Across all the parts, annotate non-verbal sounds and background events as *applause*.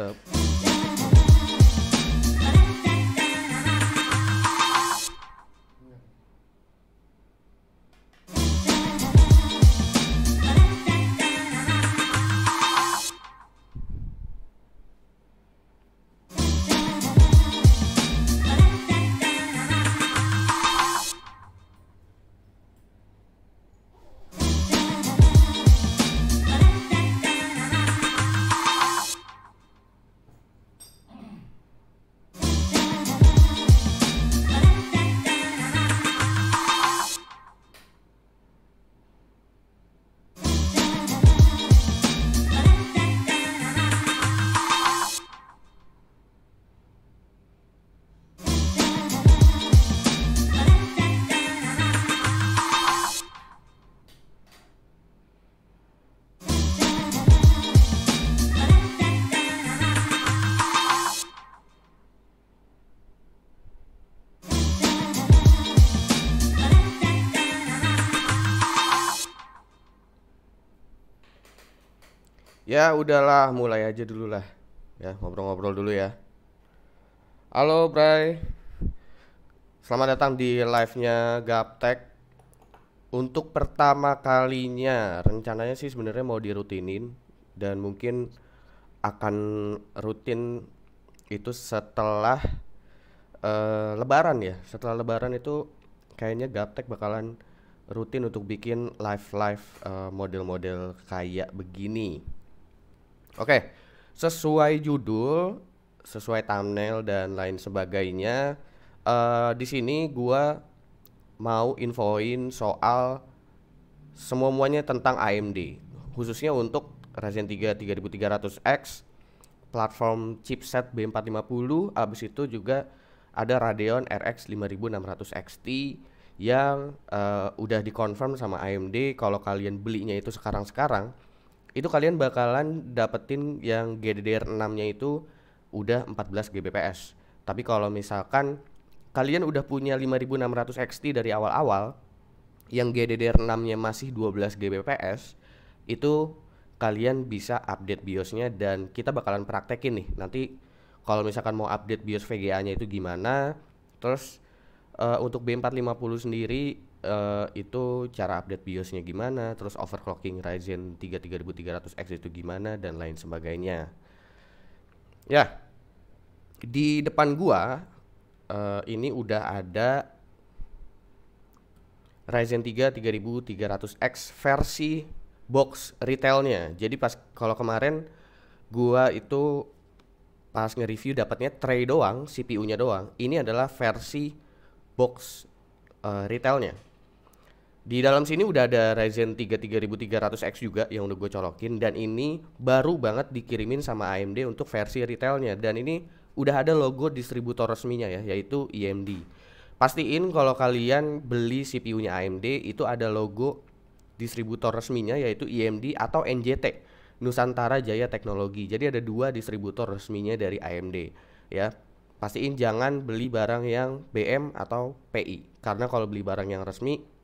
up. Ya udahlah, mulai aja dulu lah. Ya, ngobrol-ngobrol dulu ya. Halo, Bray. Selamat datang di live-nya Gaptek. Untuk pertama kalinya, rencananya sih sebenarnya mau dirutinin dan mungkin akan rutin itu setelah uh, lebaran ya. Setelah lebaran itu kayaknya Gaptek bakalan rutin untuk bikin live-live uh, model-model kayak begini Oke, sesuai judul, sesuai thumbnail dan lain sebagainya, uh, di sini gua mau infoin soal semua muanya tentang AMD, khususnya untuk Ryzen 3 3300X, platform chipset B450, abis itu juga ada Radeon RX 5600 XT yang uh, udah dikonfirm sama AMD kalau kalian belinya itu sekarang-sekarang itu kalian bakalan dapetin yang GDDR6-nya itu udah 14 Gbps. Tapi kalau misalkan kalian udah punya 5600 XT dari awal-awal yang GDDR6-nya masih 12 Gbps, itu kalian bisa update BIOS-nya dan kita bakalan praktekin nih. Nanti kalau misalkan mau update BIOS VGA-nya itu gimana, terus uh, untuk B450 sendiri Eh, itu cara update BIOSnya gimana, terus overclocking Ryzen 33300X itu gimana dan lain sebagainya. Ya. Di depan gua uh, ini udah ada Ryzen 3 3300X versi box retailnya. Jadi pas kalau kemarin gua itu pas nge-review dapatnya tray doang, CPU-nya doang. Ini adalah versi box uh, retailnya di dalam sini udah ada Ryzen 3 3300X juga yang udah gue colokin dan ini baru banget dikirimin sama AMD untuk versi retailnya dan ini udah ada logo distributor resminya ya yaitu IMD. Pastiin kalau kalian beli CPU-nya AMD itu ada logo distributor resminya yaitu IMD atau NJT Nusantara Jaya Teknologi. Jadi ada dua distributor resminya dari AMD ya pastiin jangan beli barang yang BM atau PI karena kalau beli barang yang resmi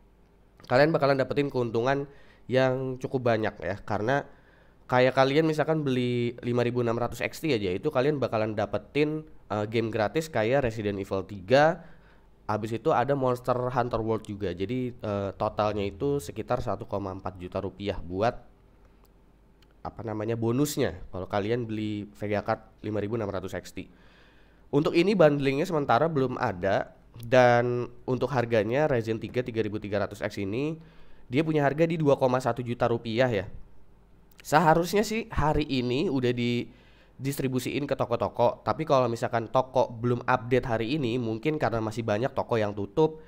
kalian bakalan dapetin keuntungan yang cukup banyak ya karena kayak kalian misalkan beli 5600 XT aja itu kalian bakalan dapetin uh, game gratis kayak Resident Evil 3 Habis itu ada Monster Hunter World juga. Jadi uh, totalnya itu sekitar 1,4 juta rupiah buat apa namanya bonusnya kalau kalian beli Vega Card 5600 XT. Untuk ini bundlingnya sementara belum ada dan untuk harganya Ryzen 3 3300X ini dia punya harga di 2,1 juta rupiah ya. Seharusnya sih hari ini udah di distribusiin ke toko-toko. Tapi kalau misalkan toko belum update hari ini, mungkin karena masih banyak toko yang tutup,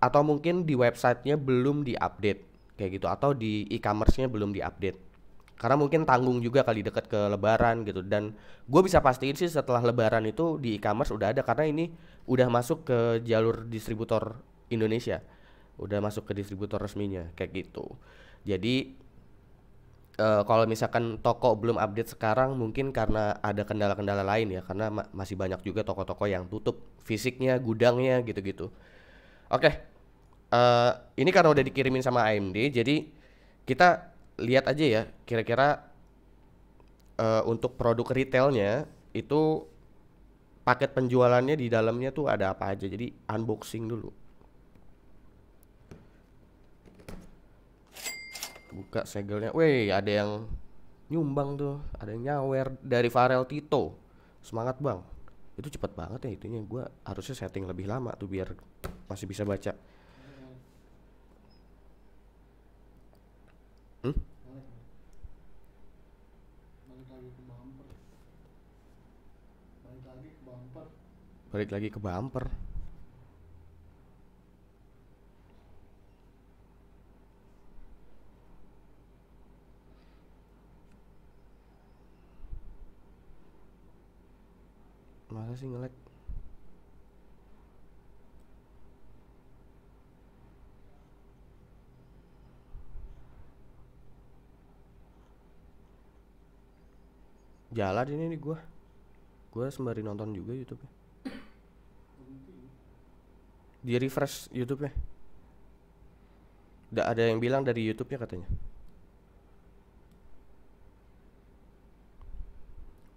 atau mungkin di websitenya belum diupdate, kayak gitu, atau di e-commerce-nya belum diupdate karena mungkin tanggung juga kali deket ke lebaran gitu dan gue bisa pastiin sih setelah lebaran itu di e-commerce udah ada karena ini udah masuk ke jalur distributor Indonesia udah masuk ke distributor resminya kayak gitu jadi uh, kalau misalkan toko belum update sekarang mungkin karena ada kendala-kendala lain ya karena ma masih banyak juga toko-toko yang tutup fisiknya gudangnya gitu-gitu oke okay. uh, eh, ini karena udah dikirimin sama AMD jadi kita lihat aja ya kira-kira uh, untuk produk retailnya itu paket penjualannya di dalamnya tuh ada apa aja jadi unboxing dulu buka segelnya weh ada yang nyumbang tuh ada yang nyawer dari Farel Tito semangat bang itu cepet banget ya itunya gue harusnya setting lebih lama tuh biar masih bisa baca balik lagi ke bumper balik lagi ke bumper balik lagi ke bumper masa sih ngelag jalan ini nih gue gue sembari nonton juga YouTube -nya. di refresh YouTube ya ada yang bilang dari YouTube ya katanya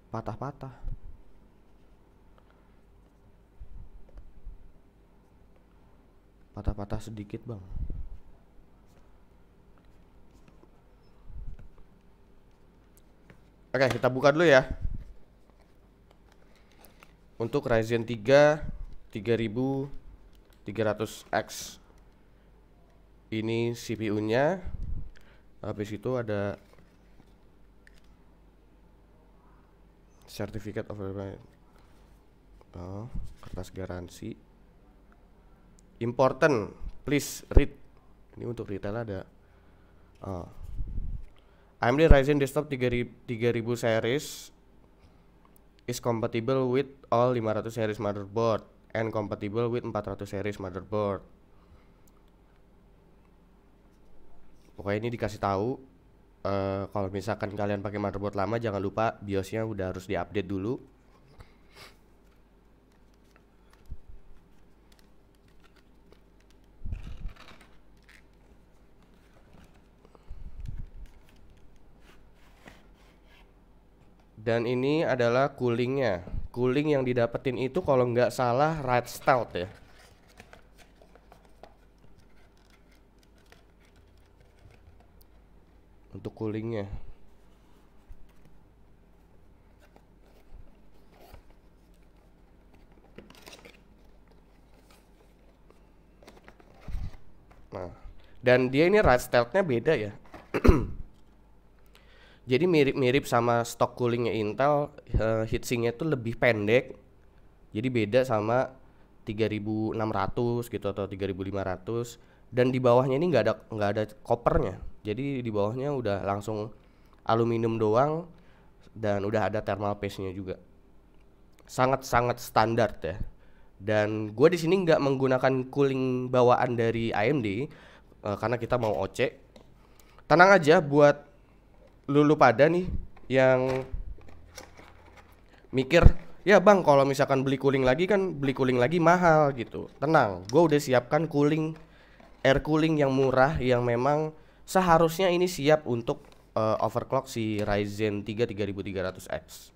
patah-patah patah-patah sedikit bang Oke, okay, kita buka dulu ya. Untuk Ryzen 3 3300X. Ini CPU-nya. Habis itu ada certificate of Oh, kertas garansi. Important, please read. Ini untuk retail ada. Oh, AMD Ryzen desktop 3000 series is compatible with all 500 series motherboard and compatible with 400 series motherboard. Pokoknya ini dikasih tahu uh, kalau misalkan kalian pakai motherboard lama jangan lupa BIOSnya udah harus diupdate dulu Dan ini adalah coolingnya. Cooling yang didapetin itu kalau nggak salah right stout ya. Untuk coolingnya. Nah, dan dia ini right stoutnya beda ya. *clears throat* Jadi mirip-mirip sama stock coolingnya Intel, uh, heatsinknya itu lebih pendek. Jadi beda sama 3600 gitu atau 3500 dan di bawahnya ini nggak ada nggak ada kopernya. Jadi di bawahnya udah langsung aluminium doang dan udah ada thermal paste-nya juga. Sangat-sangat standar ya. Dan gue di sini nggak menggunakan cooling bawaan dari AMD uh, eh, karena kita mau OC. Tenang aja buat lulu pada nih yang mikir ya bang kalau misalkan beli cooling lagi kan beli cooling lagi mahal gitu tenang gue udah siapkan cooling air cooling yang murah yang memang seharusnya ini siap untuk uh, overclock si Ryzen 3 3300X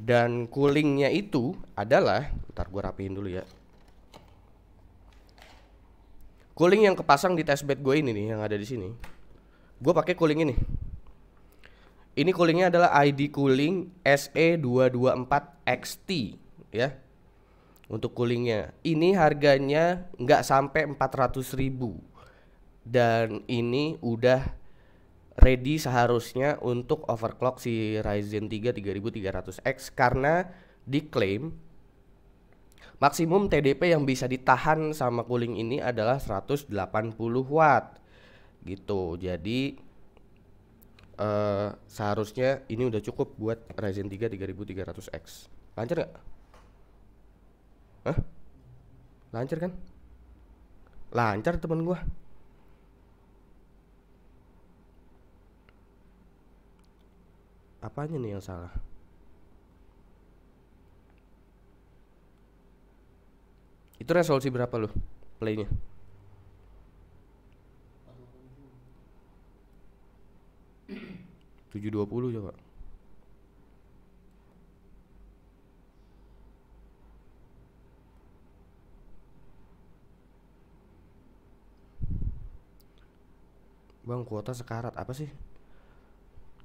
dan coolingnya itu adalah ntar gue rapihin dulu ya cooling yang kepasang di testbed gue ini nih yang ada di sini gue pakai cooling ini ini coolingnya adalah ID cooling SE224XT ya untuk coolingnya ini harganya nggak sampai 400 ribu dan ini udah ready seharusnya untuk overclock si Ryzen 3 3300X karena diklaim maksimum TDP yang bisa ditahan sama cooling ini adalah 180 watt gitu jadi uh, seharusnya ini udah cukup buat Ryzen 3 3300X lancar nggak? Hah? lancar kan? lancar temen gua apanya nih yang salah? Itu resolusi berapa loh playnya? 720 coba. Bang kuota sekarat apa sih?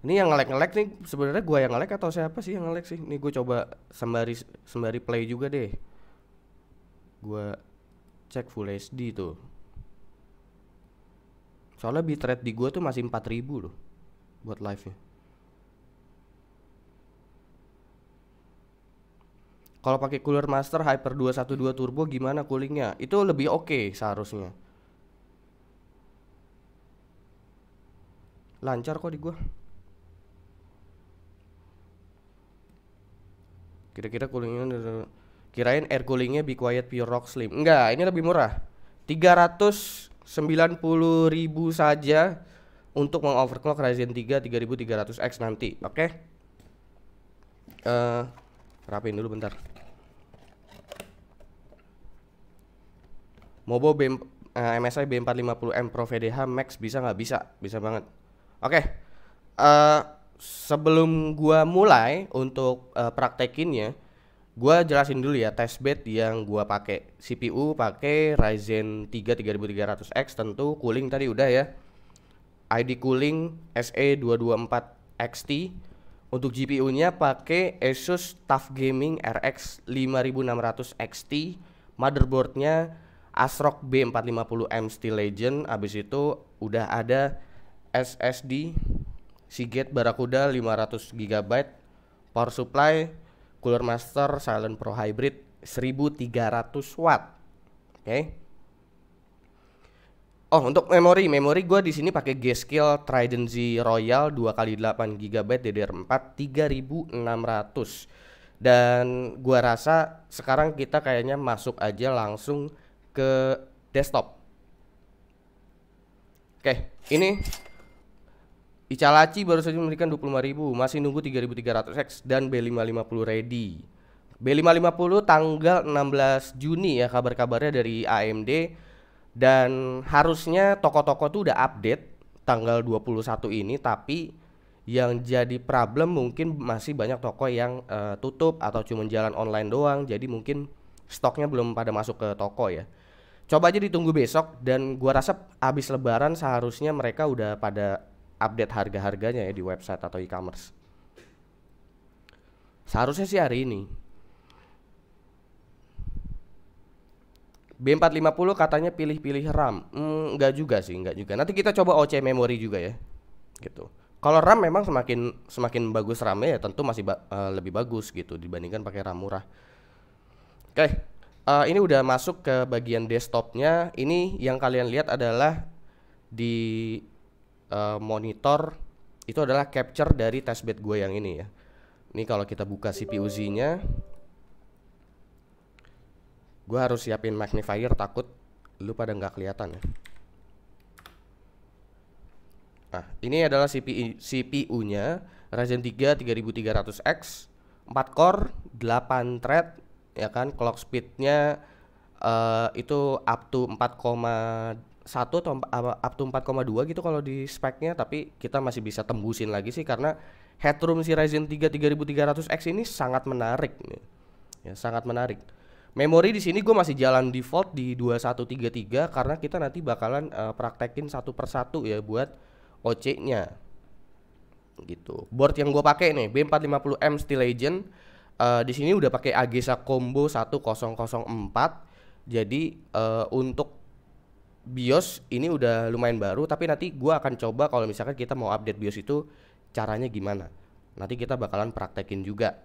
Ini yang ngelek ngelek nih sebenarnya gua yang ngelek atau siapa sih yang ngelek sih? Nih gue coba sembari sembari play juga deh. Gua cek full HD tuh. Soalnya bitrate di gua tuh masih 4000 loh buat live ya Kalau pakai cooler master Hyper 212 turbo gimana coolingnya? Itu lebih oke okay seharusnya. Lancar kok di gua. Kira-kira coolingnya kirain air coolingnya Be Quiet Pure Rock Slim. Enggak, ini lebih murah. 390.000 saja untuk mengoverclock Ryzen 3 3300X nanti, oke? Okay? Uh, eh, rapin dulu bentar. Mobo B, uh, MSI B450M Pro VDH Max bisa nggak bisa? Bisa banget. Oke. Okay. Uh, eh, sebelum gua mulai untuk uh, praktekinnya, gua jelasin dulu ya testbed yang gua pakai. CPU pakai Ryzen 3 3300X tentu cooling tadi udah ya ID cooling SE224XT untuk GPU-nya pakai Asus TUF Gaming RX 5600 XT, motherboardnya ASRock B450M Steel Legend, abis itu udah ada SSD Seagate Barracuda 500 GB, power supply Cooler Master Silent Pro Hybrid 1300 watt. Oke. Okay. Oh, untuk memori, memori gue di sini pakai G-Skill Trident Z Royal 2 x 8 GB DDR4 3600. Dan gue rasa sekarang kita kayaknya masuk aja langsung ke desktop. Oke, ini Icalaci baru saja memberikan 25.000, masih nunggu 3.300X dan B550 ready. B550 tanggal 16 Juni ya kabar-kabarnya dari AMD dan harusnya toko-toko tuh udah update tanggal 21 ini tapi yang jadi problem mungkin masih banyak toko yang uh, tutup atau cuma jalan online doang jadi mungkin stoknya belum pada masuk ke toko ya coba aja ditunggu besok dan gua rasa abis lebaran seharusnya mereka udah pada update harga-harganya ya di website atau e-commerce seharusnya sih hari ini B450 katanya pilih-pilih RAM. Hmm, enggak juga sih, enggak juga. Nanti kita coba OC memory juga ya. Gitu. Kalau RAM memang semakin semakin bagus ram ya tentu masih ba uh, lebih bagus gitu dibandingkan pakai RAM murah. Oke. Okay. Uh, eh, ini udah masuk ke bagian desktopnya. Ini yang kalian lihat adalah di uh, monitor itu adalah capture dari testbed gue yang ini ya. Ini kalau kita buka CPU-nya gue harus siapin magnifier takut lu pada nggak kelihatan ya nah ini adalah CPU nya Ryzen 3 3300X 4 core 8 thread ya kan clock speednya uh, itu up to 4,1 atau up to 4,2 gitu kalau di speknya tapi kita masih bisa tembusin lagi sih karena headroom si Ryzen 3 3300X ini sangat menarik ya sangat menarik Memori di sini gue masih jalan default di 2133 karena kita nanti bakalan uh, praktekin satu persatu ya buat OC-nya. Gitu. Board yang gue pakai nih B450M Steel Legend. Uh, eh, di sini udah pakai Agesa Combo 1004. Jadi uh, untuk BIOS ini udah lumayan baru tapi nanti gue akan coba kalau misalkan kita mau update BIOS itu caranya gimana. Nanti kita bakalan praktekin juga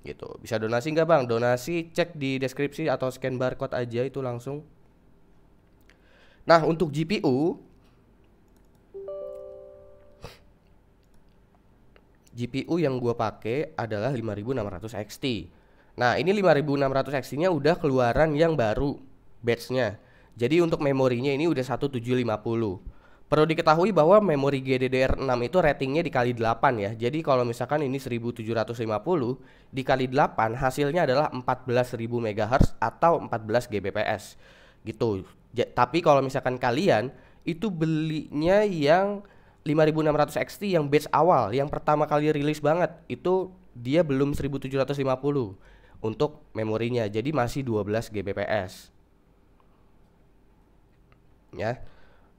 gitu bisa donasi nggak bang donasi cek di deskripsi atau scan barcode aja itu langsung nah untuk GPU GPU yang gue pakai adalah 5600 XT nah ini 5600 XT nya udah keluaran yang baru batchnya jadi untuk memorinya ini udah 1750 Perlu diketahui bahwa memori GDDR6 itu ratingnya dikali 8 ya. Jadi kalau misalkan ini 1750 dikali 8 hasilnya adalah 14.000 MHz atau 14 Gbps. Gitu. J tapi kalau misalkan kalian itu belinya yang 5600 XT yang batch awal, yang pertama kali rilis banget, itu dia belum 1750 untuk memorinya. Jadi masih 12 Gbps. Ya.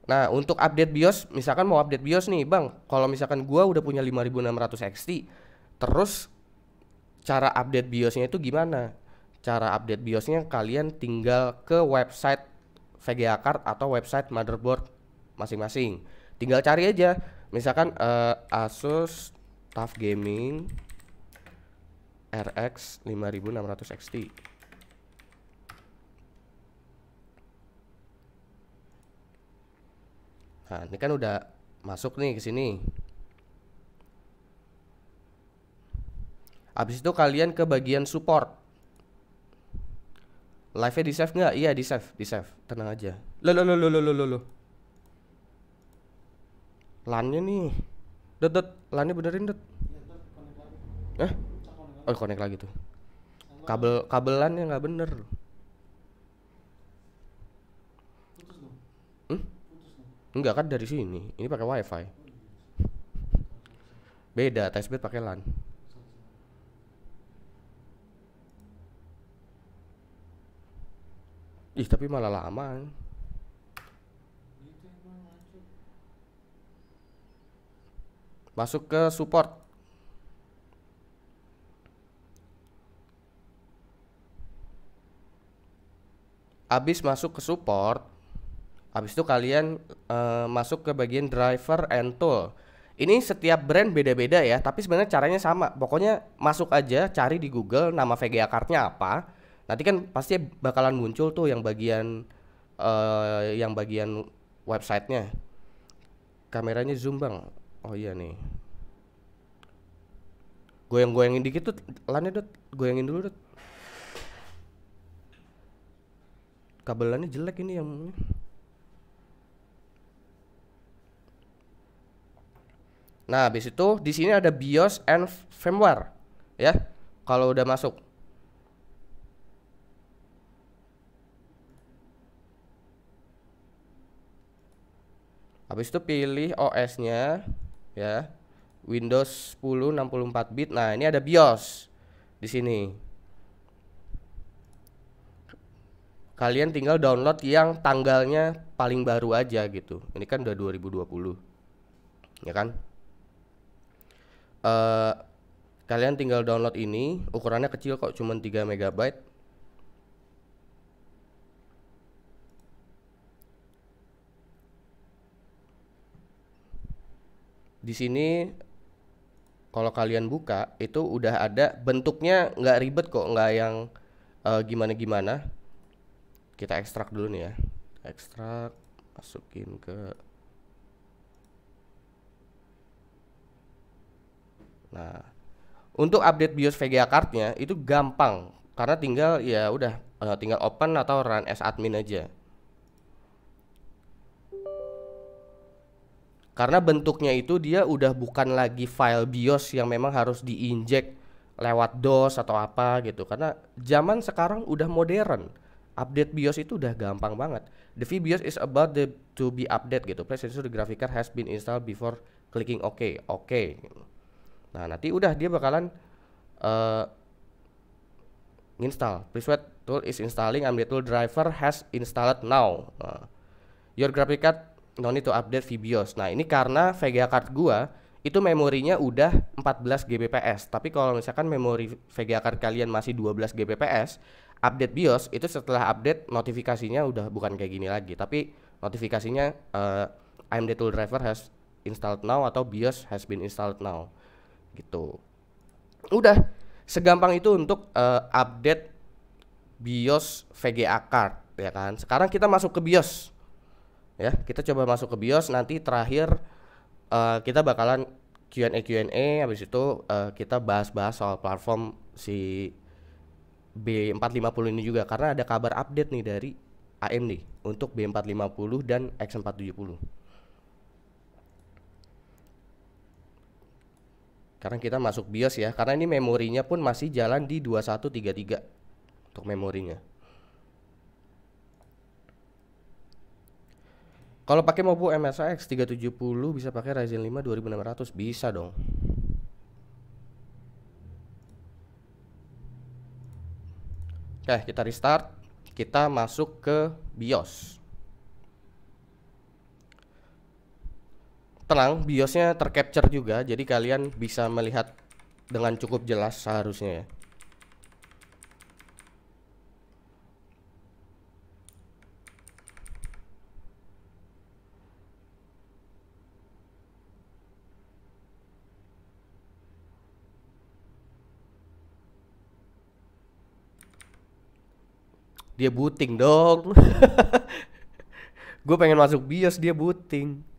Nah, untuk update BIOS, misalkan mau update BIOS nih, Bang. Kalau misalkan gua udah punya 5600 XT, terus cara update BIOSnya itu gimana? Cara update BIOSnya kalian tinggal ke website VGA card atau website motherboard masing-masing. Tinggal cari aja. Misalkan uh, Asus TUF Gaming RX 5600 XT. Nah, ini kan udah masuk nih ke sini habis itu kalian ke bagian support live-nya di save nggak? iya di save di save tenang aja lo lo lo lo lo lo lo Lan-nya nih dot dot nya benerin dot eh oh connect lagi tuh kabel kabelannya nggak bener Enggak kan dari sini. Ini pakai wifi. Beda, testbed pakai LAN. Ih, tapi malah lama. Masuk ke support. Abis masuk ke support, Habis itu kalian uh, masuk ke bagian driver and tool. Ini setiap brand beda-beda ya, tapi sebenarnya caranya sama. Pokoknya masuk aja, cari di Google nama VGA cardnya apa. Nanti kan pasti bakalan muncul tuh yang bagian uh, yang bagian websitenya. Kameranya zoom bang. Oh iya nih. Goyang-goyangin dikit tuh, lannya dot, goyangin dulu dot. Kabelannya jelek ini yang Nah, habis itu di sini ada BIOS and firmware ya. Kalau udah masuk. Habis itu pilih OS-nya ya. Windows 10 64 bit. Nah, ini ada BIOS di sini. kalian tinggal download yang tanggalnya paling baru aja gitu. Ini kan udah 2020. Ya kan? uh, kalian tinggal download ini ukurannya kecil kok cuma 3 MB di sini kalau kalian buka itu udah ada bentuknya nggak ribet kok nggak yang uh, eh, gimana gimana kita ekstrak dulu nih ya ekstrak masukin ke Nah, untuk update BIOS VGA cardnya itu gampang karena tinggal ya udah eh, tinggal open atau run as admin aja. Karena bentuknya itu dia udah bukan lagi file BIOS yang memang harus diinjek lewat DOS atau apa gitu. Karena zaman sekarang udah modern. Update BIOS itu udah gampang banget. The BIOS is about the, to be update gitu. Please ensure the graphic card has been installed before clicking OK. Oke. Okay. Nah, nanti udah dia bakalan uh, install. Please wait, tool is installing AMD tool driver has installed now. Uh, your graphic card no need to update VBIOS. Nah, ini karena VGA card gua itu memorinya udah 14 GBps. Tapi kalau misalkan memori VGA card kalian masih 12 GBps, update BIOS itu setelah update notifikasinya udah bukan kayak gini lagi, tapi notifikasinya uh, eh, AMD tool driver has installed now atau BIOS has been installed now gitu udah segampang itu untuk uh, update BIOS VGA card ya kan sekarang kita masuk ke BIOS ya kita coba masuk ke BIOS nanti terakhir uh, kita bakalan Q&A Q&A habis itu uh, kita bahas-bahas soal platform si B450 ini juga karena ada kabar update nih dari AMD untuk B450 dan X470 Sekarang kita masuk BIOS ya, karena ini memorinya pun masih jalan di 2133 untuk memorinya. Kalau pakai Mobu MSX 370 bisa pakai Ryzen 5 2600 bisa dong. Oke, kita restart. Kita masuk ke BIOS. tenang biosnya tercapture juga jadi kalian bisa melihat dengan cukup jelas seharusnya ya dia booting dong *laughs* gue pengen masuk bios dia booting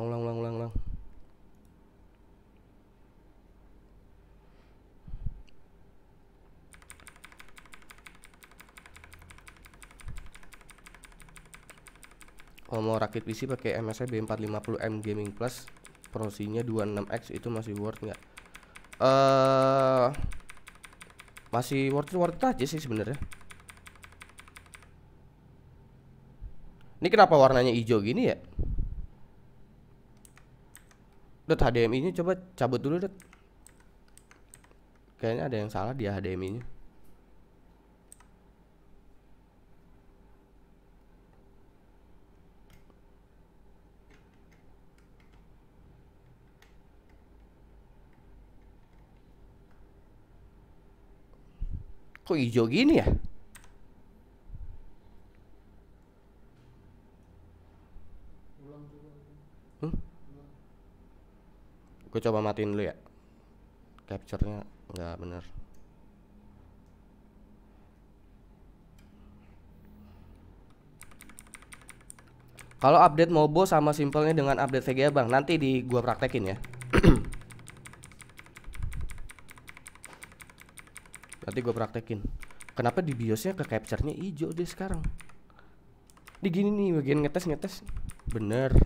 ulang ulang ulang ulang ulang kalau mau rakit PC pakai MSI B450M Gaming Plus prosinya 26X itu masih worth nggak? Uh, masih worth worth aja sih sebenarnya. Ini kenapa warnanya hijau gini ya? Dot HDMI-nya coba cabut dulu, Dot. Kayaknya ada yang salah dia HDMI-nya. Kok hijau gini ya? gue coba matiin dulu ya capture-nya nggak bener Kalau update MOBO sama simpelnya dengan update VGA bang Nanti di gua praktekin ya *clears throat* Nanti gua praktekin Kenapa di biosnya ke capture-nya hijau deh sekarang Di gini nih bagian ngetes-ngetes Bener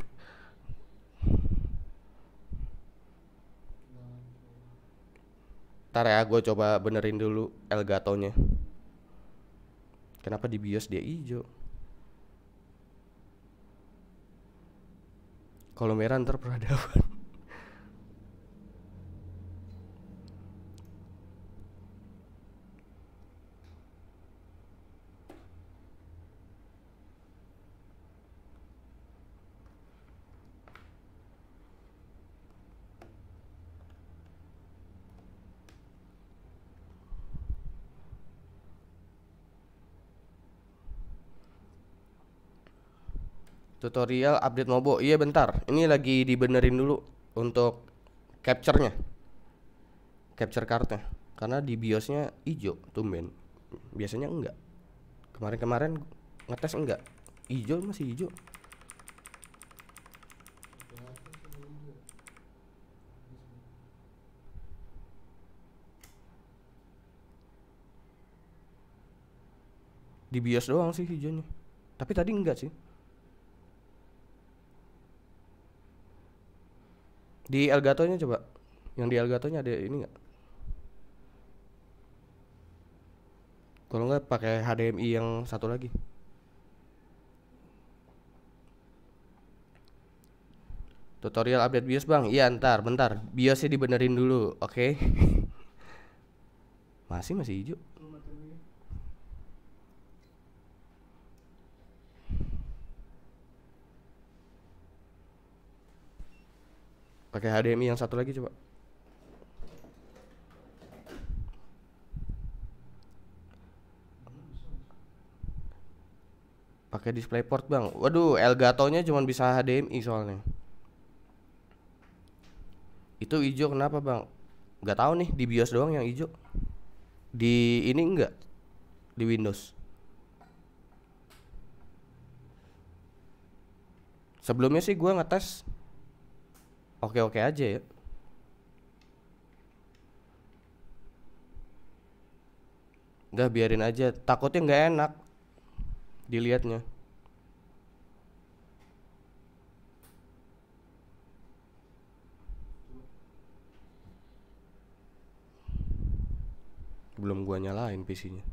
Ntar ya gue coba benerin dulu Elgato-nya. Kenapa di BIOS dia hijau Kalau merah ntar peradaban tutorial update Mobo. Iya bentar, ini lagi dibenerin dulu untuk capture-nya. Capture kartu karena di BIOSnya hijau tumben. Biasanya enggak. Kemarin-kemarin ngetes enggak. Hijau masih hijau. Di BIOS doang sih hijaunya. Tapi tadi enggak sih. Di Elgato-nya coba. Yang di Elgato-nya ada ini gak? Kalau nggak pakai HDMI yang satu lagi. Tutorial update BIOS bang? Iya ntar, bentar. sih dibenerin dulu, oke? Okay? *laughs* masih masih hijau. Pakai HDMI yang satu lagi coba. Pakai DisplayPort, Bang. Waduh, Elgato-nya cuma bisa HDMI soalnya. Itu hijau kenapa, Bang? nggak tahu nih, di BIOS doang yang hijau. Di ini enggak? Di Windows. Sebelumnya sih gua ngetes oke-oke aja ya. Udah biarin aja, takutnya nggak enak dilihatnya. Belum gua nyalain PC-nya.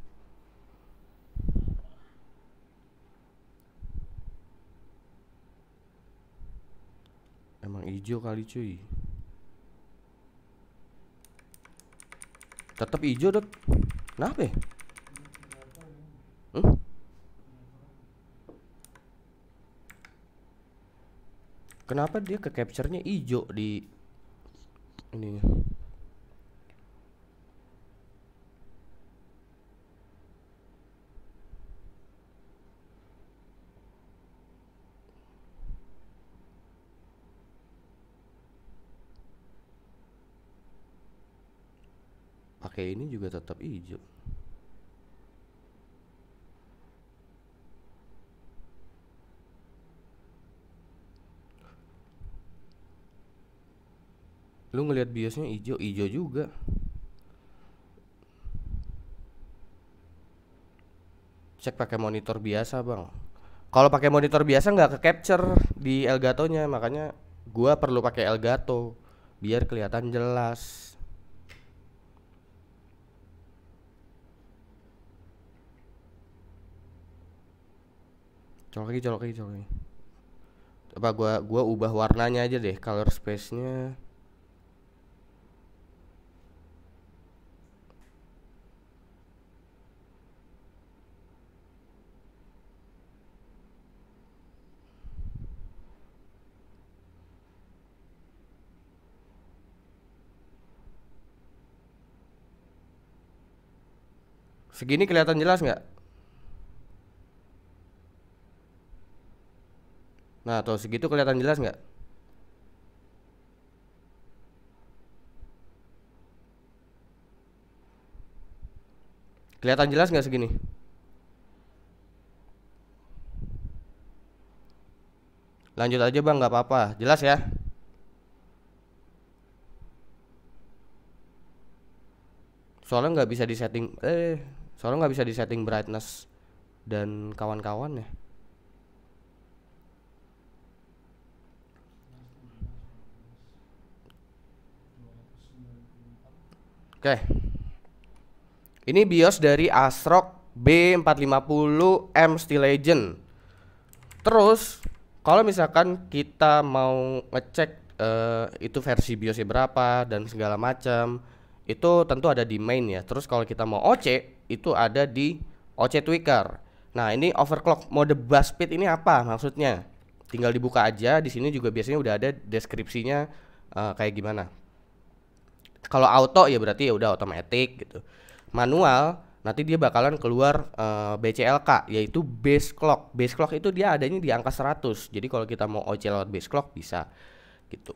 Emang hijau kali cuy. Tetap hijau dot. Kenapa? Ya? Hmm? Kenapa dia ke capture-nya hijau di ini? pakai ini juga tetap hijau lu ngelihat biasnya hijau hijau juga cek pakai monitor biasa bang kalau pakai monitor biasa nggak ke capture di Elgato nya makanya gua perlu pakai Elgato biar kelihatan jelas colok lagi colok lagi colok lagi apa gua gua ubah warnanya aja deh color space nya segini kelihatan jelas nggak Nah, tuh segitu kelihatan jelas nggak? Kelihatan jelas nggak segini? Lanjut aja bang, nggak apa-apa. Jelas ya? Soalnya nggak bisa disetting, eh, soalnya nggak bisa disetting brightness dan kawan-kawan ya. Oke. Ini BIOS dari ASRock B450 M Steel Legend. Terus kalau misalkan kita mau ngecek uh, itu versi BIOSnya berapa dan segala macam, itu tentu ada di main ya. Terus kalau kita mau OC itu ada di OC tweaker. Nah, ini overclock mode bus speed ini apa maksudnya? Tinggal dibuka aja, di sini juga biasanya udah ada deskripsinya uh, kayak gimana. Kalau auto ya berarti ya udah otomatis gitu. Manual nanti dia bakalan keluar uh, eh, BCLK yaitu base clock. Base clock itu dia adanya di angka 100. Jadi kalau kita mau OC lewat base clock bisa gitu.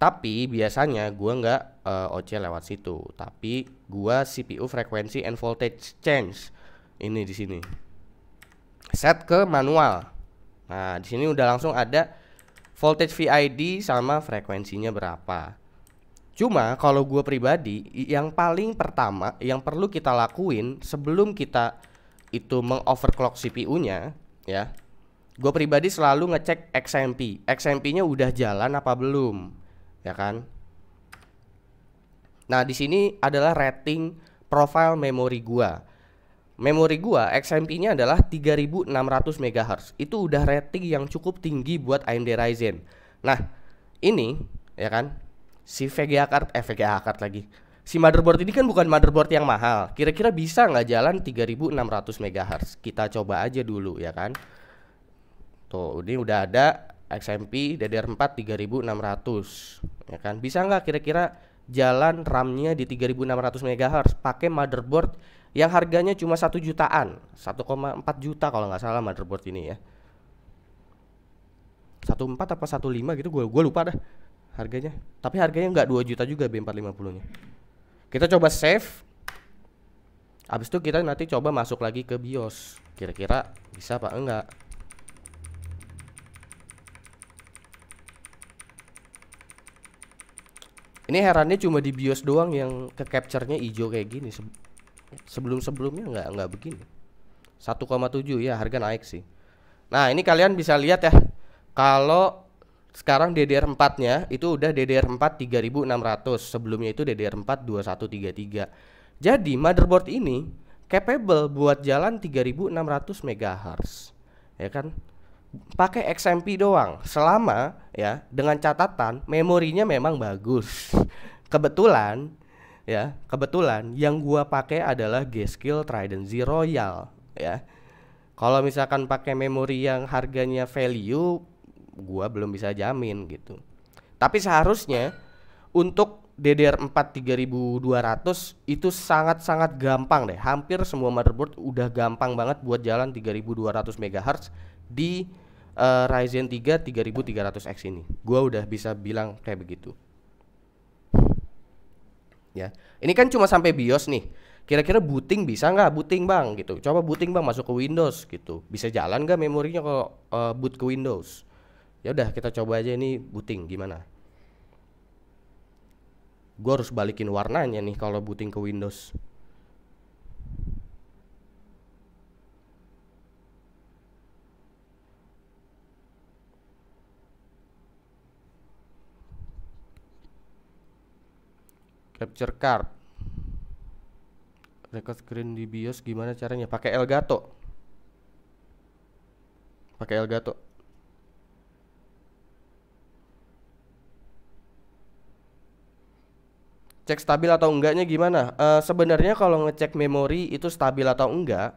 Tapi biasanya gua nggak uh, eh, OC lewat situ, tapi gua CPU frequency and voltage change ini di sini. Set ke manual. Nah, di sini udah langsung ada voltage VID sama frekuensinya berapa. Cuma kalau gue pribadi yang paling pertama yang perlu kita lakuin sebelum kita itu mengoverclock CPU-nya ya. Gue pribadi selalu ngecek XMP. XMP-nya udah jalan apa belum? Ya kan? Nah, di sini adalah rating profile memori gue Memori gua XMP-nya adalah 3600 MHz. Itu udah rating yang cukup tinggi buat AMD Ryzen. Nah, ini ya kan? si VGA card eh VGA card lagi. Si motherboard ini kan bukan motherboard yang mahal. Kira-kira bisa nggak jalan 3600 MHz? Kita coba aja dulu ya kan. Tuh, ini udah ada XMP DDR4 3600 ya kan. Bisa nggak kira-kira jalan RAM-nya di 3600 MHz pakai motherboard yang harganya cuma satu jutaan, 1,4 juta kalau nggak salah motherboard ini ya. 14 apa 15 gitu gue gue lupa dah harganya tapi harganya nggak 2 juta juga B450 nya kita coba save Habis itu kita nanti coba masuk lagi ke BIOS. Kira-kira bisa apa enggak? Ini herannya cuma di BIOS doang yang ke capture-nya hijau kayak gini. Sebelum-sebelumnya nggak nggak begini. 1,7 ya harga naik sih. Nah, ini kalian bisa lihat ya. Kalau sekarang DDR4-nya itu udah DDR4 3600, sebelumnya itu DDR4 2133. Jadi motherboard ini capable buat jalan 3600 MHz. Ya kan? Pakai XMP doang selama ya dengan catatan memorinya memang bagus. *laughs* Kebetulan ya, kebetulan yang gua pakai adalah G-Skill Trident Z Royal ya. Kalau misalkan pakai memori yang harganya value gua belum bisa jamin gitu. Tapi seharusnya untuk DDR4 3200 itu sangat-sangat gampang deh. Hampir semua motherboard udah gampang banget buat jalan 3200 MHz di uh, Ryzen 3 3300X ini. Gua udah bisa bilang kayak begitu. Ya. Ini kan cuma sampai BIOS nih. Kira-kira booting bisa nggak booting bang gitu? Coba booting bang masuk ke Windows gitu. Bisa jalan nggak memorinya kalau uh, boot ke Windows? ya udah kita coba aja ini buting gimana gue harus balikin warnanya nih kalau booting ke Windows capture card record screen di BIOS gimana caranya pakai Elgato pakai Elgato cek stabil atau enggaknya gimana? Uh, sebenarnya kalau ngecek memori itu stabil atau enggak,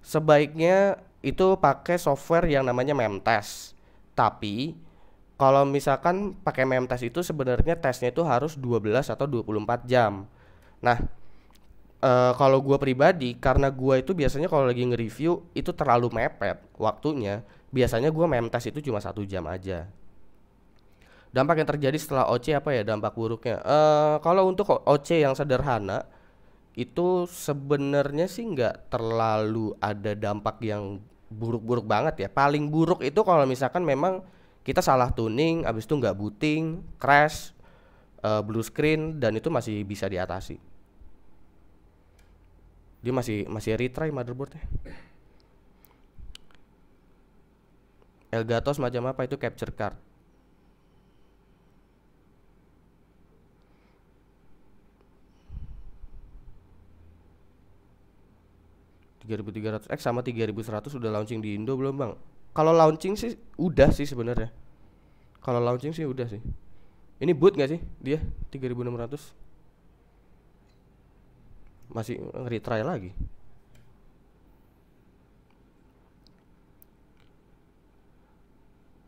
sebaiknya itu pakai software yang namanya memtest. Tapi kalau misalkan pakai memtest itu sebenarnya tesnya itu harus 12 atau 24 jam. Nah, e, kalau gue pribadi karena gue itu biasanya kalau lagi nge-review itu terlalu mepet waktunya. Biasanya gue memtest itu cuma satu jam aja dampak yang terjadi setelah OC apa ya dampak buruknya? Uh, kalau untuk OC yang sederhana itu sebenarnya sih nggak terlalu ada dampak yang buruk-buruk banget ya. Paling buruk itu kalau misalkan memang kita salah tuning, abis itu nggak booting, crash, uh, blue screen dan itu masih bisa diatasi. Dia masih masih retry motherboardnya. Elgato macam apa itu capture card? 3300X sama 3100 udah launching di Indo belum bang? Kalau launching sih udah sih sebenarnya. Kalau launching sih udah sih. Ini boot gak sih dia 3600? Masih retry lagi.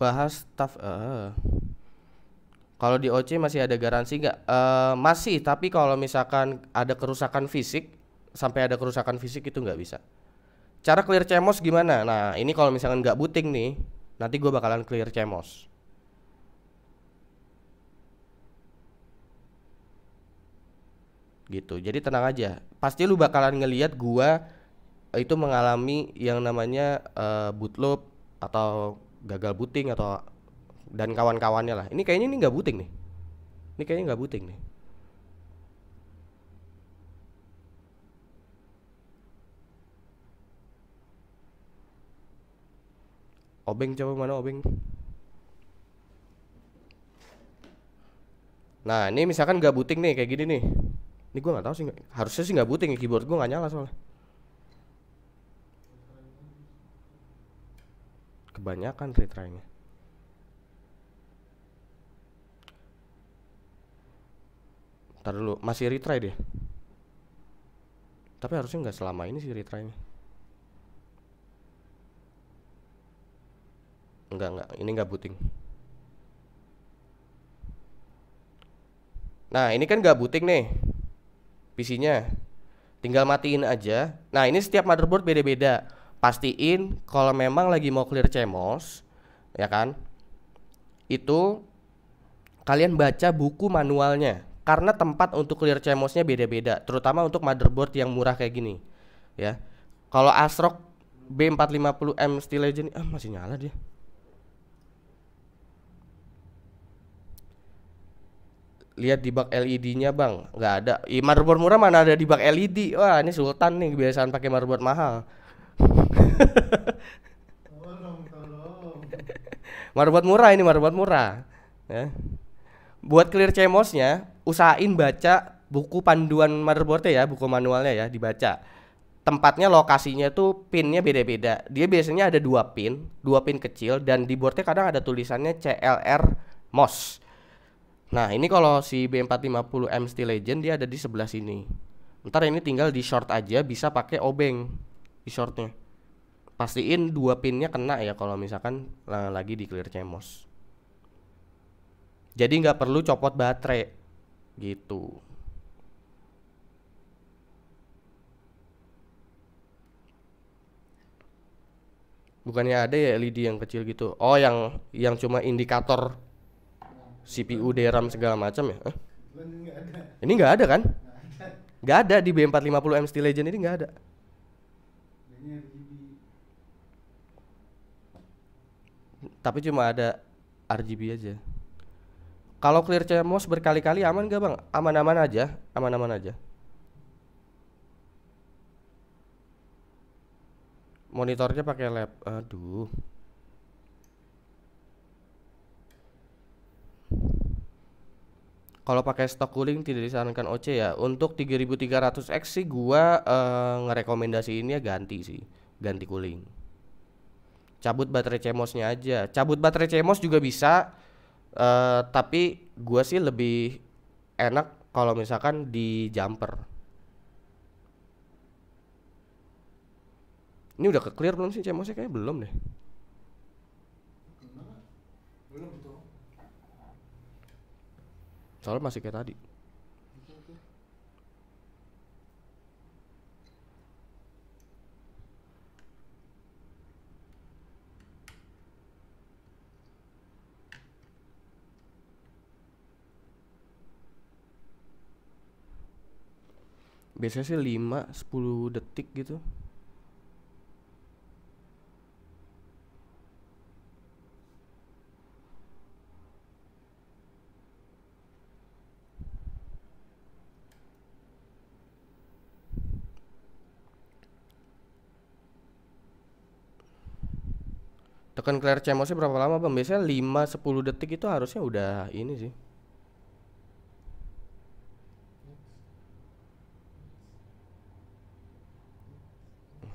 Bahas staff uh. Eh. Kalau di OC masih ada garansi nggak? Uh, masih, tapi kalau misalkan ada kerusakan fisik sampai ada kerusakan fisik itu nggak bisa. Cara clear cemos gimana? Nah ini kalau misalkan nggak booting nih, nanti gue bakalan clear cemos. gitu. Jadi tenang aja. Pasti lu bakalan ngelihat gue eh, itu mengalami yang namanya uh, eh, boot loop atau gagal booting atau dan kawan-kawannya lah. Ini kayaknya ini nggak booting nih. Ini kayaknya nggak booting nih. Obeng coba mana obeng? Nah ini misalkan gak booting nih kayak gini nih. Ini gue nggak tahu sih, harusnya sih nggak booting ya, keyboard gue nggak nyala soalnya. Kebanyakan retry-nya. Ntar dulu, masih retry deh. Tapi harusnya nggak selama ini sih retry-nya. Enggak, enggak. Ini enggak booting. Nah, ini kan enggak booting nih. PC-nya. Tinggal matiin aja. Nah, ini setiap motherboard beda-beda. Pastiin kalau memang lagi mau clear CMOS, ya kan? Itu kalian baca buku manualnya karena tempat untuk clear CMOS-nya beda-beda, terutama untuk motherboard yang murah kayak gini. Ya. Kalau ASRock B450M Steel Legend ah masih nyala dia. lihat di bak LED-nya bang nggak ada I, motherboard murah mana ada di bak LED wah ini sultan nih kebiasaan pakai marbot mahal *laughs* marbot murah ini marbot murah ya. buat clear cemosnya usahain baca buku panduan motherboardnya ya buku manualnya ya dibaca tempatnya lokasinya tuh pinnya beda-beda dia biasanya ada dua pin dua pin kecil dan di boardnya kadang ada tulisannya CLR MOS Nah, ini kalau si B450M Steel Legend dia ada di sebelah sini. Ntar ini tinggal di short aja bisa pakai obeng di shortnya. Pastiin dua pinnya kena ya kalau misalkan lagi di clear CMOS Jadi nggak perlu copot baterai gitu. Bukannya ada ya LED yang kecil gitu. Oh, yang yang cuma indikator CPU, DRAM segala macam ya? Hah? Ini nggak ada kan? Nggak ada di B450M Steel Legend ini nggak ada. Tapi cuma ada RGB aja. Kalau clear CMOS berkali-kali aman gak bang? Aman-aman aja, aman-aman aja. Monitornya pakai lab, aduh. kalau pakai stok cooling tidak disarankan OC ya. Untuk 3300X sih gua uh, ya ganti sih, ganti cooling. Cabut baterai CMOS-nya aja. Cabut baterai CMOS juga bisa uh, tapi gua sih lebih enak kalau misalkan di jumper. Ini udah ke clear belum sih CMOS-nya kayaknya belum deh. soalnya masih kayak tadi biasanya sih 5 10 detik gitu Tekan clear CMOS berapa lama Bang? Biasanya 5 10 detik itu harusnya udah ini sih.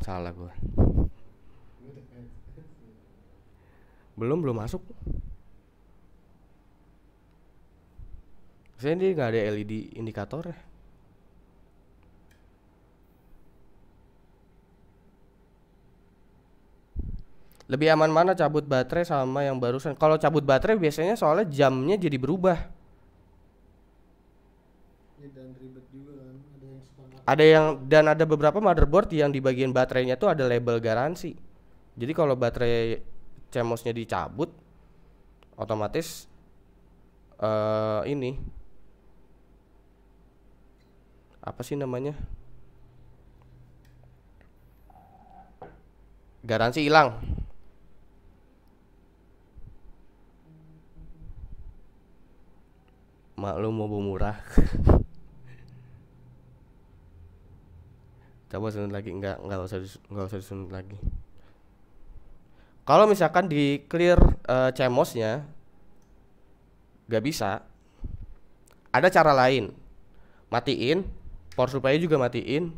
Salah gua. Belum belum masuk. Saya ini nggak ada LED indikator ya Lebih aman mana cabut baterai sama yang barusan? Kalau cabut baterai biasanya soalnya jamnya jadi berubah. Ya, dan ribet juga kan. Ada yang, ada yang dan ada beberapa motherboard yang di bagian baterainya tuh ada label garansi. Jadi kalau baterai CMOS-nya dicabut, otomatis uh, ini apa sih namanya garansi hilang mak lu mau murah *laughs* coba sunat lagi nggak nggak usah nggak usah disunat lagi kalau misalkan di clear uh, cemosnya nggak bisa ada cara lain matiin power supply juga matiin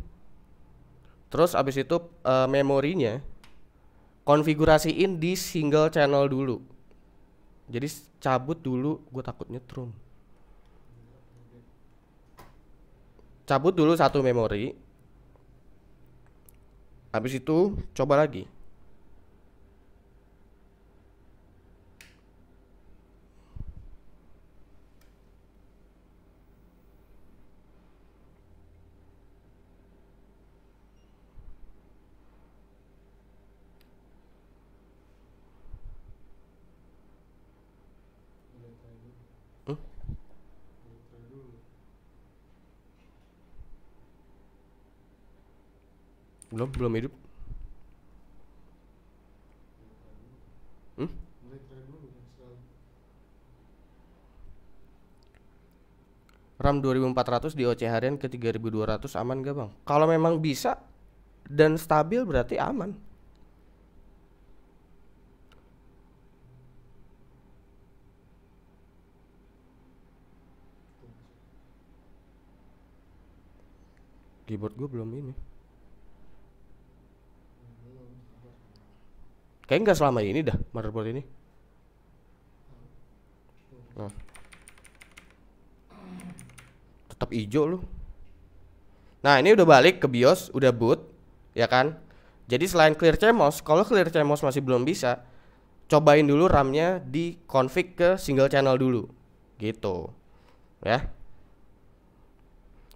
terus abis itu uh, memorinya konfigurasiin di single channel dulu jadi cabut dulu gue takut nyetrum cabut dulu satu memori habis itu coba lagi Belum, belum hidup. Hmm? RAM 2400 di OC harian ke 3200 aman gak bang? Kalau memang bisa dan stabil berarti aman. Keyboard gue belum ini. Kayak nggak selama ini dah motherboard ini. Nah. Tetap hijau loh. Nah, ini udah balik ke BIOS, udah boot, ya kan? Jadi selain clear CMOS, kalau clear CMOS masih belum bisa, cobain dulu RAM-nya di config ke single channel dulu. Gitu. Ya.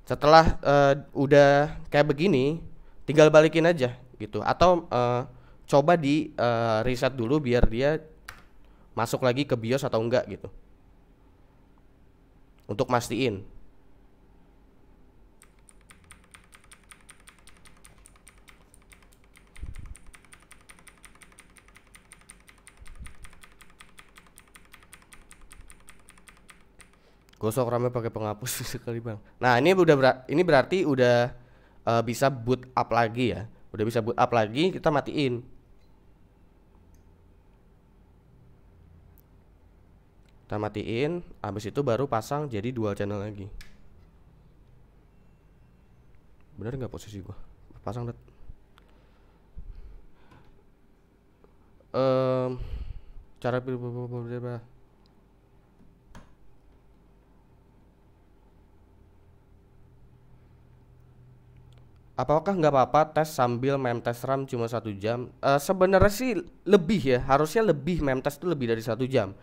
Setelah uh, udah kayak begini, tinggal balikin aja gitu atau uh, coba di uh, riset dulu biar dia masuk lagi ke BIOS atau enggak gitu. Untuk mastiin. Gosok rame pakai penghapus *laughs* sekali, Bang. Nah, ini udah ber ini berarti udah uh, bisa boot up lagi ya. Udah bisa boot up lagi, kita matiin. kita matiin habis itu baru pasang jadi dual channel lagi bener nggak posisi gua pasang dat um, cara pilih Apakah nggak apa-apa tes sambil mem tes RAM cuma satu jam? Uh, Sebenarnya sih lebih ya, harusnya lebih mem tes itu lebih dari satu jam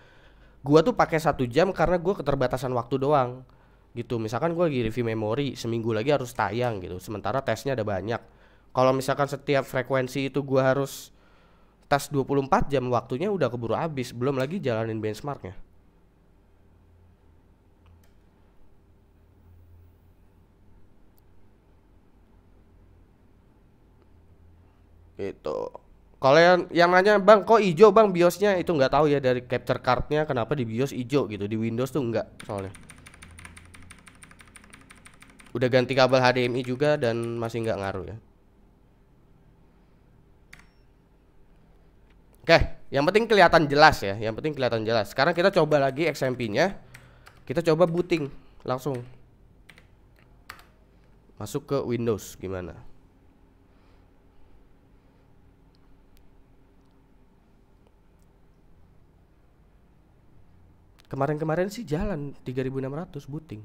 gua tuh pakai satu jam karena gua keterbatasan waktu doang gitu misalkan gua lagi review memori seminggu lagi harus tayang gitu sementara tesnya ada banyak kalau misalkan setiap frekuensi itu gua harus tes 24 jam waktunya udah keburu habis belum lagi jalanin benchmarknya gitu kalau yang yang nanya bang kok ijo bang biosnya itu nggak tahu ya dari capture cardnya kenapa di bios ijo gitu di Windows tuh nggak soalnya. Udah ganti kabel HDMI juga dan masih nggak ngaruh ya. Oke, yang penting kelihatan jelas ya, yang penting kelihatan jelas. Sekarang kita coba lagi XMP-nya. Kita coba booting langsung. Masuk ke Windows gimana? Kemarin-kemarin sih jalan 3600 booting. buting.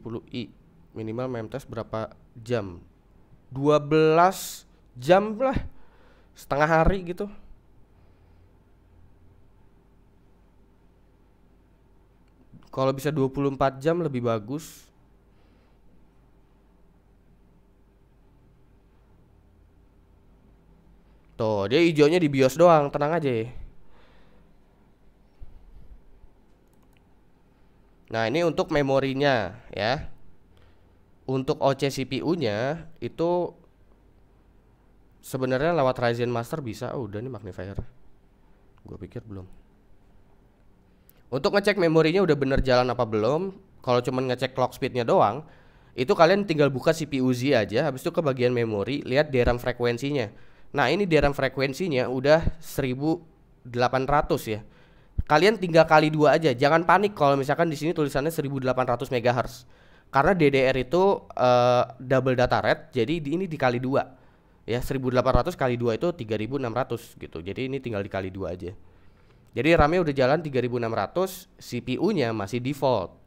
puluh i minimal memtes berapa jam 12 jam lah setengah hari gitu kalau bisa 24 jam lebih bagus Tuh, gitu. dia hijaunya di BIOS doang, tenang aja. ya. Nah, ini untuk memorinya ya. Untuk OC CPU-nya itu sebenarnya lewat Ryzen Master bisa. Oh, udah nih magnifier. Gue pikir belum. Untuk ngecek memorinya udah bener jalan apa belum, kalau cuman ngecek clock speednya doang, itu kalian tinggal buka CPU Z aja, habis itu ke bagian memori, lihat DRAM frekuensinya. Nah, ini diagram frekuensinya udah 1800 ya. Kalian tinggal kali dua aja. Jangan panik kalau misalkan di sini tulisannya 1800 MHz. Karena DDR itu uh, double data rate, jadi ini dikali dua. Ya, 1800 kali dua itu 3600 gitu. Jadi ini tinggal dikali dua aja. Jadi RAM-nya udah jalan 3600, CPU-nya masih default.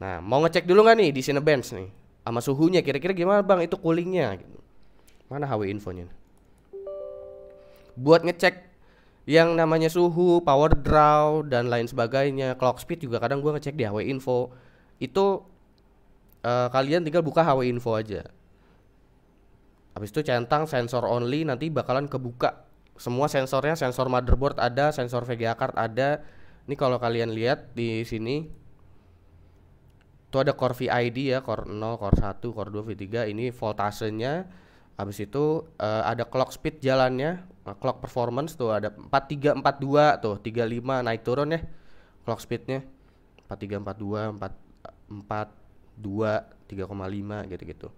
Nah, mau ngecek dulu nggak nih di Cinebench nih? Sama suhunya kira-kira gimana bang itu coolingnya gitu. Mana HW infonya? buat ngecek yang namanya suhu, power draw dan lain sebagainya. Clock speed juga kadang gue ngecek di HW Info. Itu uh, kalian tinggal buka HW Info aja. Habis itu centang sensor only nanti bakalan kebuka semua sensornya, sensor motherboard ada, sensor VGA card ada. Ini kalau kalian lihat di sini itu ada core VID ya, core 0, core 1, core 2, V3. Ini voltasenya. Habis itu uh, ada clock speed jalannya, Nah, clock performance tuh ada 4342 tuh 35 naik turun ya clock speednya 4342 442 3,5 gitu-gitu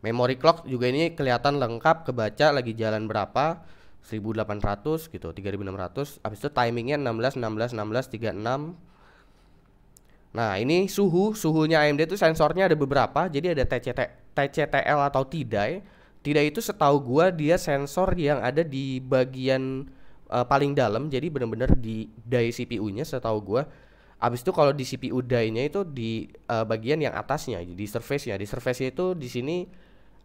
memory clock juga ini kelihatan lengkap kebaca lagi jalan berapa 1800 gitu 3600 habis itu timingnya 16 16 16 36 Nah ini suhu, suhunya AMD itu sensornya ada beberapa Jadi ada TCT, TCTL atau tidak tidak itu setahu gua dia sensor yang ada di bagian uh, paling dalam jadi benar-benar di die CPU-nya setahu gua. Abis itu kalau di CPU die-nya itu di uh, bagian yang atasnya, di surface-nya. Di surface nya itu di sini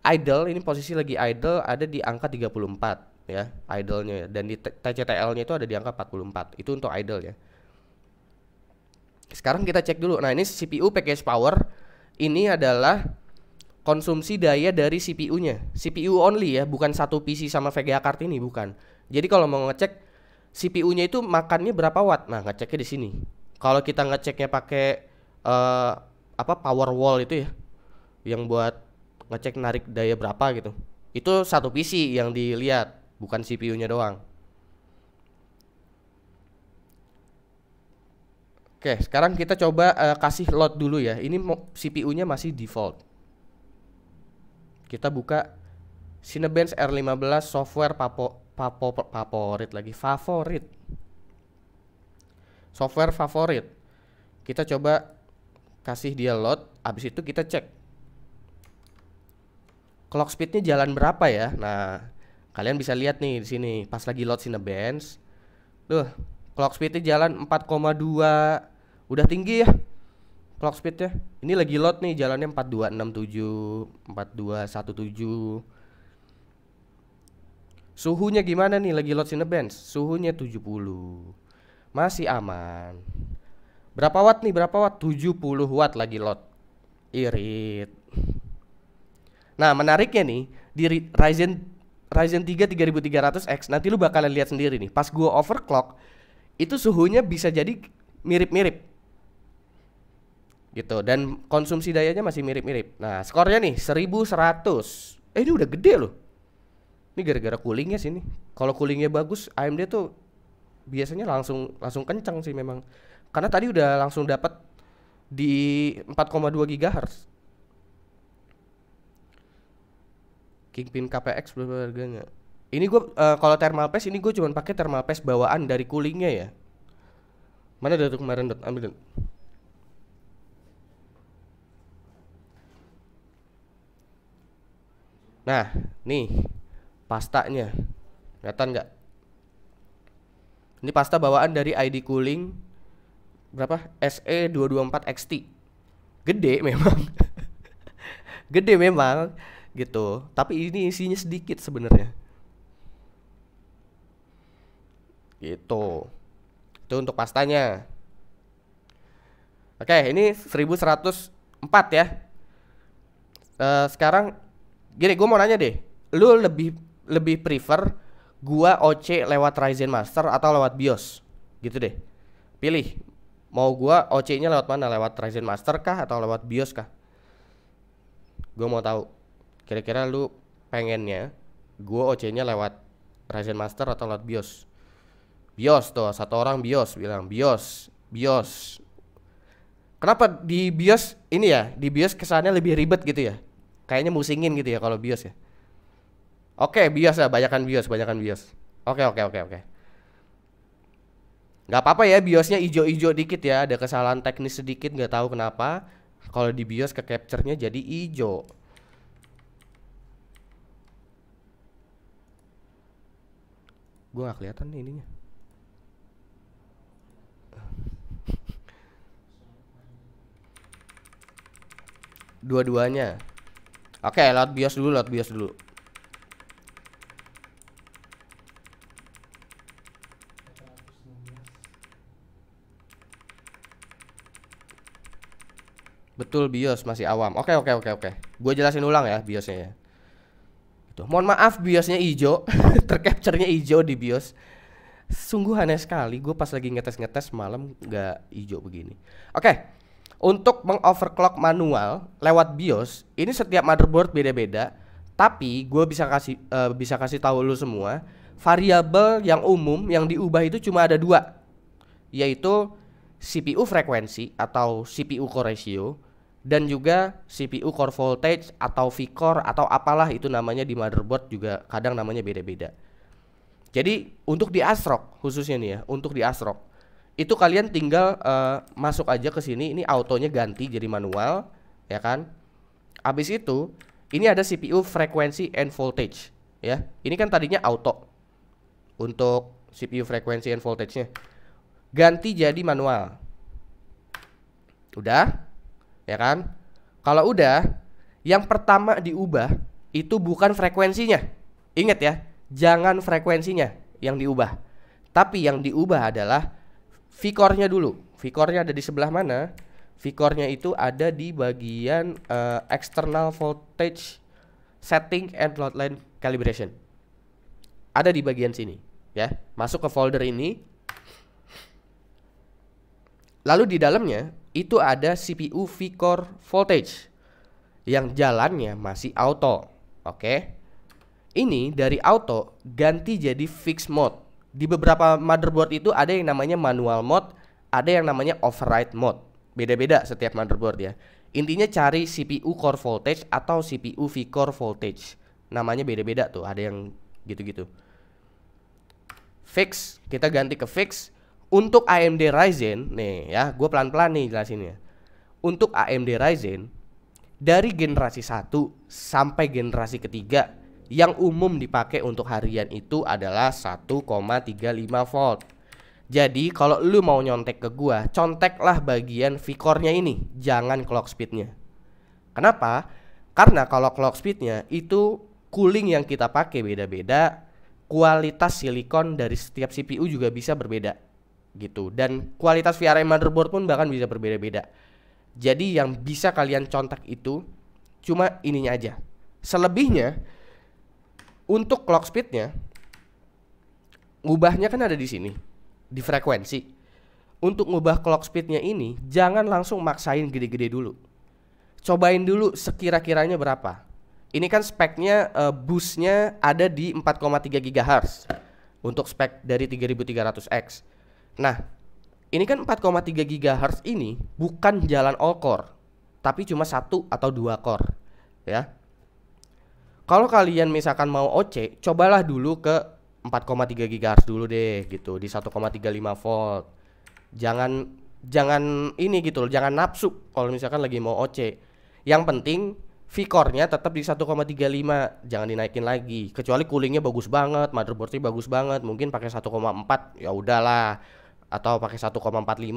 idle, ini posisi lagi idle ada di angka 34 ya, idle-nya dan di TCTL-nya itu ada di angka 44. Itu untuk idle ya. Sekarang kita cek dulu. Nah, ini CPU package power ini adalah konsumsi daya dari CPU-nya. CPU only ya, bukan satu PC sama VGA card ini bukan. Jadi kalau mau ngecek CPU-nya itu makannya berapa watt. Nah, ngeceknya di sini. Kalau kita ngeceknya pakai uh, apa power wall itu ya, yang buat ngecek narik daya berapa gitu. Itu satu PC yang dilihat, bukan CPU-nya doang. Oke, sekarang kita coba uh, kasih load dulu ya. Ini CPU-nya masih default kita buka Cinebench R15 software papo, papo, favorit lagi favorit software favorit kita coba kasih dia load abis itu kita cek clock speednya jalan berapa ya nah kalian bisa lihat nih di sini pas lagi load Cinebench tuh clock speednya jalan 4,2 udah tinggi ya clock speednya ini lagi load nih jalannya 4267 4217 suhunya gimana nih lagi load Cinebench suhunya 70 masih aman berapa watt nih berapa watt 70 watt lagi load irit nah menariknya nih di Ryzen Ryzen 3 3300X nanti lu bakalan lihat sendiri nih pas gua overclock itu suhunya bisa jadi mirip-mirip gitu dan konsumsi dayanya masih mirip-mirip. Nah, skornya nih 1100. Eh ini udah gede loh. Ini gara-gara coolingnya sini. Kalau coolingnya bagus, AMD tuh biasanya langsung langsung kencang sih memang. Karena tadi udah langsung dapat di 4,2 GHz. Kingpin KPX berapa harganya? Ini gue uh, kalau thermal paste ini gue cuma pakai thermal paste bawaan dari coolingnya ya. Mana dari kemarin dot ambil Nah, nih pastanya. Kelihatan nggak? Ini pasta bawaan dari ID Cooling berapa? SE224XT. Gede memang. *laughs* Gede memang gitu. Tapi ini isinya sedikit sebenarnya. Gitu. Itu untuk pastanya. Oke, ini 1104 ya. Uh, sekarang Gini, gue mau nanya deh. Lu lebih lebih prefer gua OC lewat Ryzen Master atau lewat BIOS? Gitu deh. Pilih. Mau gua OC-nya lewat mana? Lewat Ryzen Master kah atau lewat BIOS kah? Gua mau tahu. Kira-kira lu pengennya gua OC-nya lewat Ryzen Master atau lewat BIOS? BIOS tuh, satu orang BIOS bilang BIOS, BIOS. Kenapa di BIOS ini ya? Di BIOS kesannya lebih ribet gitu ya? Kayaknya musingin gitu ya kalau bios ya. Oke, bios ya, banyakkan bios, banyakkan bios. Oke, oke, oke, oke. Gak apa-apa ya biosnya ijo-ijo dikit ya, ada kesalahan teknis sedikit nggak tahu kenapa. Kalau di bios ke capture-nya jadi ijo. Gue gak kelihatan nih ininya. Dua-duanya. Oke, okay, lewat BIOS dulu, lewat BIOS dulu. Betul BIOS masih awam. Oke, okay, oke, okay, oke, okay, oke. Okay. Gue jelasin ulang ya BIOSnya ya. Tuh, mohon maaf biosnya hijau, *laughs* tercapture-nya hijau di bios. Sungguh aneh sekali, gue pas lagi ngetes-ngetes malam nggak hijau begini. Oke, untuk mengoverclock manual lewat BIOS, ini setiap motherboard beda-beda, tapi gue bisa kasih uh, bisa kasih tahu lu semua, variabel yang umum yang diubah itu cuma ada dua, yaitu CPU frekuensi atau CPU core ratio dan juga CPU core voltage atau VCore atau apalah itu namanya di motherboard juga kadang namanya beda-beda. Jadi untuk di ASRock khususnya nih ya, untuk di ASRock itu kalian tinggal uh, masuk aja ke sini ini autonya ganti jadi manual ya kan habis itu ini ada CPU frekuensi and voltage ya ini kan tadinya auto untuk CPU frekuensi and voltage-nya ganti jadi manual udah ya kan kalau udah yang pertama diubah itu bukan frekuensinya ingat ya jangan frekuensinya yang diubah tapi yang diubah adalah Vicornya dulu. Vicornya ada di sebelah mana? Vicornya itu ada di bagian uh, external voltage setting and Load Line calibration. Ada di bagian sini, ya. Masuk ke folder ini. Lalu di dalamnya itu ada CPU Vcore voltage yang jalannya masih auto. Oke. Okay? Ini dari auto ganti jadi fixed mode di beberapa motherboard itu ada yang namanya manual mode, ada yang namanya override mode. Beda-beda setiap motherboard ya. Intinya cari CPU core voltage atau CPU V core voltage. Namanya beda-beda tuh, ada yang gitu-gitu. Fix, kita ganti ke fix. Untuk AMD Ryzen, nih ya, gue pelan-pelan nih jelasinnya. Untuk AMD Ryzen, dari generasi 1 sampai generasi ketiga yang umum dipakai untuk harian itu adalah 1,35 volt. Jadi kalau lu mau nyontek ke gua, conteklah bagian vikornya ini, jangan clock speednya. Kenapa? Karena kalau clock speednya itu cooling yang kita pakai beda-beda, kualitas silikon dari setiap CPU juga bisa berbeda gitu dan kualitas VRM motherboard pun bahkan bisa berbeda-beda. Jadi yang bisa kalian contek itu cuma ininya aja. Selebihnya untuk clock speednya, ubahnya kan ada di sini, di frekuensi. Untuk ngubah clock speednya ini, jangan langsung maksain gede-gede dulu. Cobain dulu sekira-kiranya berapa. Ini kan speknya uh, boostnya ada di 4,3 GHz untuk spek dari 3300X. Nah, ini kan 4,3 GHz ini bukan jalan all core, tapi cuma satu atau dua core, ya kalau kalian misalkan mau OC, cobalah dulu ke 4,3 GHz dulu deh gitu di 1,35 volt. Jangan jangan ini gitu loh, jangan nafsu kalau misalkan lagi mau OC. Yang penting v nya tetap di 1,35, jangan dinaikin lagi. Kecuali coolingnya bagus banget, motherboardnya bagus banget, mungkin pakai 1,4 ya udahlah atau pakai 1,45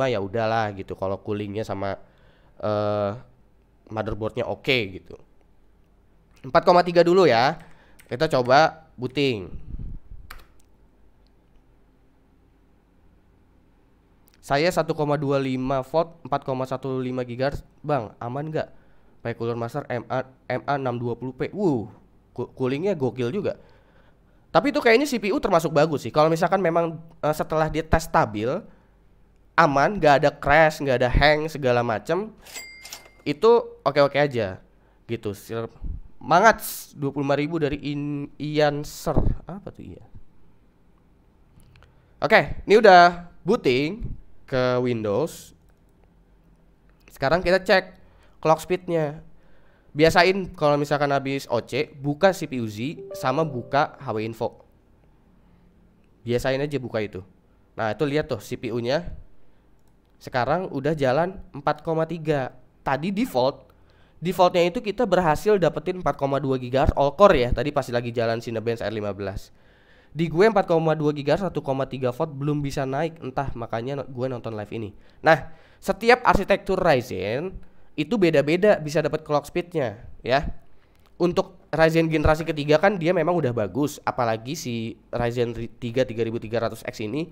ya udahlah gitu kalau coolingnya sama uh, motherboardnya oke okay, gitu. 4,3 dulu ya. Kita coba booting. Saya 1,25 volt 4,15 GHz. Bang, aman nggak? Pakai cooler master MA MA620P. Wuh, coolingnya gokil juga. Tapi itu kayaknya CPU termasuk bagus sih. Kalau misalkan memang uh, setelah dia tes stabil, aman, nggak ada crash, nggak ada hang segala macem, itu oke-oke aja gitu. Mangats 25.000 dari In Ian Sir. apa tuh iya? Oke, ini udah booting ke Windows. Sekarang kita cek clock speednya. Biasain kalau misalkan habis OC, buka CPU Z sama buka HW Info. Biasain aja buka itu. Nah, itu lihat tuh CPU-nya. Sekarang udah jalan 4,3. Tadi default defaultnya itu kita berhasil dapetin 4,2 GHz all core ya tadi pasti lagi jalan Cinebench R15 di gue 4,2 GHz 1,3 volt belum bisa naik entah makanya gue nonton live ini nah setiap arsitektur Ryzen itu beda-beda bisa dapat clock speednya ya untuk Ryzen generasi ketiga kan dia memang udah bagus apalagi si Ryzen 3 3300X ini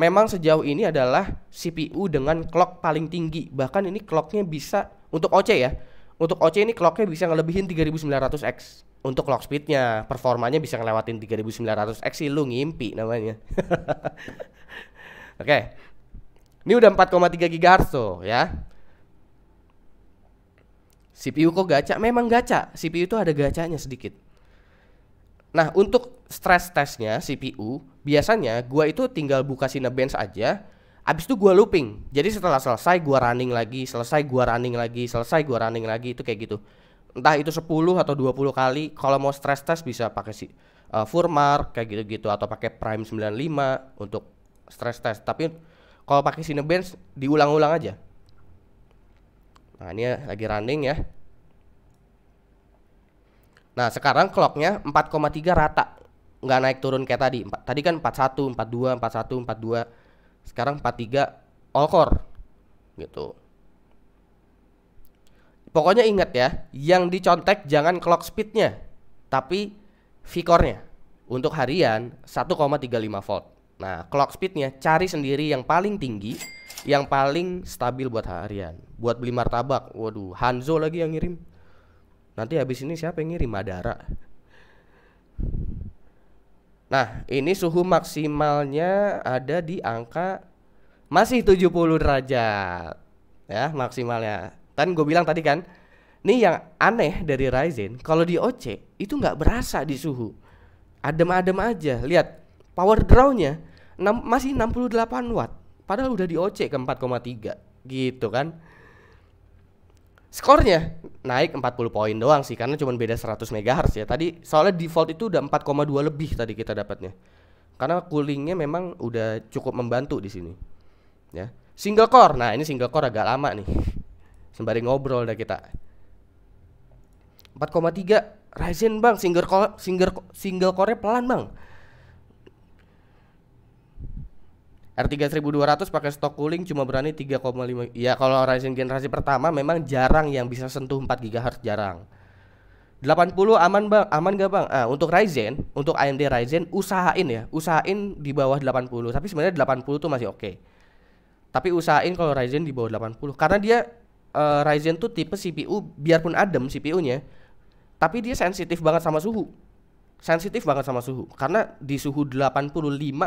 memang sejauh ini adalah CPU dengan clock paling tinggi bahkan ini clocknya bisa untuk OC ya untuk OC ini clocknya bisa ngelebihin 3900X untuk clock speednya performanya bisa ngelewatin 3900X sih lu ngimpi namanya *laughs* oke okay. ini udah 4,3 GHz tuh ya CPU kok gacha? Memang gacha. CPU itu ada gacanya sedikit. Nah, untuk stress testnya CPU, biasanya gua itu tinggal buka Cinebench aja, Abis itu gue looping. Jadi setelah selesai gue running lagi, selesai gue running lagi, selesai gue running lagi itu kayak gitu. Entah itu 10 atau 20 kali. Kalau mau stress test bisa pakai si uh, eh, Furmark kayak gitu-gitu atau pakai Prime 95 untuk stress test. Tapi kalau pakai Cinebench diulang-ulang aja. Nah, ini ya, lagi running ya. Nah, sekarang clocknya 4,3 rata. Nggak naik turun kayak tadi. tadi kan 41, 42, 41, 42 sekarang 43 all core gitu pokoknya ingat ya yang dicontek jangan clock speednya tapi nya untuk harian 1,35 volt nah clock speednya cari sendiri yang paling tinggi yang paling stabil buat harian buat beli martabak waduh Hanzo lagi yang ngirim nanti habis ini siapa yang ngirim Madara Nah, ini suhu maksimalnya ada di angka masih 70 derajat. Ya, maksimalnya. Kan gue bilang tadi kan, ini yang aneh dari Ryzen, kalau di OC itu nggak berasa di suhu. Adem-adem aja. Lihat, power draw-nya masih 68 watt. Padahal udah di OC ke 4,3 gitu kan skornya naik 40 poin doang sih karena cuma beda 100 MHz ya. Tadi soalnya default itu udah 4,2 lebih tadi kita dapatnya. Karena coolingnya memang udah cukup membantu di sini. Ya. Single core. Nah, ini single core agak lama nih. Sembari ngobrol dah kita. 4,3 Ryzen bang single core single single core pelan bang R3 1200 pakai stock cooling cuma berani 3,5 ya kalau Ryzen generasi pertama memang jarang yang bisa sentuh 4 GHz jarang 80 aman bang aman gak bang ah, untuk Ryzen untuk AMD Ryzen usahain ya usahain di bawah 80 tapi sebenarnya 80 tuh masih oke okay. tapi usahain kalau Ryzen di bawah 80 karena dia uh, Ryzen tuh tipe CPU biarpun adem CPU-nya tapi dia sensitif banget sama suhu sensitif banget sama suhu karena di suhu 85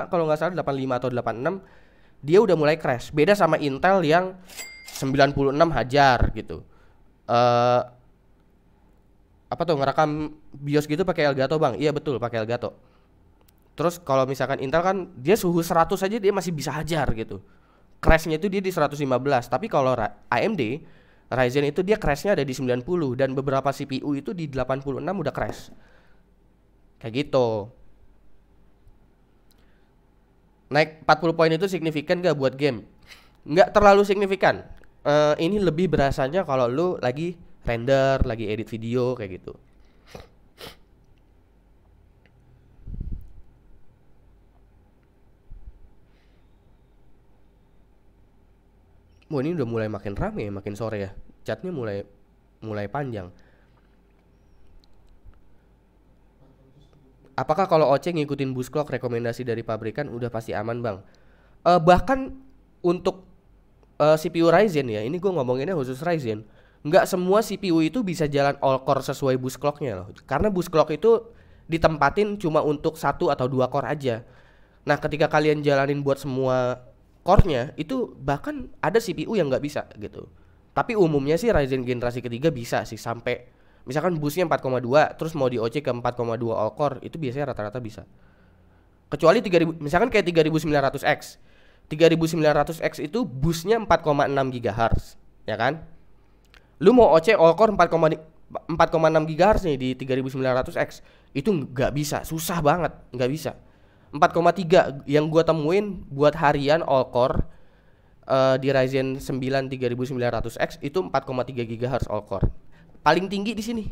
kalau nggak salah 85 atau 86 dia udah mulai crash beda sama Intel yang 96 hajar gitu uh, apa tuh ngerekam BIOS gitu pakai Elgato bang iya betul pakai Elgato terus kalau misalkan Intel kan dia suhu 100 aja dia masih bisa hajar gitu crashnya itu dia di 115 tapi kalau AMD Ryzen itu dia crashnya ada di 90 dan beberapa CPU itu di 86 udah crash Kayak gitu. Naik 40 poin itu signifikan gak buat game? Nggak terlalu signifikan. Uh, ini lebih berasanya kalau lu lagi render, lagi edit video kayak gitu. Wah ini udah mulai makin rame makin sore ya. catnya mulai mulai panjang. Apakah kalau Oce ngikutin bus clock rekomendasi dari pabrikan udah pasti aman bang? Uh, bahkan untuk uh, eh, CPU Ryzen ya, ini gue ngomonginnya khusus Ryzen. Nggak semua CPU itu bisa jalan all core sesuai bus clocknya loh. Karena bus clock itu ditempatin cuma untuk satu atau dua core aja. Nah ketika kalian jalanin buat semua core-nya itu bahkan ada CPU yang nggak bisa gitu. Tapi umumnya sih Ryzen generasi ketiga bisa sih sampai misalkan busnya 4,2 terus mau di OC ke 4,2 all core itu biasanya rata-rata bisa kecuali 3000 misalkan kayak 3900X 3900X itu busnya 4,6 GHz ya kan lu mau OC all core 4,6 GHz nih di 3900X itu nggak bisa susah banget nggak bisa 4,3 yang gua temuin buat harian all core uh, di Ryzen 9 3900X itu 4,3 GHz all core paling tinggi di sini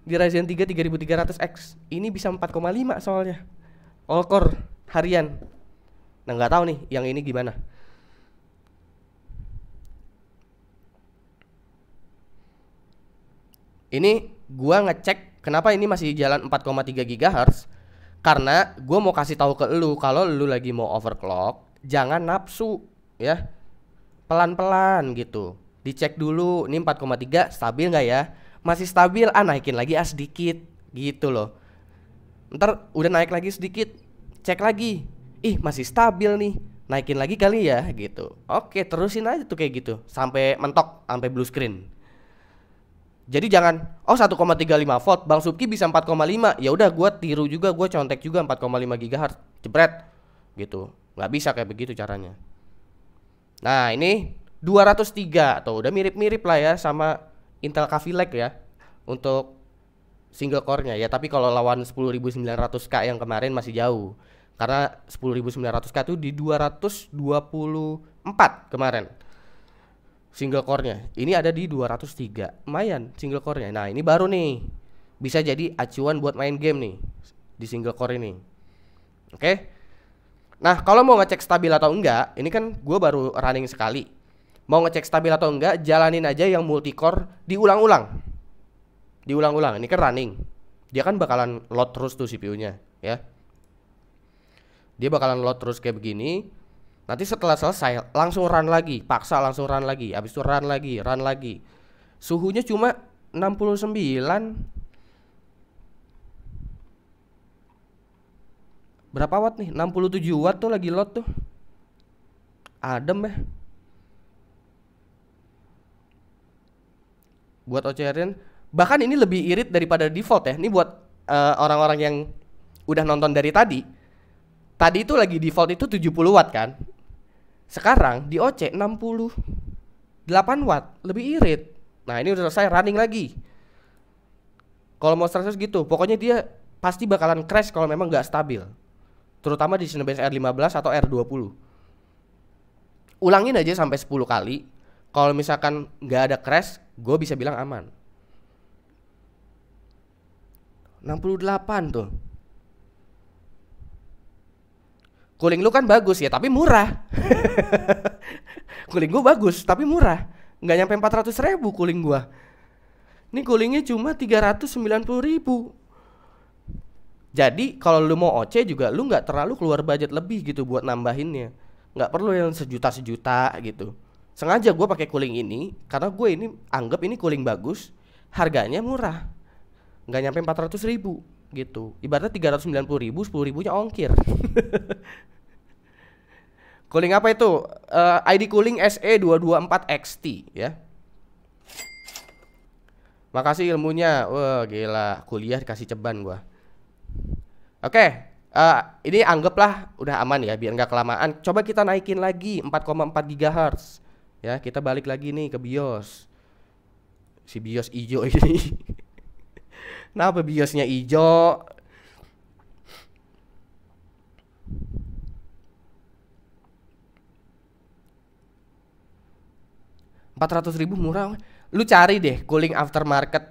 di Ryzen 3 3300X ini bisa 4,5 soalnya all core harian nah nggak tahu nih yang ini gimana ini gua ngecek kenapa ini masih jalan 4,3 GHz karena gua mau kasih tahu ke lu kalau lu lagi mau overclock jangan nafsu ya pelan-pelan gitu dicek dulu ini 4,3 stabil nggak ya masih stabil ah naikin lagi ah sedikit gitu loh ntar udah naik lagi sedikit cek lagi ih masih stabil nih naikin lagi kali ya gitu oke terusin aja tuh kayak gitu sampai mentok sampai blue screen jadi jangan oh 1,35 volt Bang Subki bisa 4,5 ya udah gue tiru juga gue contek juga 4,5 GHz jebret gitu nggak bisa kayak begitu caranya nah ini 203 atau udah mirip-mirip lah ya sama Intel Coffee Lake ya untuk single core-nya ya tapi kalau lawan 10900K yang kemarin masih jauh karena 10900K itu di 224 kemarin single core-nya ini ada di 203 lumayan single core-nya nah ini baru nih bisa jadi acuan buat main game nih di single core ini oke okay? Nah, kalau mau ngecek stabil atau enggak, ini kan gue baru running sekali mau ngecek stabil atau enggak jalanin aja yang multicore diulang-ulang diulang-ulang ini kan running dia kan bakalan load terus tuh CPU-nya ya dia bakalan load terus kayak begini nanti setelah selesai langsung run lagi paksa langsung run lagi habis itu run lagi run lagi suhunya cuma 69 berapa watt nih 67 watt tuh lagi load tuh adem ya buat OCRN bahkan ini lebih irit daripada default ya. Ini buat eh, orang-orang uh, yang udah nonton dari tadi. Tadi itu lagi default itu 70 watt kan. Sekarang di OC 68 watt, lebih irit. Nah, ini udah selesai running lagi. Kalau mau stress gitu, pokoknya dia pasti bakalan crash kalau memang nggak stabil. Terutama di Cinebench R15 atau R20. Ulangin aja sampai 10 kali, kalau misalkan nggak ada crash gue bisa bilang aman 68 tuh cooling lu kan bagus ya tapi murah *laughs* Cooling gue bagus tapi murah Nggak nyampe 400 ribu cooling gue Ini coolingnya cuma 390 ribu jadi kalau lu mau OC juga lu nggak terlalu keluar budget lebih gitu buat nambahinnya. Nggak perlu yang sejuta sejuta gitu sengaja gue pakai cooling ini karena gue ini anggap ini cooling bagus harganya murah nggak nyampe 400 ribu gitu ibaratnya 390 ribu 10 ribunya ongkir cooling *laughs* apa itu uh, eh, ID cooling SE224XT ya makasih ilmunya wah gila kuliah dikasih ceban gue. oke okay. Uh, eh, ini anggaplah udah aman ya biar nggak kelamaan. Coba kita naikin lagi 4,4 GHz ya kita balik lagi nih ke BIOS si BIOS ijo ini *laughs* kenapa BIOSnya ijo empat ratus ribu murah lu cari deh cooling aftermarket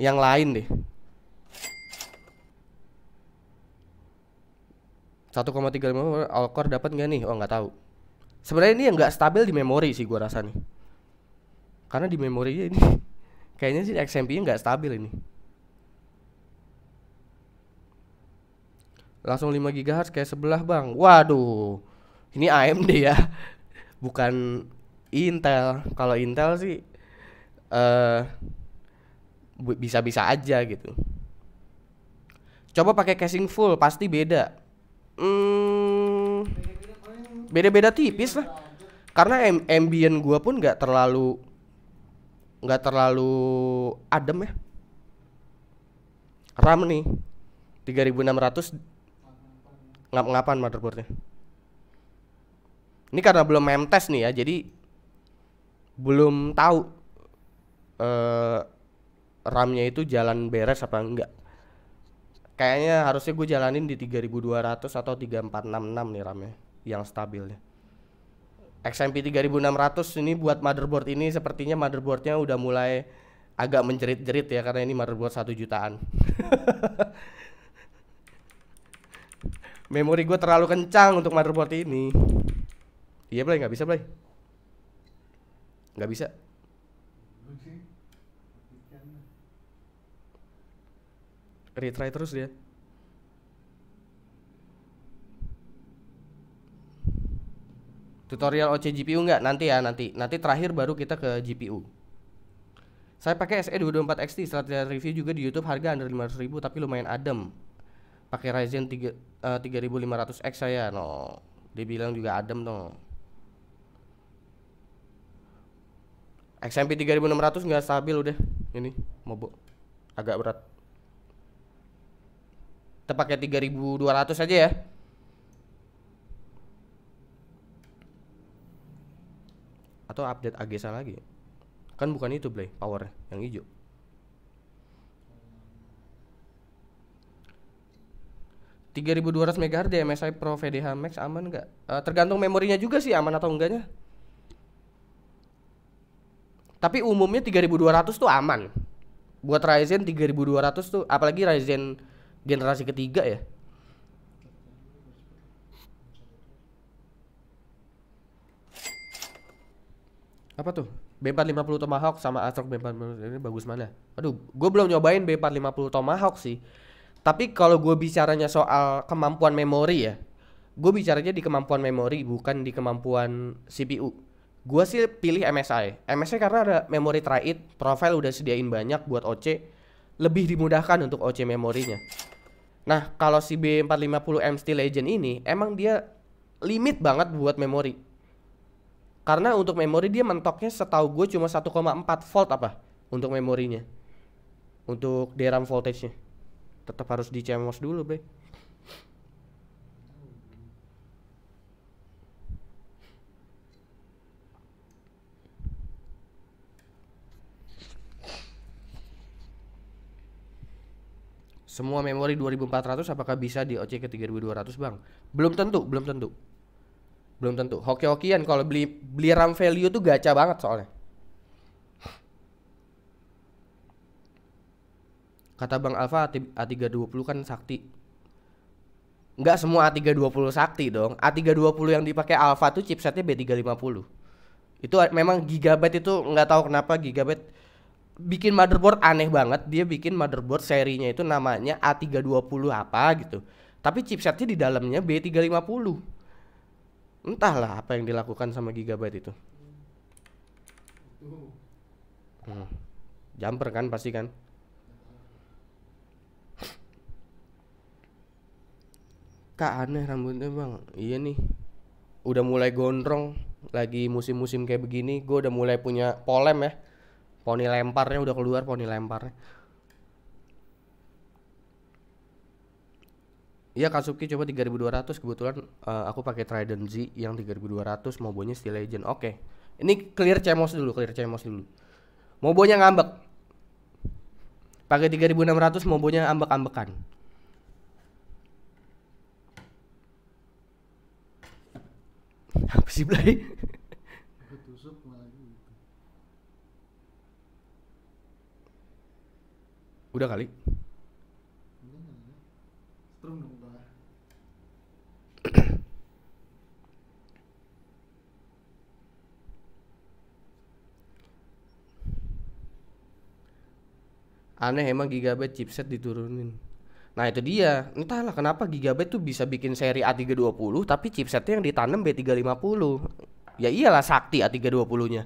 yang lain deh 1,35 all dapat nggak nih? Oh nggak tahu sebenarnya ini yang nggak stabil di memori sih gue rasa nih karena di memori ini *laughs* kayaknya sih XMP-nya nggak stabil ini langsung 5 GHz kayak sebelah bang waduh ini AMD ya *laughs* bukan Intel kalau Intel sih eh uh, bisa-bisa aja gitu coba pakai casing full pasti beda hmm beda-beda tipis lah karena am ambient gua pun nggak terlalu nggak terlalu adem ya RAM nih 3600 ngap-ngapan motherboardnya ini karena belum mem test nih ya jadi belum tahu eh RAM-nya itu jalan beres apa enggak kayaknya harusnya gue jalanin di 3200 atau 3466 nih RAM-nya yang stabilnya. XMP 3600 ini buat motherboard ini sepertinya motherboardnya udah mulai agak menjerit-jerit ya karena ini motherboard satu jutaan. *laughs* Memori gue terlalu kencang untuk motherboard ini. Iya play nggak bisa play. Nggak bisa. Retry terus dia. Tutorial OC GPU nggak? Nanti ya, nanti. Nanti terakhir baru kita ke GPU. Saya pakai SE224 XT, setelah lihat review juga di YouTube harga under 500 ribu tapi lumayan adem. Pakai Ryzen 3, uh, 3500X saya, no. dia bilang juga adem no. XMP 3600 nggak stabil udah ini mobok agak berat kita pakai 3200 aja ya atau update Agesa lagi kan bukan itu play power yang hijau Tiga ribu dua ratus MHz di MSI Pro VDH Max aman nggak? Uh, tergantung memorinya juga sih aman atau enggaknya. Tapi umumnya 3200 tuh aman. Buat Ryzen 3200 tuh apalagi Ryzen generasi ketiga ya apa tuh B450 Tomahawk sama Astrok B450 ini bagus mana? Aduh, gue belum nyobain B450 Tomahawk sih. Tapi kalau gue bicaranya soal kemampuan memori ya, gue bicaranya di kemampuan memori bukan di kemampuan CPU. Gue sih pilih MSI. MSI karena ada memori trait, profile udah sediain banyak buat OC, lebih dimudahkan untuk OC memorinya. Nah, kalau si B450 M Steel Legend ini emang dia limit banget buat memori karena untuk memori dia mentoknya setahu gue cuma 1,4 volt apa untuk memorinya. Untuk DRAM voltage-nya. Tetap harus di CMOS dulu, Bre. Semua memori 2400 apakah bisa di OC ke 3200, Bang? Belum tentu, belum tentu belum tentu hoki-hokian kalau beli beli ram value tuh gacha banget soalnya kata Bang Alfa A320 kan sakti nggak semua A320 sakti dong A320 yang dipakai Alfa tuh chipsetnya B350 itu memang gigabyte itu nggak tahu kenapa gigabyte bikin motherboard aneh banget dia bikin motherboard serinya itu namanya A320 apa gitu tapi chipsetnya di dalamnya B350 entahlah apa yang dilakukan sama gigabyte itu hmm. jumper kan pasti kan kak aneh rambutnya bang iya nih udah mulai gondrong lagi musim-musim kayak begini gue udah mulai punya polem ya poni lemparnya udah keluar poni lemparnya Iya Kasuki coba 3200 kebetulan uh, aku pakai Trident Z yang 3200 mobonya Steel Legend. Oke. Okay. Ini clear Cemos dulu, clear Cemos dulu. Mobonya ngambek. Pakai 3600 mobonya ambek-ambekan. Apa sih Blay? Udah kali. Strum aneh emang gigabyte chipset diturunin nah itu dia entahlah kenapa gigabyte tuh bisa bikin seri A320 tapi chipsetnya yang ditanam B350 ya iyalah sakti A320 nya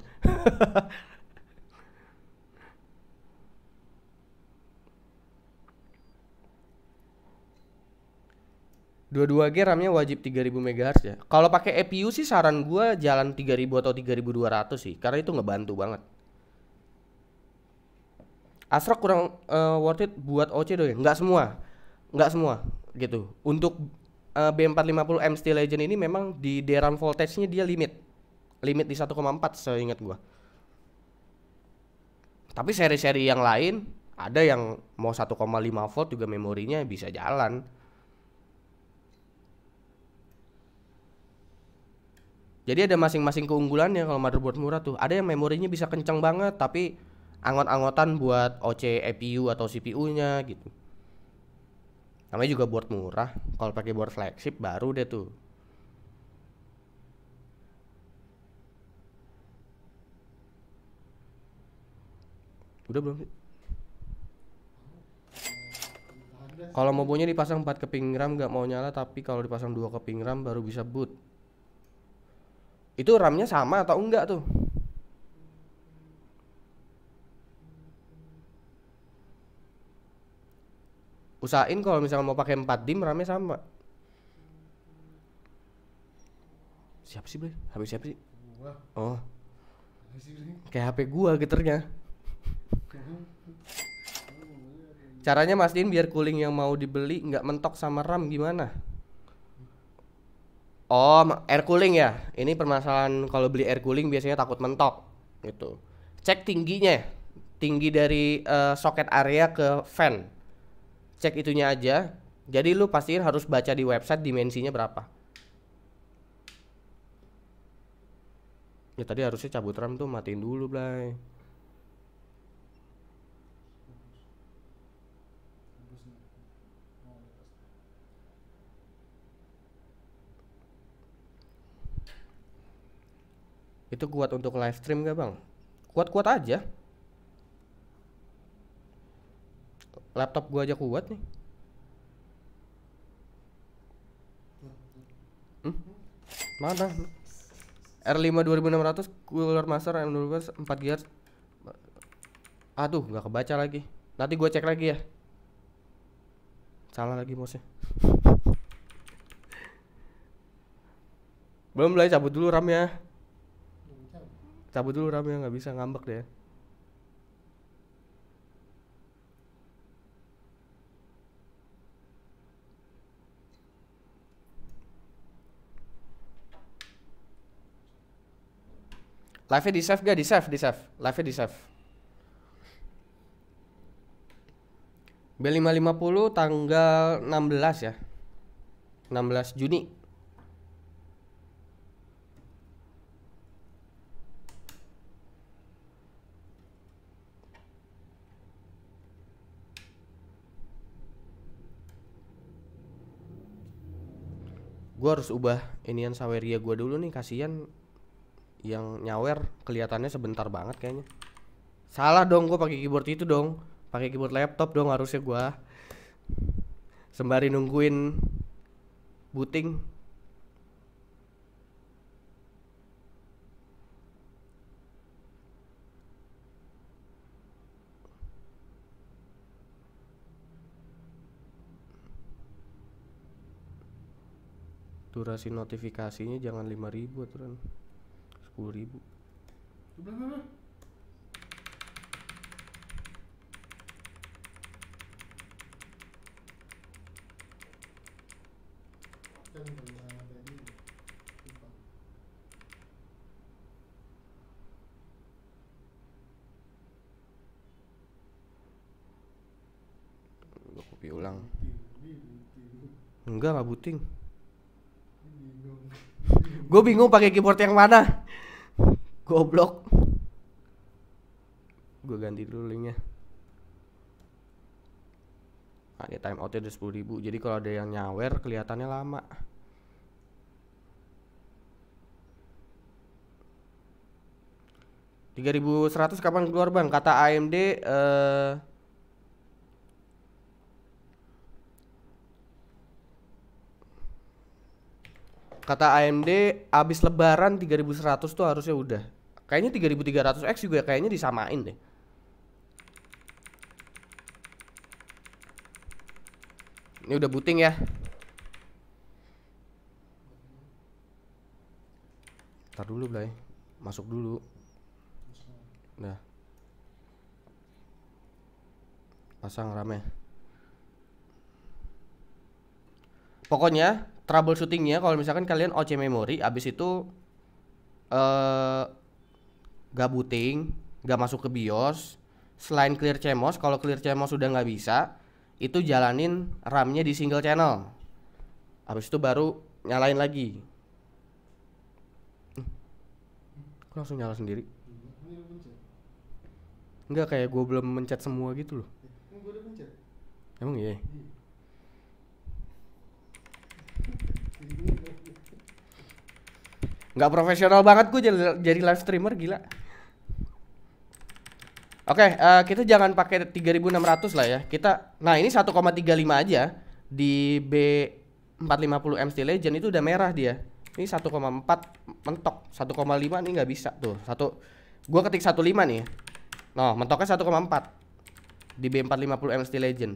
Dua-dua G RAM-nya wajib 3000 MHz ya. Kalau pakai EPU sih saran gue jalan 3000 atau 3200 sih, karena itu ngebantu banget. Asrock kurang uh, worth it buat OC doi. Nggak semua. Nggak semua gitu. Untuk eh, uh, B450M Steel Legend ini memang di DRAM voltage-nya dia limit. Limit di 1,4 seingat gua. Tapi seri-seri yang lain ada yang mau 1,5 volt juga memorinya bisa jalan. Jadi ada masing-masing keunggulannya kalau motherboard murah tuh. Ada yang memorinya bisa kencang banget tapi angot-angotan buat OC EPU atau CPU-nya gitu. Namanya juga board murah. Kalau pakai board flagship baru deh tuh. Udah belum sih? Kalau mobile dipasang 4 keping RAM nggak mau nyala tapi kalau dipasang 2 keping RAM baru bisa boot. Itu RAM-nya sama atau enggak tuh? usahain kalau misalnya mau pakai 4 dim rame sama siapa sih bro habis siapa sih gua. oh kayak HP gua geternya *laughs* caranya mas mastiin biar cooling yang mau dibeli nggak mentok sama RAM gimana oh air cooling ya ini permasalahan kalau beli air cooling biasanya takut mentok gitu cek tingginya tinggi dari uh, soket area ke fan cek itunya aja. Jadi lu pasti harus baca di website dimensinya berapa. Ya tadi harusnya cabut RAM tuh matiin dulu, Blay. Itu kuat untuk live stream gak bang? Kuat-kuat aja. Laptop gua aja kuat nih. Hmm? Mana? R5 2600 Cooler Master M12 4 gear. Aduh, nggak kebaca lagi. Nanti gua cek lagi ya. Salah lagi mouse Belum mulai cabut dulu RAM ya. Cabut dulu RAM ya nggak bisa ngambek deh. Live-nya di save gak? Di save, di save. Live-nya di save. B550 tanggal 16 ya. 16 Juni. Gue harus ubah inian saweria gue dulu nih kasihan yang nyawer kelihatannya sebentar banget kayaknya. Salah dong gue pakai keyboard itu dong. Pakai keyboard laptop dong harusnya gue. Sembari nungguin booting. Durasi notifikasinya jangan 5000 aturan puluh ribu Gue kopi ulang Enggak lah buting Gue bingung pakai keyboard yang mana goblok gue ganti dulu linknya nah, ini time outnya udah sepuluh ribu jadi kalau ada yang nyawer kelihatannya lama tiga ribu seratus kapan keluar bang kata AMD uh, eh, kata AMD abis lebaran 3100 tuh harusnya udah Kayaknya 3300X juga kayaknya disamain deh. Ini udah booting ya. Ntar dulu, Blay. Masuk dulu. Nah. Pasang rame. Pokoknya troubleshootingnya kalau misalkan kalian OC memory abis itu uh, gak booting, gak masuk ke BIOS. Selain clear CMOS, kalau clear CMOS sudah nggak bisa, itu jalanin RAM-nya di single channel. Habis itu baru nyalain lagi. Kok langsung nyala sendiri? Enggak kayak gue belum mencet semua gitu loh. Emang iya. Enggak profesional banget gue jadi live streamer gila. Oke, okay, uh, eh, kita jangan pakai 3600 lah ya. Kita nah ini 1,35 aja di B450M Steel Legend itu udah merah dia. Ini 1,4 mentok. 1,5 ini nggak bisa tuh. Satu gua ketik 15 nih. Nah, mentoknya 1,4 di B450M Steel Legend.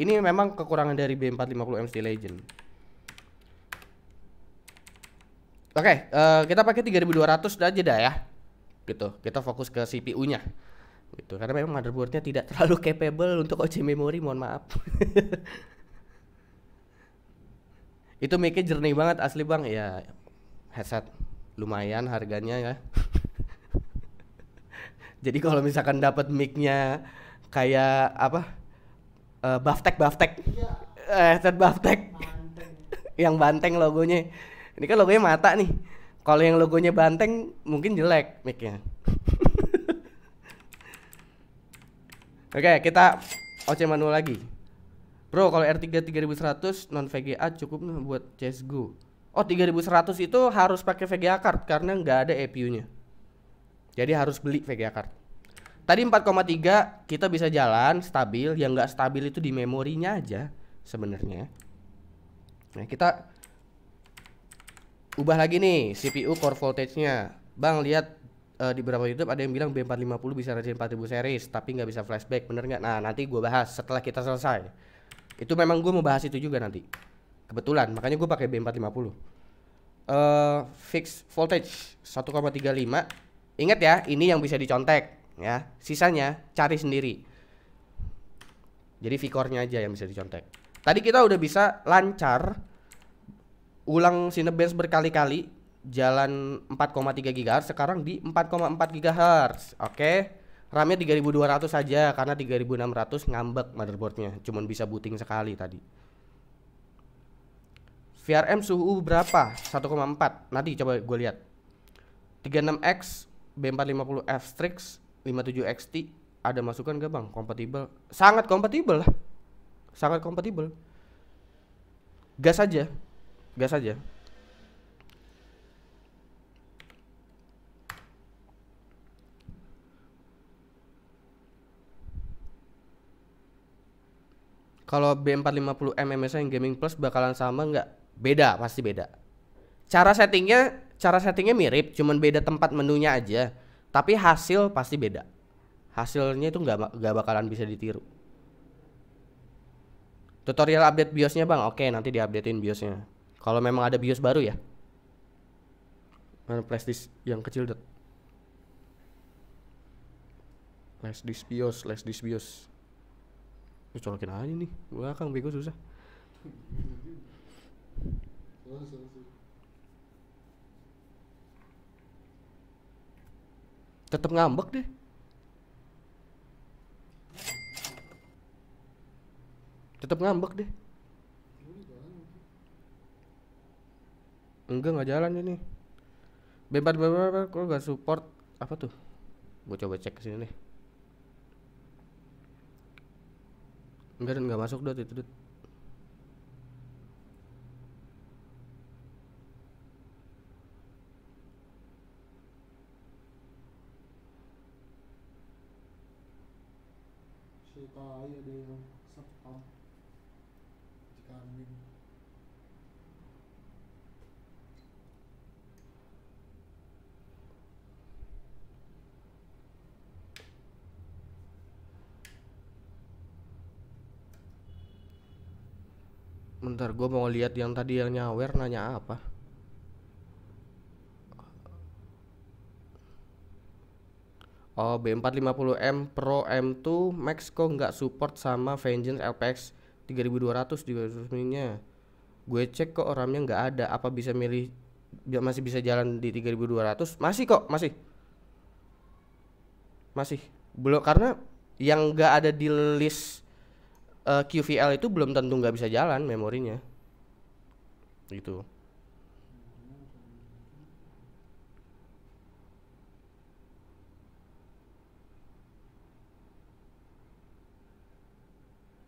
Ini memang kekurangan dari B450M Steel Legend. Oke, okay, uh, eh, kita pakai 3200 aja dah ya. Gitu. Kita fokus ke CPU-nya itu karena memang motherboardnya tidak *laughs* terlalu capable untuk OC memory mohon maaf *laughs* itu make jernih banget asli bang ya headset lumayan harganya ya *laughs* jadi kalau misalkan dapat micnya kayak apa uh, baftek baftek ya. headset baftek yang banteng logonya ini kan logonya mata nih kalau yang logonya banteng mungkin jelek micnya Oke, okay, kita OC manual lagi. Bro, kalau R3 3100 non VGA cukup nih buat CS:GO. Oh, 3100 itu harus pakai VGA card karena nggak ada apu nya Jadi harus beli VGA card. Tadi 4,3 kita bisa jalan stabil, yang nggak stabil itu di memorinya aja sebenarnya. Nah, kita ubah lagi nih CPU core voltage-nya. Bang, lihat uh, di beberapa YouTube ada yang bilang B450 bisa Ryzen 4000 series tapi nggak bisa flashback, bener nggak? Nah nanti gue bahas setelah kita selesai. Itu memang gue mau bahas itu juga nanti. Kebetulan, makanya gue pakai B450. Uh, eh, fix voltage 1,35. Ingat ya, ini yang bisa dicontek ya. Sisanya cari sendiri. Jadi vikornya aja yang bisa dicontek. Tadi kita udah bisa lancar ulang Cinebench berkali-kali jalan 4,3 GHz sekarang di 4,4 GHz. Oke. RAM-nya 3200 saja karena 3600 ngambek motherboardnya, cuman bisa booting sekali tadi. VRM suhu berapa? 1,4. Nanti coba gue lihat. 36X B450F Strix 57XT ada masukan gak bang? Kompatibel? Sangat kompatibel lah. Sangat kompatibel. Gas aja. Gas aja. kalau b 450 MMS yang Gaming Plus bakalan sama nggak? Beda, pasti beda. Cara settingnya, cara settingnya mirip, cuman beda tempat menunya aja. Tapi hasil pasti beda. Hasilnya itu nggak nggak bakalan bisa ditiru. Tutorial update BIOSnya bang, oke nanti diupdatein BIOSnya. Kalau memang ada BIOS baru ya. Mana flashdisk yang kecil dot. Flash disk BIOS, flash disk BIOS. Lu colokin aja nih, belakang bego susah. Tetap ngambek deh. Tetap ngambek deh. Enggak nggak jalan ini. Bebas bebas kok nggak support apa tuh? Gue coba cek kesini sini nih. Enggak, dan enggak masuk dot itu dot. Si tai ada Bentar gue mau lihat yang tadi yang nyawer nanya apa Oh B450M Pro M2 Max kok nggak support sama Vengeance LPX 3200 juga resminya Gue cek kok orangnya nggak ada Apa bisa milih masih bisa jalan di 3200 Masih kok masih Masih belum karena yang nggak ada di list uh, eh, QVL itu belum tentu nggak bisa jalan memorinya gitu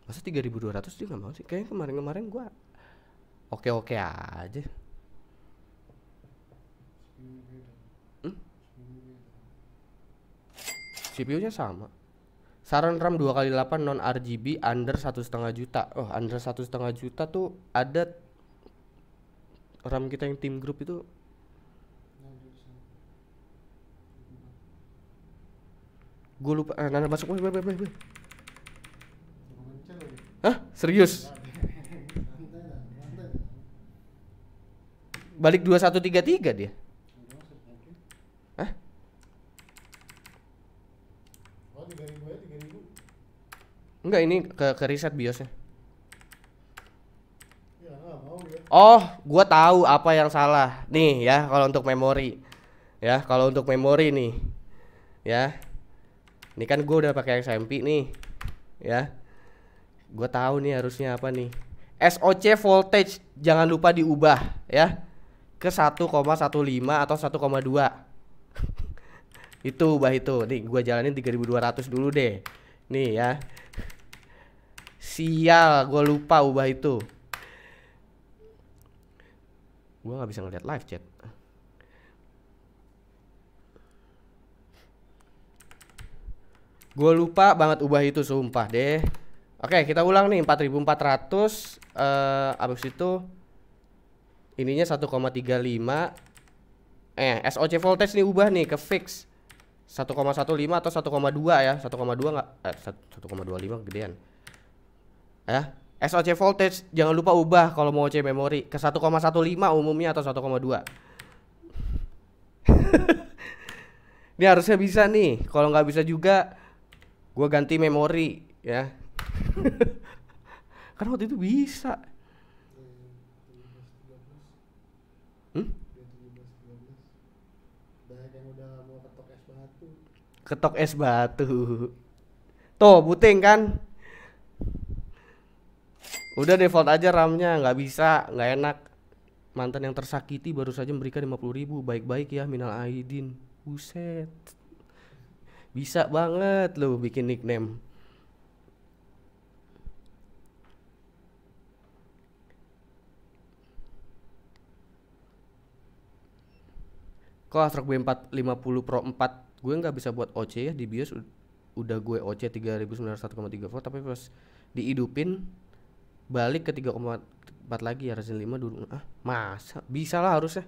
masa 3200 dia nggak mau sih kayaknya kemarin-kemarin gua oke-oke aja hmm? CPU-nya sama Saran RAM 2x8 non RGB under 1,5 juta. Oh, under 1,5 juta tuh ada RAM kita yang tim grup itu gue lupa eh, nana masuk woi woi woi hah serius balik 2133 dia Enggak ini ke, ke reset biosnya. Ya, ya. Oh, gue tahu apa yang salah. Nih ya, kalau untuk memori. Ya, kalau untuk memori nih. Ya. Ini kan gue udah pakai XMP nih. Ya. gue tahu nih harusnya apa nih. SOC voltage jangan lupa diubah ya ke 1,15 atau 1,2. *laughs* itu ubah itu. Nih gue jalanin 3200 dulu deh. Nih ya. Sial, gue lupa ubah itu. Gue nggak bisa ngeliat live chat. Gue lupa banget ubah itu sumpah deh. Oke, kita ulang nih 4400 eh uh, abis itu ininya 1,35 eh SOC voltage nih ubah nih ke fix 1,15 atau 1,2 ya. 1,2 enggak eh 1,25 gedean ya SOC voltage jangan lupa ubah kalau mau c memory ke 1,15 umumnya atau 1,2 *laughs* ini harusnya bisa nih kalau nggak bisa juga gue ganti memori ya *laughs* Karena waktu itu bisa hmm? ketok es batu tuh buting kan Udah default aja RAM-nya, nggak bisa, nggak enak. Mantan yang tersakiti baru saja memberikan 50 ribu, baik-baik ya Minal Aidin. Buset. Bisa banget lo bikin nickname. Kok Astroq b 450 Pro 4 gue nggak bisa buat OC ya di BIOS udah gue OC 3901,34 tapi pas dihidupin balik ke 3,4 lagi ya Resident 5 dulu ah masa bisa lah harusnya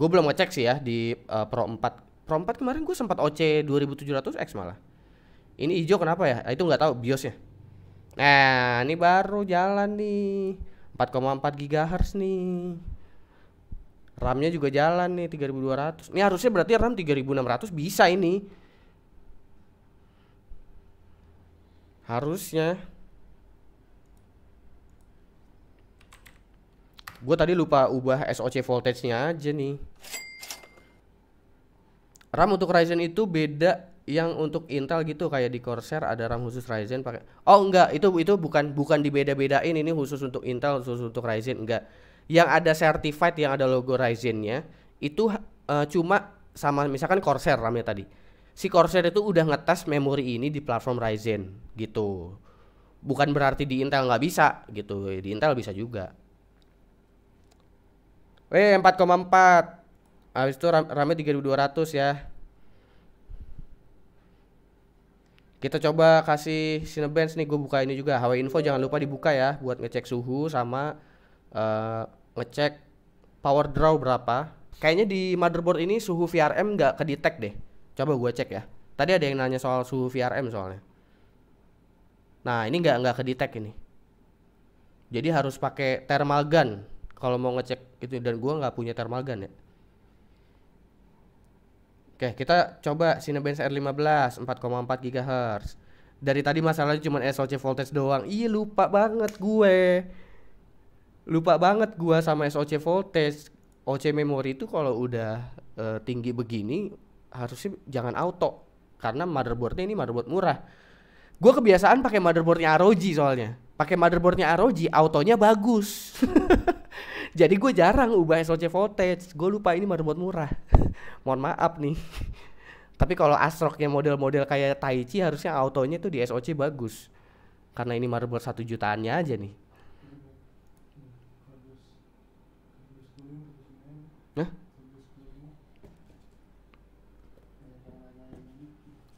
gue belum ngecek sih ya di uh, Pro 4 Pro 4 kemarin gue sempat OC 2700X malah ini hijau kenapa ya nah, itu nggak tahu biosnya nah ini baru jalan nih 4,4 GHz nih RAM-nya juga jalan nih 3200. Ini harusnya berarti RAM 3600 bisa ini. Harusnya. Gue tadi lupa ubah SOC voltage-nya aja nih. RAM untuk Ryzen itu beda yang untuk Intel gitu kayak di Corsair ada RAM khusus Ryzen pakai. Oh enggak, itu itu bukan bukan dibeda-bedain ini khusus untuk Intel, khusus untuk Ryzen enggak. Yang ada certified yang ada logo Ryzen-nya itu uh, cuma sama misalkan Corsair RAM-nya tadi. Si Corsair itu udah ngetes memori ini di platform Ryzen gitu. Bukan berarti di Intel nggak bisa gitu. Di Intel bisa juga. Eh 4,4 iya, Habis itu RAM, nya 3200 ya Kita coba kasih Cinebench nih Gue buka ini juga HW Info jangan lupa dibuka ya Buat ngecek suhu sama uh, Ngecek power draw berapa Kayaknya di motherboard ini suhu VRM nggak kedetek deh Coba gue cek ya Tadi ada yang nanya soal suhu VRM soalnya Nah ini gak, nggak kedetek ini Jadi harus pakai thermal gun kalau mau ngecek itu dan gua nggak punya thermal gun ya Oke, kita coba Cinebench R15 4,4 GHz. Dari tadi masalahnya cuma SOC voltage doang. Iya, lupa banget gue. Lupa banget gue sama SOC voltage. OC memory itu kalau udah e, tinggi begini harusnya jangan auto karena motherboardnya ini motherboard murah. Gue kebiasaan pakai motherboardnya ROG soalnya pakai motherboardnya ROG autonya bagus *laughs* jadi gue jarang ubah SOC voltage gue lupa ini motherboard murah *laughs* mohon maaf nih *laughs* tapi kalau Asrock yang model-model kayak Taichi harusnya autonya tuh di SOC bagus karena ini motherboard satu jutaannya aja nih Hah?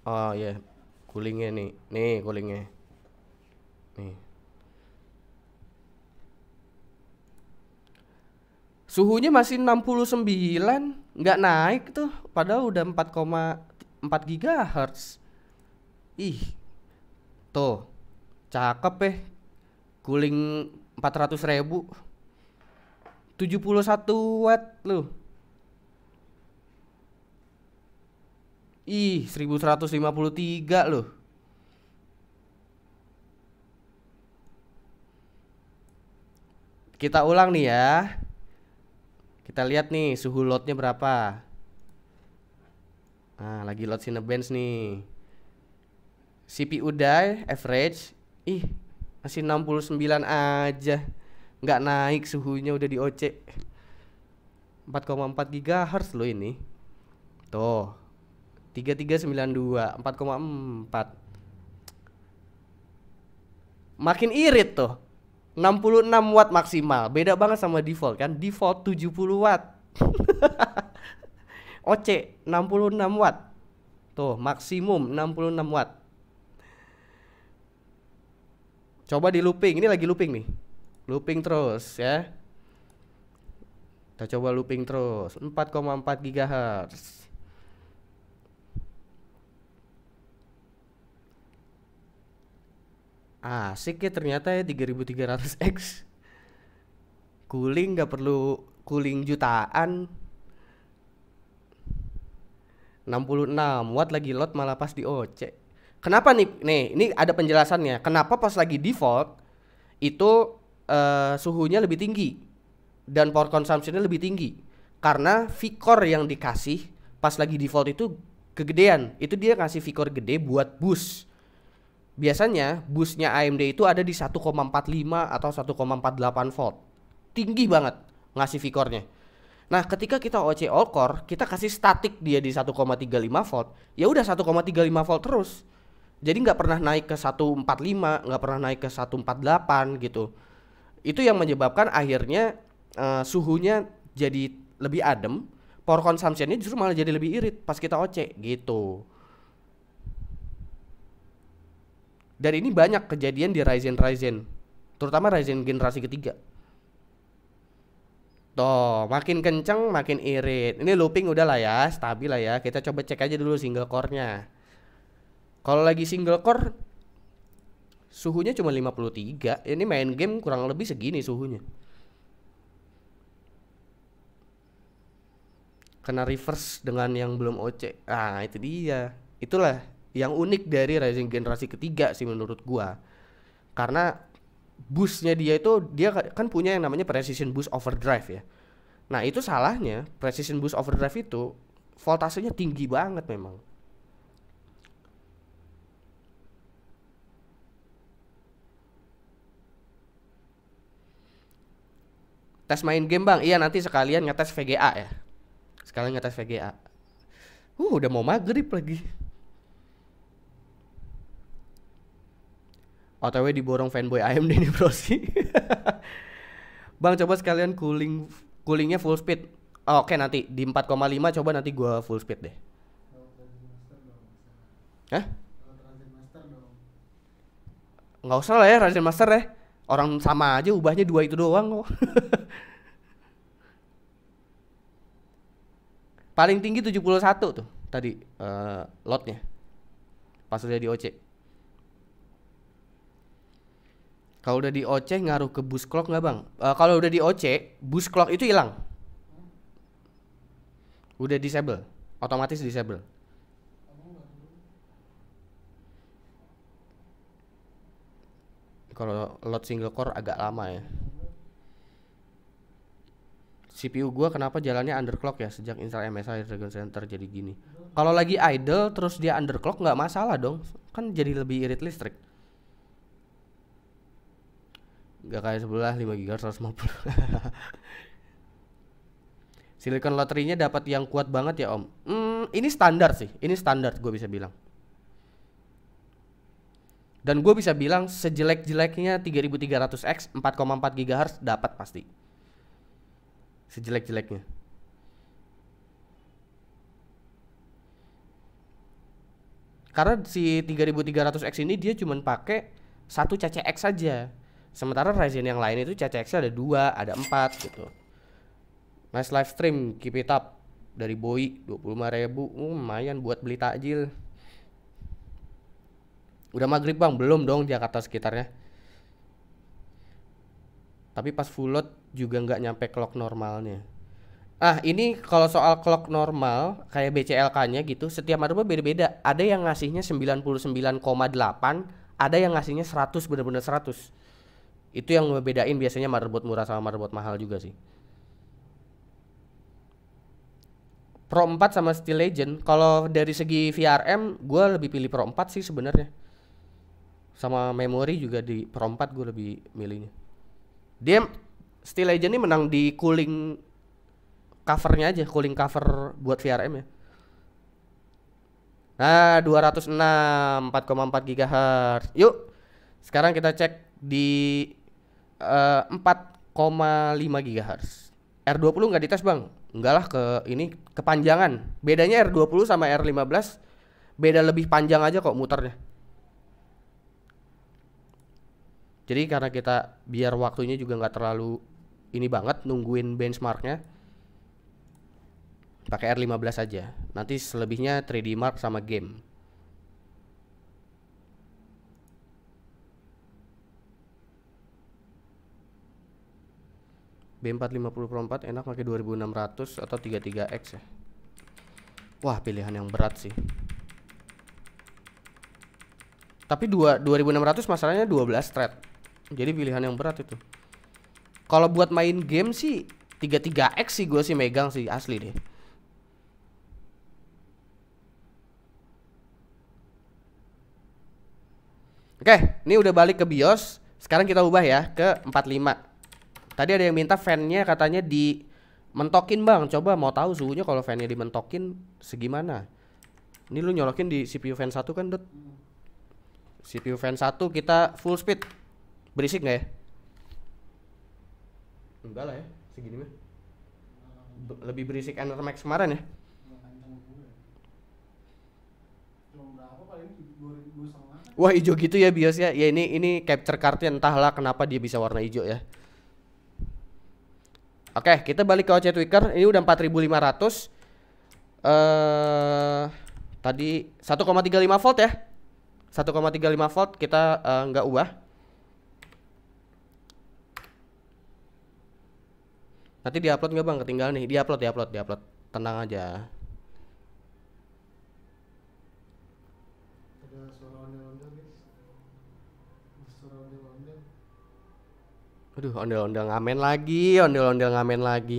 Oh ya, yeah. coolingnya nih, nih coolingnya, nih. Suhunya masih 69, nggak naik tuh. Padahal udah 4,4 GHz. Ih, tuh, cakep eh, Cooling 400 ribu. 71 watt loh. Ih, 1153 loh. Kita ulang nih ya. Kita lihat nih suhu lotnya berapa. Nah, lagi load Cinebench nih. CPU die average ih masih 69 aja. Nggak naik suhunya udah di OC. 4,4 GHz loh ini. Tuh. 3392 4,4 makin irit tuh 66 watt maksimal. Beda banget sama default kan. Default 70 watt. *laughs* OC 66 watt. Tuh, maksimum 66 watt. Coba di looping. Ini lagi looping nih. Looping terus ya. Kita coba looping terus. 4,4 GHz. asik ya ternyata ya 3300x cooling nggak perlu cooling jutaan 66 watt lagi load malah pas di OC kenapa nih nih ini ada penjelasannya kenapa pas lagi default itu uh, suhunya lebih tinggi dan power consumptionnya lebih tinggi karena vcore yang dikasih pas lagi default itu kegedean itu dia kasih vcore gede buat bus biasanya busnya AMD itu ada di 1,45 atau 1,48 volt. Tinggi banget ngasih vikornya. Nah, ketika kita OC all core, kita kasih statik dia di 1,35 volt, ya udah 1,35 volt terus. Jadi nggak pernah naik ke 145, nggak pernah naik ke 148 gitu. Itu yang menyebabkan akhirnya uh, suhunya jadi lebih adem, power consumptionnya justru malah jadi lebih irit pas kita OC gitu. Dan ini banyak kejadian di Ryzen Ryzen, terutama Ryzen generasi ketiga. Tuh, makin kenceng makin irit. Ini looping udah lah ya, stabil lah ya. Kita coba cek aja dulu single core-nya. Kalau lagi single core suhunya cuma 53. Ini main game kurang lebih segini suhunya. Kena reverse dengan yang belum OC. Ah, itu dia. Itulah yang unik dari Rising generasi ketiga sih menurut gua. Karena busnya dia itu dia kan punya yang namanya precision boost overdrive ya. Nah, itu salahnya precision boost overdrive itu voltasenya tinggi banget memang. Tes main game bang, iya nanti sekalian ngetes VGA ya Sekalian ngetes VGA Uh udah mau maghrib lagi OTW diborong fanboy deh nih bro sih. Bang coba sekalian cooling coolingnya full speed. Oke okay, nanti di 4,5 coba nanti gua full speed deh. Hah? Nggak usah lah ya Razer Master ya. Orang sama aja ubahnya dua itu doang kok. Paling tinggi 71 tuh tadi uh, lotnya. Pas udah di OC. Kalau udah di OC ngaruh ke bus clock nggak bang? Uh, kalau udah di OC, bus clock itu hilang. Udah disable, otomatis disable. Kalau load single core agak lama ya. CPU gua kenapa jalannya underclock ya sejak install MSI Dragon Center jadi gini. Kalau lagi idle terus dia underclock nggak masalah dong, kan jadi lebih irit listrik. Gak kayak sebelah 5 giga 150 *laughs* Silicon nya dapat yang kuat banget ya om hmm, Ini standar sih Ini standar gue bisa bilang dan gue bisa bilang sejelek-jeleknya 3300X 4,4 GHz dapat pasti. Sejelek-jeleknya. Karena si 3300X ini dia cuma pakai satu CCX saja. Sementara Ryzen yang lain itu ccx ada dua, ada empat gitu. Nice live stream, keep it up dari Boy 25 ribu uh, lumayan buat beli takjil udah maghrib bang belum dong Jakarta sekitarnya tapi pas full load juga nggak nyampe clock normalnya ah ini kalau soal clock normal kayak BCLK nya gitu setiap motherboard beda-beda ada yang ngasihnya 99,8 ada yang ngasihnya 100 bener-bener 100 itu yang ngebedain biasanya motherboard murah sama motherboard mahal juga sih. Pro 4 sama Steel Legend, kalau dari segi VRM, gue lebih pilih Pro 4 sih sebenarnya. Sama memori juga di Pro 4 gue lebih milihnya. Dia Steel Legend ini menang di cooling covernya aja, cooling cover buat VRM ya. Nah, 206 4,4 GHz. Yuk. Sekarang kita cek di uh, 4,5 GHz. R20 nggak dites bang? Enggak lah ke ini kepanjangan. Bedanya R20 sama R15 beda lebih panjang aja kok muternya. Jadi karena kita biar waktunya juga nggak terlalu ini banget nungguin benchmarknya pakai R15 aja. Nanti selebihnya 3D Mark sama game. B450 Pro 4 enak pakai 2600 atau 33X ya. Wah, pilihan yang berat sih. Tapi 2 2600 masalahnya 12 thread. Jadi pilihan yang berat itu. Kalau buat main game sih 33X sih gue sih megang sih asli deh. Oke, ini udah balik ke BIOS. Sekarang kita ubah ya ke 45. Tadi ada yang minta fan-nya katanya di mentokin bang. Coba mau tahu suhunya kalau fan-nya di dimentokin segimana? Ini lu nyolokin di CPU fan satu kan dot. CPU fan satu kita full speed. Berisik nggak ya? Enggak lah ya, segini mah. lebih berisik Ender Max kemarin ya. Wah hijau gitu ya bios Ya ya ini ini capture cardnya entahlah kenapa dia bisa warna hijau ya. Oke, kita balik ke OC Twitter. Ini udah 4500. Eh uh, tadi 1,35 volt ya. 1,35 volt kita uh, ubah. Nanti diupload nggak bang? Ketinggalan nih. Diupload, diupload, diupload. Tenang aja. Aduh, ondel-ondel ngamen lagi, ondel-ondel ngamen lagi.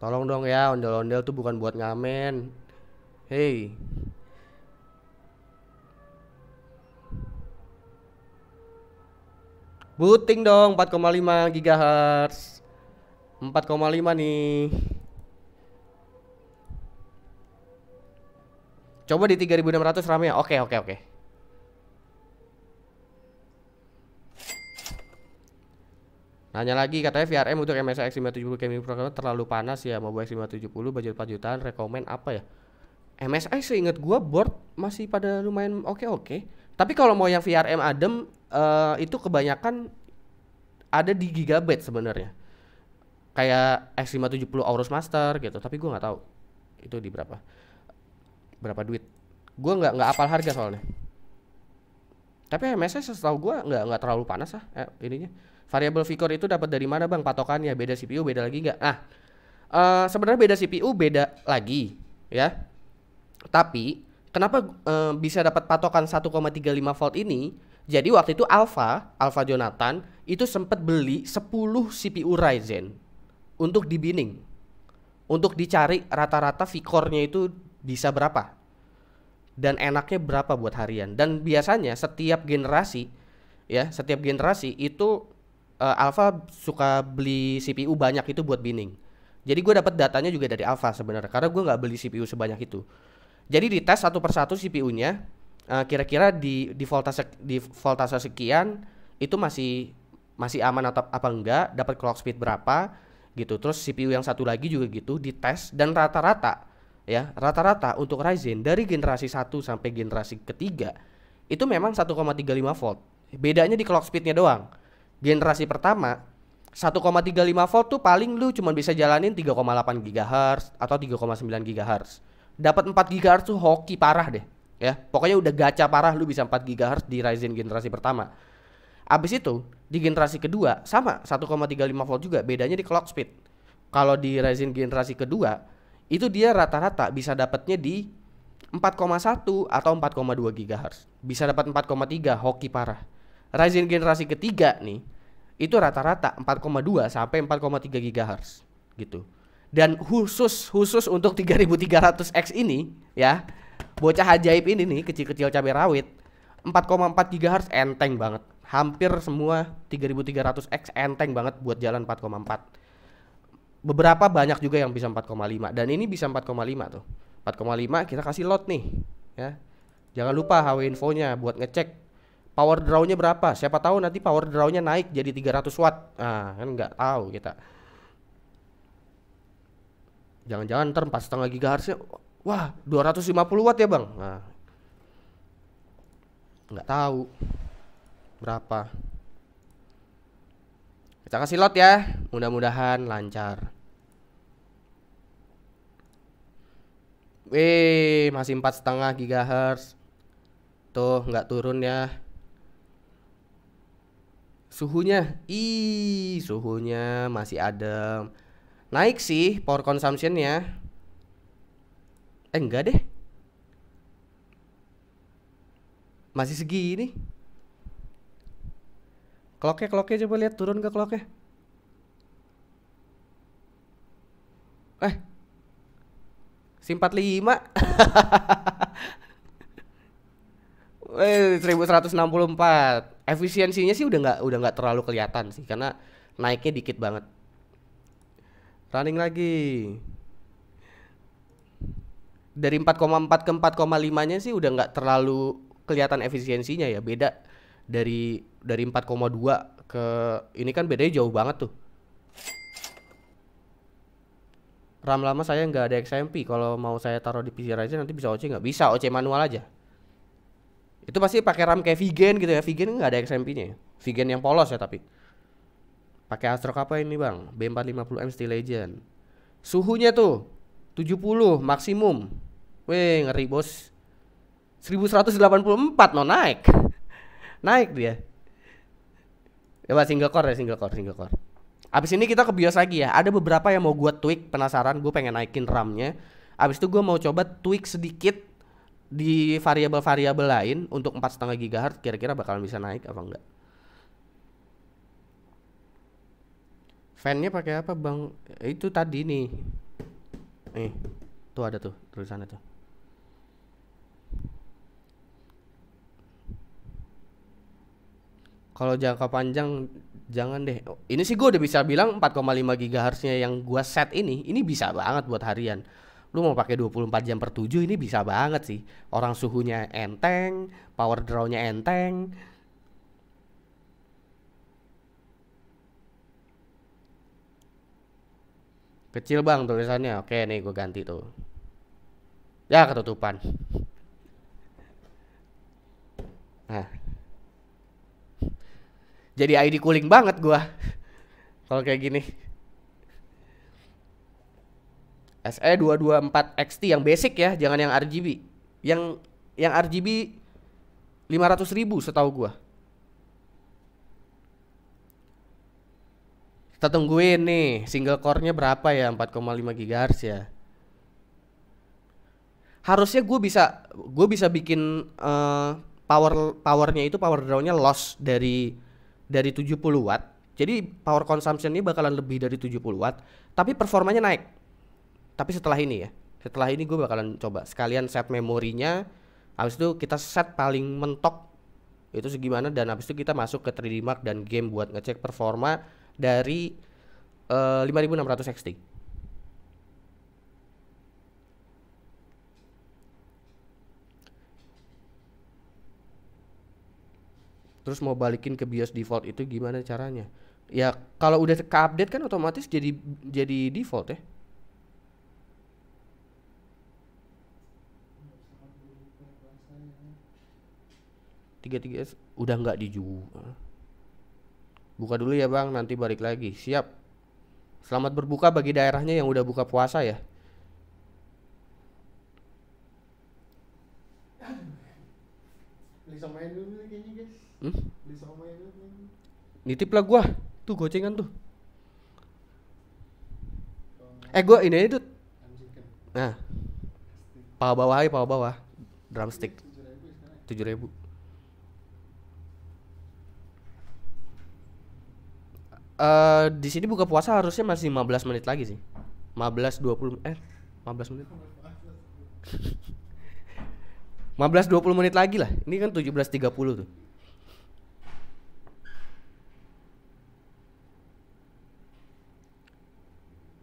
Tolong dong ya, ondel-ondel tuh bukan buat ngamen. Hey. Buting dong 4,5 GHz. 4,5 nih. Coba di 3600 rame ya. Oke, oke, oke. Nanya lagi katanya VRM untuk MSI X570 gaming program terlalu panas ya mau X570 budget 4 jutaan rekomen apa ya? MSI seingat gua board masih pada lumayan oke-oke. Tapi kalau mau yang VRM adem uh, itu kebanyakan ada di gigabyte sebenarnya. Kayak X570 Aorus Master gitu, tapi gua nggak tahu itu di berapa. Berapa duit? Gua nggak nggak apal harga soalnya. Tapi MSI setahu gua nggak nggak terlalu panas ah eh, ininya Variabel Vicor itu dapat dari mana bang patokannya? Beda CPU, beda lagi nggak? Nah, uh, sebenarnya beda CPU, beda lagi ya. Tapi kenapa uh, bisa dapat patokan 1,35 volt ini? Jadi waktu itu Alpha, Alpha Jonathan itu sempat beli 10 CPU Ryzen untuk dibining. Untuk dicari rata-rata Vicornya itu bisa berapa dan enaknya berapa buat harian dan biasanya setiap generasi ya setiap generasi itu uh, Alpha suka beli CPU banyak itu buat binning. Jadi gue dapat datanya juga dari Alpha sebenarnya karena gue nggak beli CPU sebanyak itu. Jadi di tes satu persatu CPU-nya uh, eh, kira-kira di di voltase di voltase sekian itu masih masih aman atau apa enggak, dapat clock speed berapa gitu. Terus CPU yang satu lagi juga gitu di tes dan rata-rata ya, rata-rata untuk Ryzen dari generasi 1 sampai generasi ketiga itu memang 1,35 volt. Bedanya di clock speednya doang generasi pertama 1,35 volt tuh paling lu cuma bisa jalanin 3,8 GHz atau 3,9 GHz. Dapat 4 GHz tuh hoki parah deh. Ya, pokoknya udah gacha parah lu bisa 4 GHz di Ryzen generasi pertama. Abis itu di generasi kedua sama 1,35 volt juga, bedanya di clock speed. Kalau di Ryzen generasi kedua itu dia rata-rata bisa dapatnya di 4,1 atau 4,2 GHz. Bisa dapat 4,3 hoki parah. Ryzen generasi ketiga nih itu rata-rata 4,2 sampai 4,3 gigahertz gitu. Dan khusus khusus untuk 3300X ini ya, bocah ajaib ini nih kecil-kecil cabai rawit 4,4 GHz enteng banget. Hampir semua 3300X enteng banget buat jalan 4,4. Beberapa banyak juga yang bisa 4,5 dan ini bisa 4,5 tuh. 4,5 kita kasih lot nih ya. Jangan lupa HW infonya buat ngecek power draw-nya berapa? Siapa tahu nanti power draw-nya naik jadi 300 watt. Nah, kan nggak tahu kita. Jangan-jangan ntar 4,5 dua ratus wah 250 watt ya, Bang. Nah. Nggak tahu berapa. Kita kasih lot ya. Mudah-mudahan lancar. Wih, masih empat setengah gigahertz. Tuh, nggak turun ya. Suhunya, ih suhunya masih adem. Naik sih power consumptionnya. Eh enggak deh. Masih segini. Kloknya, kloknya coba lihat turun ke kloknya. Eh. simpat lima *laughs* eh 1164 efisiensinya sih udah nggak udah nggak terlalu kelihatan sih karena naiknya dikit banget running lagi dari 4,4 ke 4,5 nya sih udah nggak terlalu kelihatan efisiensinya ya beda dari dari 4,2 ke ini kan bedanya jauh banget tuh RAM lama saya nggak ada XMP kalau mau saya taruh di PC Ryzen nanti bisa OC nggak bisa OC manual aja itu pasti pakai RAM kayak Vigen gitu ya. Vigen nggak ada XMP-nya. Ya. Vigen yang polos ya tapi. Pakai astro apa ini, Bang? B450M Steel Legend. Suhunya tuh 70 maksimum. Weh, ngeri, Bos. 1184 no naik. *laughs* naik dia. Ya, single core ya, single core, single core. Abis ini kita ke BIOS lagi ya. Ada beberapa yang mau gue tweak, penasaran, gue pengen naikin RAM-nya. Abis itu gue mau coba tweak sedikit di variabel-variabel lain untuk 4,5 GHz kira-kira bakalan bisa naik apa enggak? Fannya pakai apa bang? Eh, itu tadi nih. Nih, tuh ada tuh tulisannya tuh. Kalau jangka panjang jangan deh. Ini sih gua udah bisa bilang 4,5 GHz-nya yang gua set ini, ini bisa banget buat harian lu mau pakai 24 jam per 7 ini bisa banget sih. Orang suhunya enteng, power draw-nya enteng. Kecil bang tulisannya. Oke nih gue ganti tuh. Ya ketutupan. Nah. Jadi ID cooling banget gua. Kalau kayak gini. SE224XT yang basic ya, jangan yang RGB. Yang yang RGB 500.000 setahu gua. Kita tungguin nih, single core-nya berapa ya? 4,5 GHz ya. Harusnya gue bisa gue bisa bikin uh, power powernya itu power draw-nya loss dari dari 70 watt. Jadi power consumption-nya bakalan lebih dari 70 watt, tapi performanya naik tapi setelah ini ya setelah ini gue bakalan coba sekalian set memorinya habis itu kita set paling mentok itu segimana dan habis itu kita masuk ke 3D Mark dan game buat ngecek performa dari uh, 5600 XT terus mau balikin ke BIOS default itu gimana caranya? Ya kalau udah ke update kan otomatis jadi jadi default ya. 33 udah nggak dijual. Buka dulu ya bang, nanti balik lagi. Siap. Selamat berbuka bagi daerahnya yang udah buka puasa ya. Beli sama dulu guys. Hmm? Nitip lah gua. Tuh gocengan tuh. Eh gua ini itu. Nah. Pawa bawah aja eh, pawa bawah. Drumstick. 7000. uh, di sini buka puasa harusnya masih 15 menit lagi sih. 15 20 eh 15 menit. 15 20 menit lagi lah. Ini kan 17.30 tuh.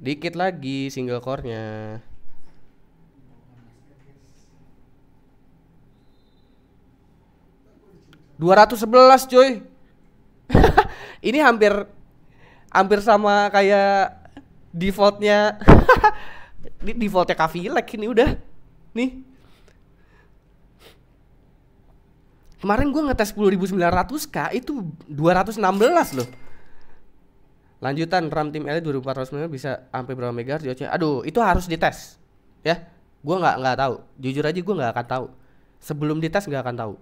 Dikit lagi single core-nya. Dua ratus sebelas cuy. *laughs* Ini hampir hampir sama kayak defaultnya *laughs* defaultnya kafilek ini udah nih Kemarin gue ngetes 10.900k itu 216 loh. Lanjutan RAM tim l 2400 bisa sampai berapa di oce Aduh, itu harus dites. Ya. Gue nggak nggak tahu. Jujur aja gue nggak akan tahu. Sebelum dites nggak akan tahu.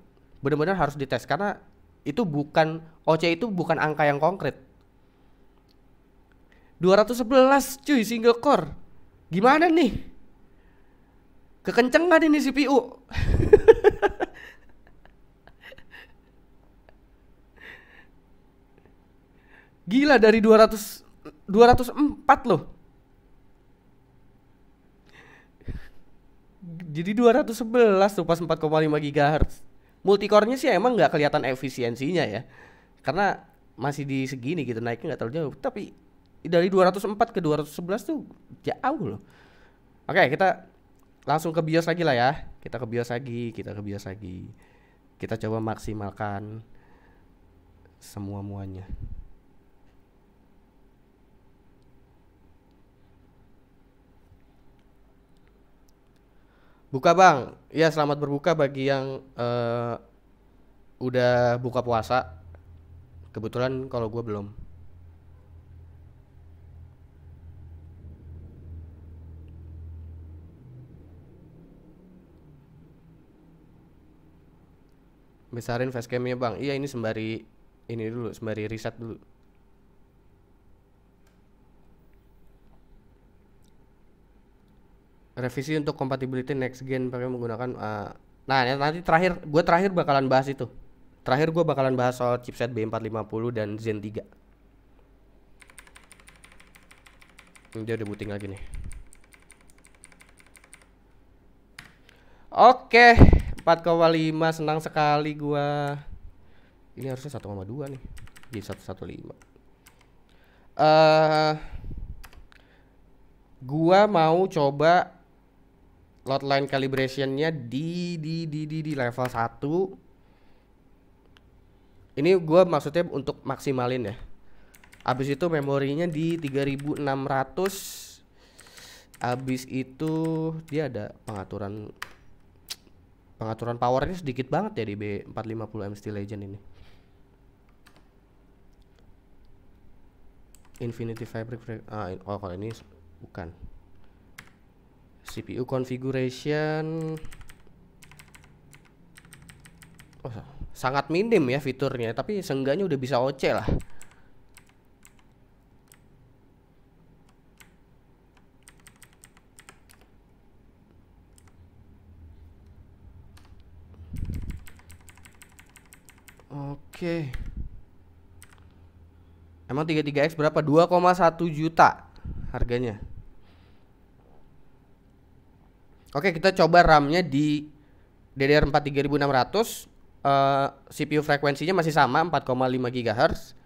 Benar-benar harus dites karena itu bukan OC itu bukan angka yang konkret. 211 cuy single core. Gimana nih? Kekencengan ini CPU. *laughs* Gila dari 200 204 loh. Jadi 211 tuh pas 4,5 GHz. Multicore-nya sih emang nggak kelihatan efisiensinya ya. Karena masih di segini gitu naiknya nggak terlalu jauh, tapi dari 204 ke 211 tuh jauh loh. Oke, kita langsung ke BIOS lagi lah ya. Kita ke BIOS lagi, kita ke BIOS lagi. Kita coba maksimalkan semua muanya. Buka bang, ya selamat berbuka bagi yang uh, udah buka puasa. Kebetulan kalau gue belum. besarin facecamnya bang iya ini sembari ini dulu sembari riset dulu revisi untuk compatibility next gen pakai menggunakan uh, nah ya, nanti terakhir gue terakhir bakalan bahas itu terakhir gue bakalan bahas soal chipset B450 dan Zen 3 ini dia udah booting lagi nih oke okay. 4,5 senang sekali gua. Ini harusnya 1,2 nih. Jadi 115. Eh uh, gua mau coba lot line calibrationnya di di di di di level 1 ini gua maksudnya untuk maksimalin ya abis itu memorinya di 3600 abis itu dia ada pengaturan pengaturan power ini sedikit banget ya di B450 M Steel Legend ini. Infinity Fabric ah oh kalau ini bukan. CPU configuration oh, sangat minim ya fiturnya, tapi seenggaknya udah bisa OC lah. Oke. Emang 33X berapa? 2,1 juta harganya. Oke, kita coba RAM-nya di DDR4 3600. Uh, CPU frekuensinya masih sama 4,5 GHz.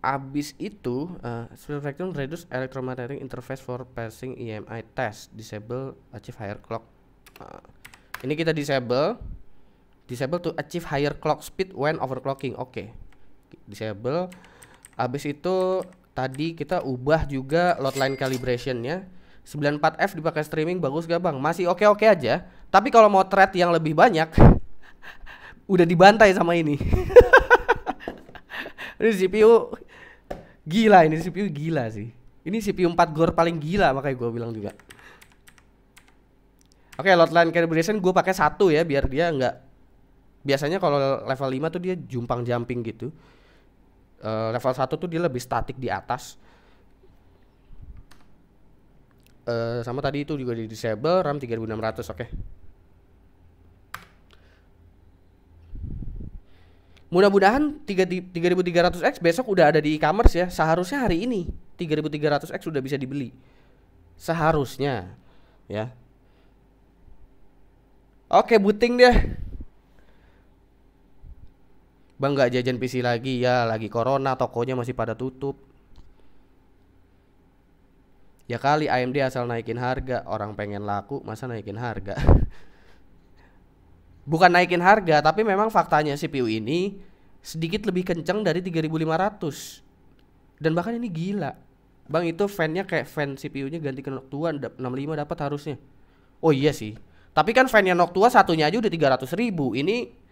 Abis itu, uh, eh, spectrum reduce electromagnetic interface for passing EMI test. Disable achieve higher clock. Uh, ini kita disable disable to achieve higher clock speed when overclocking oke okay. disable habis itu tadi kita ubah juga load line calibrationnya 94F dipakai streaming bagus gak bang? Masih oke-oke aja Tapi kalau mau thread yang lebih banyak *laughs* Udah dibantai sama ini *laughs* Ini CPU Gila ini CPU gila sih Ini CPU 4 core paling gila makanya gue bilang juga Oke okay, load line calibration gue pakai satu ya biar dia nggak biasanya kalau level 5 tuh dia jumpang jumping gitu. Uh, level 1 tuh dia lebih statik di atas. Uh, sama tadi itu juga di disable RAM 3600 oke. Okay. Mudah-mudahan 3300X besok udah ada di e-commerce ya. Seharusnya hari ini 3300X sudah bisa dibeli. Seharusnya ya. Oke, booting deh. Bang nggak jajan PC lagi ya, lagi corona tokonya masih pada tutup. Ya kali AMD asal naikin harga, orang pengen laku masa naikin harga. *laughs* Bukan naikin harga, tapi memang faktanya CPU ini sedikit lebih kenceng dari 3500. Dan bahkan ini gila. Bang itu fan-nya kayak fan CPU-nya ganti ke Noctua 65 dapat harusnya. Oh iya sih. Tapi kan fan fannya Noctua satunya aja udah 300 ribu. Ini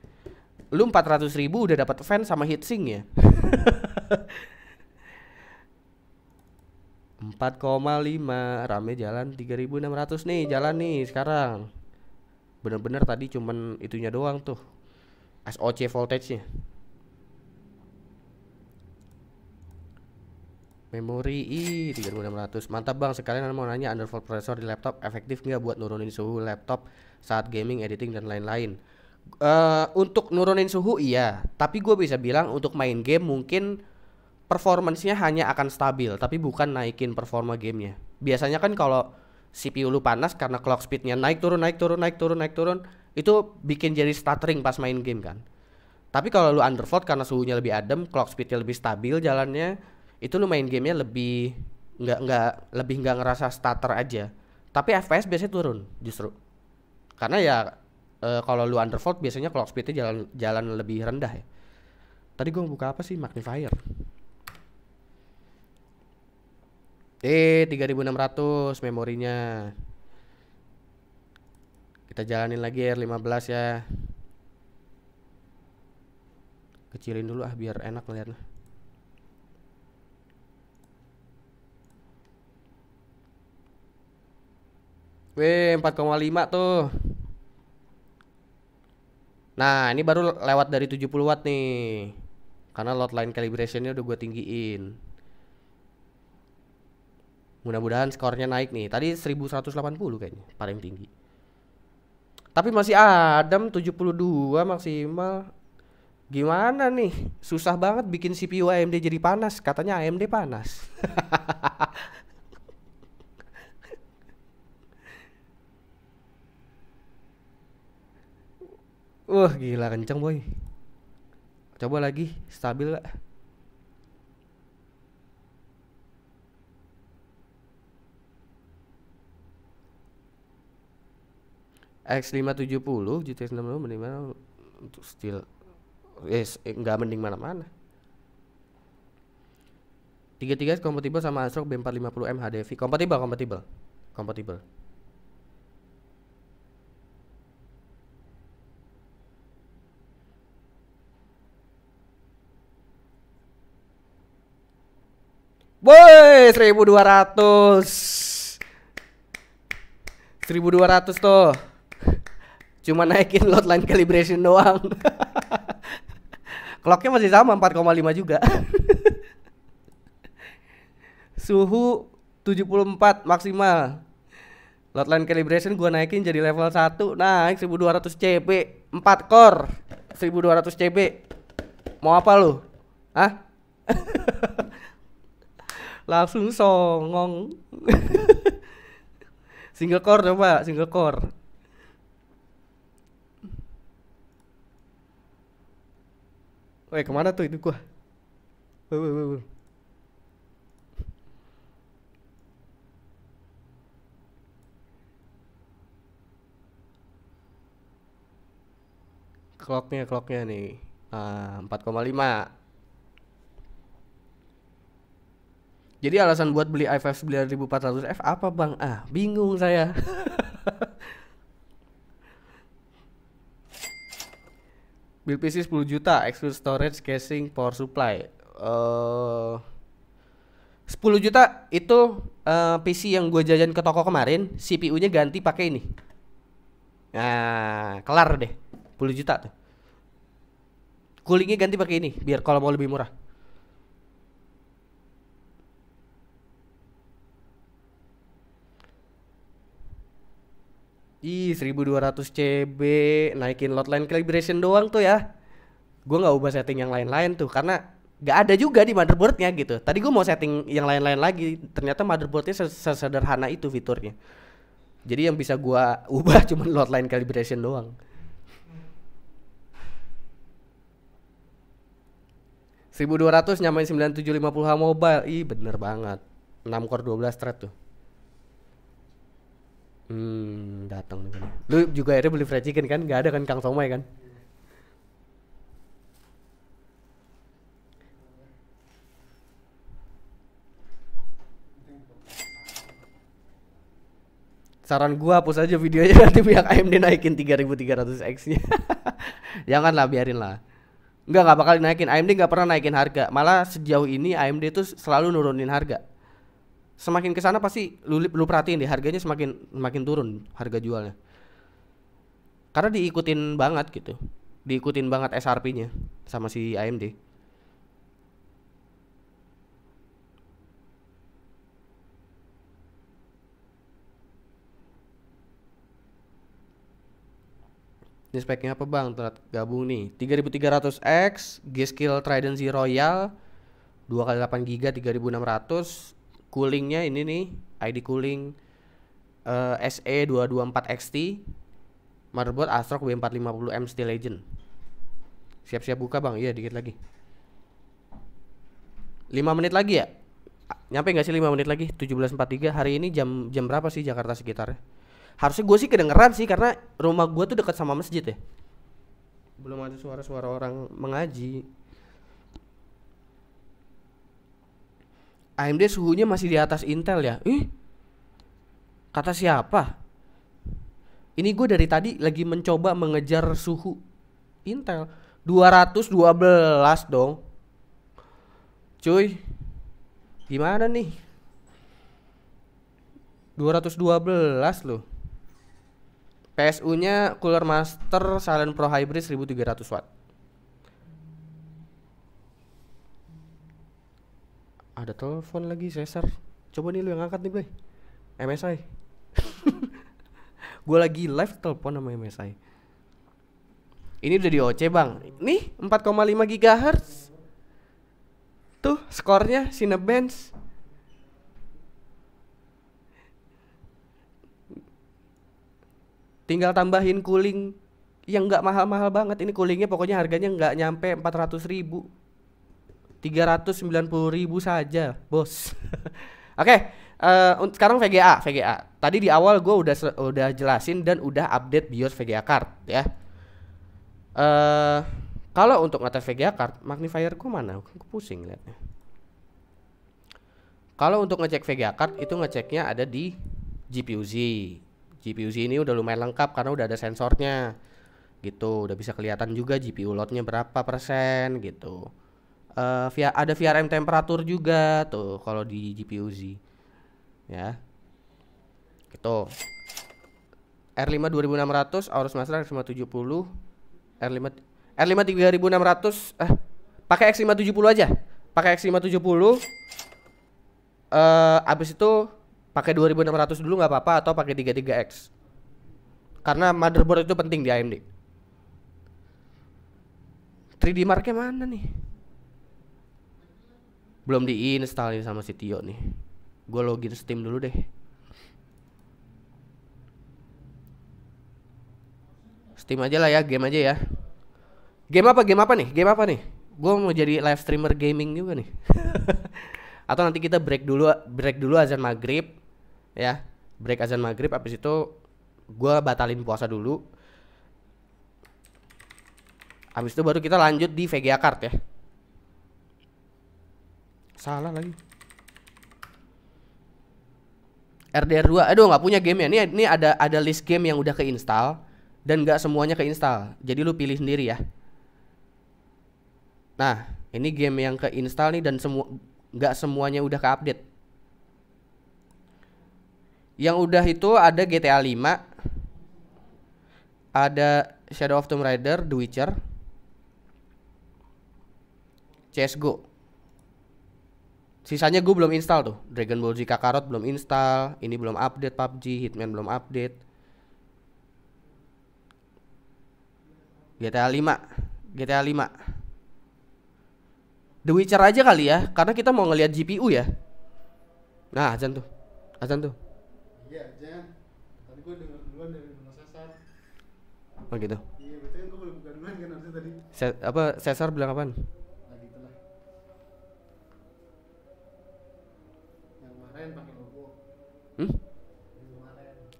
lu 400 ribu udah dapat fans sama hitsing ya 4,5 *laughs* rame jalan 3600 nih jalan nih sekarang bener-bener tadi cuman itunya doang tuh SOC voltage nya Memori i 3600 Mantap bang sekalian mau nanya undervolt processor di laptop efektif nggak buat nurunin suhu laptop saat gaming editing dan lain-lain Uh, untuk nurunin suhu iya, tapi gue bisa bilang untuk main game mungkin performancenya hanya akan stabil, tapi bukan naikin performa gamenya. Biasanya kan kalau CPU lu panas karena clock speednya naik turun naik turun naik turun naik turun itu bikin jadi stuttering pas main game kan. Tapi kalau lu undervolt karena suhunya lebih adem, clock speednya lebih stabil jalannya, itu lu main gamenya lebih nggak nggak lebih nggak ngerasa stutter aja. Tapi FPS biasanya turun justru. Karena ya uh, kalau lu undervolt biasanya clock speednya jalan jalan lebih rendah ya. Tadi gue buka apa sih magnifier? Eh 3600 memorinya. Kita jalanin lagi ya, R15 ya. Kecilin dulu ah biar enak ngeliatnya. koma 4,5 tuh. Nah, ini baru lewat dari 70 watt nih. Karena load line calibration-nya udah gue tinggiin. Mudah-mudahan skornya naik nih. Tadi 1180 kayaknya paling tinggi. Tapi masih adem 72 maksimal. Gimana nih? Susah banget bikin CPU AMD jadi panas. Katanya AMD panas. *laughs* Wah gila kenceng boy. Coba lagi stabil gak? X570 GTX 60 mending mana untuk steel yes eh, nggak mending mana-mana tiga tiga kompatibel sama Astro B450M HDFI kompatibel kompatibel kompatibel Boy, 1200. 1200 tuh. Cuma naikin load line calibration doang. *laughs* Clocknya masih sama 4,5 juga. *laughs* Suhu 74 maksimal. Load line calibration gua naikin jadi level 1, naik 1200 CP, 4 core. 1200 CP. Mau apa lu? Hah? *laughs* langsung songong *laughs* single core coba single core Oke kemana tuh itu gua? Weh weh clocknya clocknya nih ah, empat koma lima Jadi alasan buat beli i5 9400F apa bang? Ah, bingung saya. Build PC 10 juta, exclude storage, casing, power supply. Eh, uh, 10 juta itu uh, eh, PC yang gue jajan ke toko kemarin, CPU-nya ganti pakai ini. Nah, kelar deh. 10 juta tuh. Coolingnya ganti pakai ini biar kalau mau lebih murah. Ih, 1200 CB, naikin lotline calibration doang tuh ya. Gue nggak ubah setting yang lain-lain tuh karena nggak ada juga di motherboardnya gitu. Tadi gue mau setting yang lain-lain lagi, ternyata motherboardnya sesederhana itu fiturnya. Jadi yang bisa gue *laughs* ubah cuma lotline calibration doang. 1200 nyamain 9750H mobile. Ih, bener banget. 6 core 12 thread tuh. Hmm, datang nih. Lu juga akhirnya beli fried chicken kan? Gak ada kan Kang Somai kan? Saran gua hapus aja videonya *laughs* nanti pihak AMD naikin 3300X-nya. *laughs* Janganlah biarin lah. Enggak, gak bakal naikin. AMD gak pernah naikin harga. Malah sejauh ini AMD tuh selalu nurunin harga semakin ke sana pasti lu lu perhatiin deh harganya semakin semakin turun harga jualnya karena diikutin banget gitu diikutin banget SRP-nya sama si AMD Ini speknya apa bang? Terlihat gabung nih 3300X, G-Skill Trident Z Royal 2 kali 8 GB 3600 coolingnya ini nih ID cooling uh, eh, SE224XT motherboard Astrock b 450 m Steel Legend siap-siap buka bang iya dikit lagi 5 menit lagi ya nyampe gak sih 5 menit lagi 17.43 hari ini jam jam berapa sih Jakarta sekitar harusnya gue sih kedengeran sih karena rumah gue tuh dekat sama masjid ya belum ada suara-suara orang mengaji AMD suhunya masih di atas Intel ya. Ih. Kata siapa? Ini gue dari tadi lagi mencoba mengejar suhu Intel 212 dong. Cuy. Gimana nih? 212 loh. PSU-nya Cooler Master Silent Pro Hybrid 1300 watt. ada telepon lagi Cesar coba nih lu yang angkat nih gue MSI gue lagi live telepon sama MSI ini udah di OC bang nih 4,5 GHz tuh skornya Cinebench tinggal tambahin cooling yang nggak mahal-mahal banget ini coolingnya pokoknya harganya nggak nyampe 400 ribu 390 ribu saja, bos. *laughs* Oke, okay, eh, uh, sekarang VGA, VGA. Tadi di awal gue udah udah jelasin dan udah update BIOS VGA card ya. Uh, kalau untuk ngetes VGA card, magnifier gue mana? Gue pusing liatnya. Kalau untuk ngecek VGA card itu ngeceknya ada di GPU Z. GPU Z ini udah lumayan lengkap karena udah ada sensornya gitu udah bisa kelihatan juga GPU loadnya berapa persen gitu uh, via ada VRM temperatur juga tuh kalau di GPU Z ya itu R5 2600 Aorus Master r 570 R5 R5 3600 eh pakai x 570 aja pakai x 570 eh uh, abis itu pakai 2600 dulu nggak apa-apa atau pakai 33X karena motherboard itu penting di AMD 3D marknya mana nih belum diinstal sama si Tio nih gue login Steam dulu deh Steam aja lah ya game aja ya game apa game apa nih game apa nih gue mau jadi live streamer gaming juga nih *laughs* atau nanti kita break dulu break dulu azan maghrib ya break azan maghrib habis itu gue batalin puasa dulu habis itu baru kita lanjut di VGA card ya Salah lagi. RDR 2. Aduh nggak punya game ya. Ini ini ada ada list game yang udah keinstall dan nggak semuanya keinstall. Jadi lu pilih sendiri ya. Nah, ini game yang keinstall nih dan semua nggak semuanya udah keupdate. Yang udah itu ada GTA 5 ada Shadow of Tomb Raider, The Witcher, CSGO. Sisanya gue belum install tuh. Dragon Ball Z Kakarot belum install, ini belum update PUBG, Hitman belum update. GTA 5, GTA 5. The Witcher aja kali ya, karena kita mau ngelihat GPU ya. Nah, azan tuh. Azan tuh. Iya, azan. Tadi gue denger duluan dari Mas Sesar. Oh gitu. Iya, betul gue belum buka duluan kan harusnya tadi. apa Sesar bilang apaan? hmm?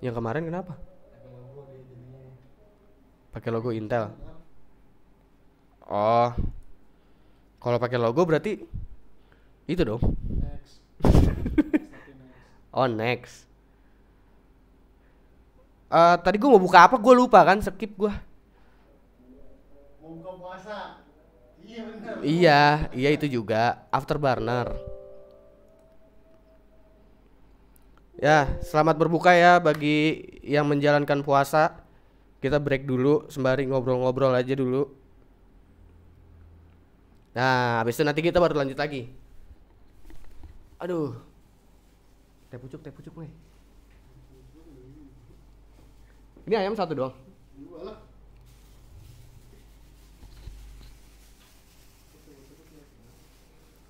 yang kemarin kenapa pakai logo Intel oh kalau pakai logo berarti itu dong next. *laughs* oh next uh, tadi gue mau buka apa gue lupa kan skip gue iya, iya iya itu juga after afterburner Ya, selamat berbuka ya bagi yang menjalankan puasa. Kita break dulu sembari ngobrol-ngobrol aja dulu. Nah, habis itu nanti kita baru lanjut lagi. Aduh. Teh pucuk, teh pucuk, nih. Ini ayam satu doang.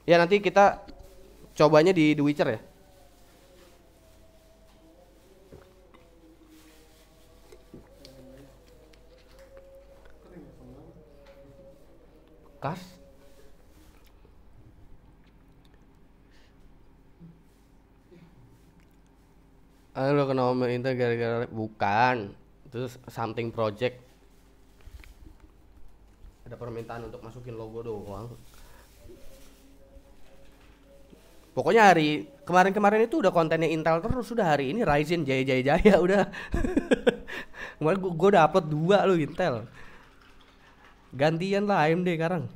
Ya nanti kita cobanya di The Witcher ya. bekas Ayo lo kenal sama Intan gara-gara bukan terus something project ada permintaan untuk masukin logo doang pokoknya hari kemarin-kemarin itu udah kontennya Intel terus sudah hari ini Ryzen jaya jaya jaya udah kemarin gue udah upload dua lo Intel Gantian lah AMD sekarang.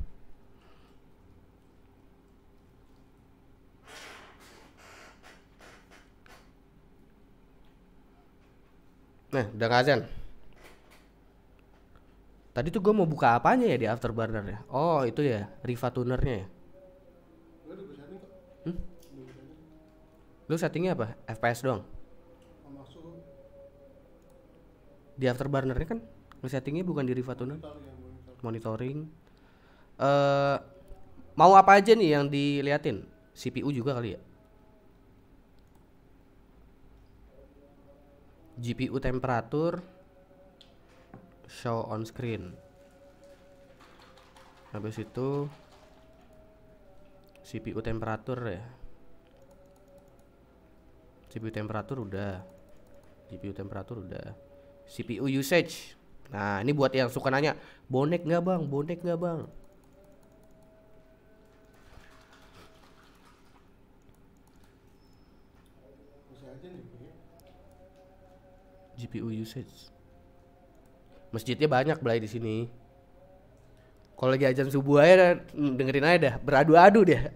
Nah, udah ngajen. Tadi tuh gue mau buka apanya ya di afterburner ya? Oh, itu ya, Riva tunernya ya. Hmm? Lu settingnya apa? FPS doang? Di afterburnernya kan? Lu settingnya bukan di Riva tuner? Ya monitoring. Uh, mau apa aja nih yang diliatin? CPU juga kali ya? GPU temperatur show on screen. Habis itu CPU temperatur ya. CPU temperatur udah. CPU temperatur udah. CPU usage Nah ini buat yang suka nanya bonek nggak bang, bonek nggak bang. GPU usage. Masjidnya banyak belai di sini. Kalau lagi ajan subuh aja dengerin aja dah, beradu-adu dia.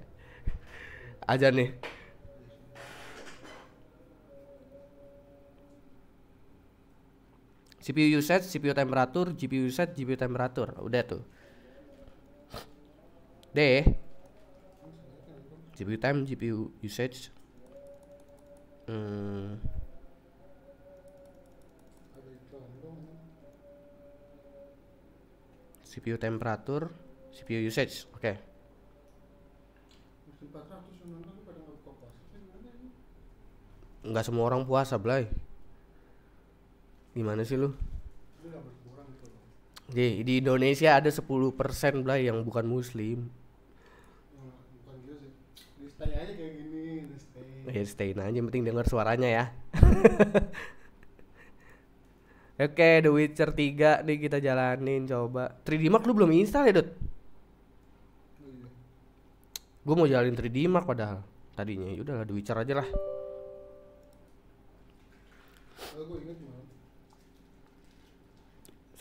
*laughs* ajan nih. CPU usage, CPU temperature, GPU usage, GPU temperature, Udah tuh. D. CPU time, GPU usage. Hmm. CPU temperature, CPU usage. Oke. Okay. Enggak semua orang puasa, Blay. Di mana sih lu? Jadi di Indonesia ada 10% lah yang bukan muslim. Stay aja kayak gini, stay. aja, yang penting dengar suaranya ya. *laughs* Oke, okay, The Witcher 3 nih kita jalanin coba. 3D mark lu belum install ya, Dut? Gue mau jalanin 3D mark padahal tadinya. Yaudah lah, The Witcher aja lah. Oh, gue inget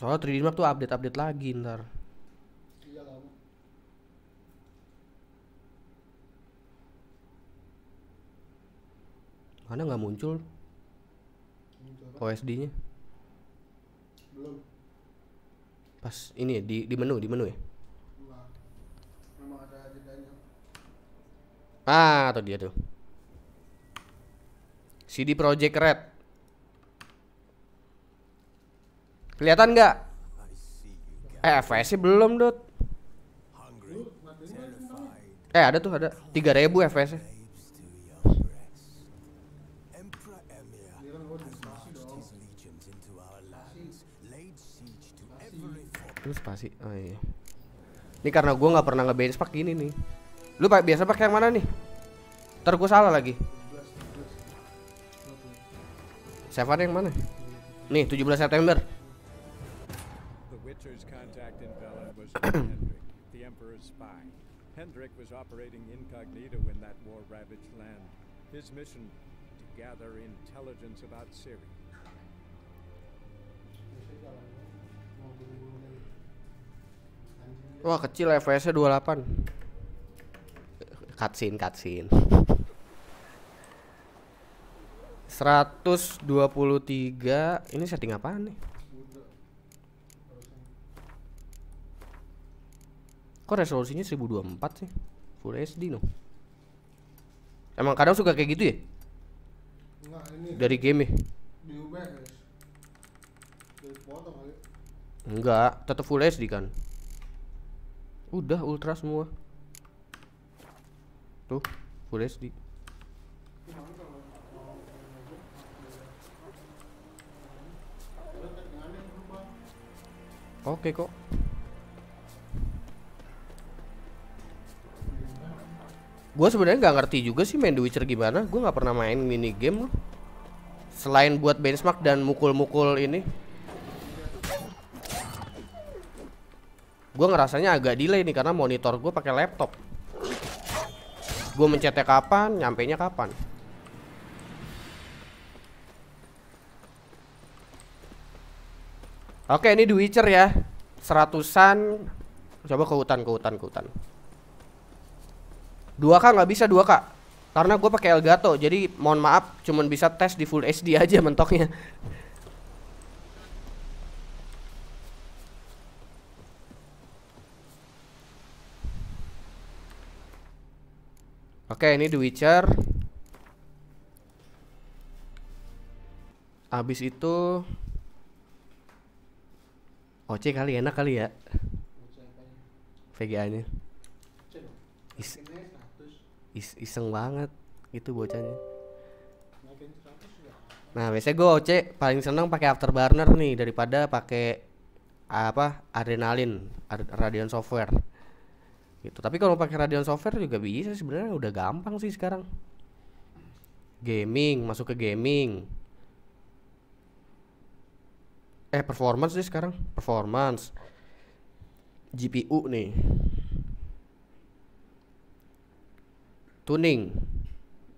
Soalnya 3D Max tuh update-update lagi ntar. Mana nggak muncul? OSD-nya? Belum. Pas ini ya, di di menu, di menu ya. Memang ada jedanya. Ah, atau dia tuh. CD Project Red. Kelihatan nggak? Eh, FSC belum, Dot. Eh, ada tuh, ada. 3000 ribu -nya. Terus pasti. Oh iya. Ini karena gua nggak pernah ngebenchmark ini nih. Lu pakai biasa pakai yang mana nih? Ntar gua salah lagi. Seven yang mana? Nih, 17 September. Hendrik, the Emperor's spy. Hendrik was operating incognito that war-ravaged land. Wah kecil ya, FPS-nya 28 Cutscene cutscene 123 Ini setting apaan nih? Kok resolusinya 1024 sih? Full HD no. Emang kadang suka kayak gitu ya? dari game ya? Enggak, tetap full HD kan. Udah ultra semua. Tuh, full HD Oke okay, kok. gue sebenarnya nggak ngerti juga sih main The Witcher gimana gue nggak pernah main mini game selain buat benchmark dan mukul-mukul ini gue ngerasanya agak delay nih karena monitor gue pakai laptop gue mencetnya kapan nyampe nya kapan Oke ini The Witcher ya Seratusan Coba ke hutan ke hutan ke hutan dua kak nggak bisa dua kak karena gue pakai Elgato jadi mohon maaf cuman bisa tes di full HD aja mentoknya Oke ini The Witcher Abis itu OC kali enak kali ya VGA nya Is iseng banget gitu bocahnya nah biasanya gue oce paling seneng pakai afterburner nih daripada pakai apa adrenalin ad radion software gitu tapi kalau pakai radion software juga bisa sebenarnya udah gampang sih sekarang gaming masuk ke gaming eh performance sih sekarang performance GPU nih tuning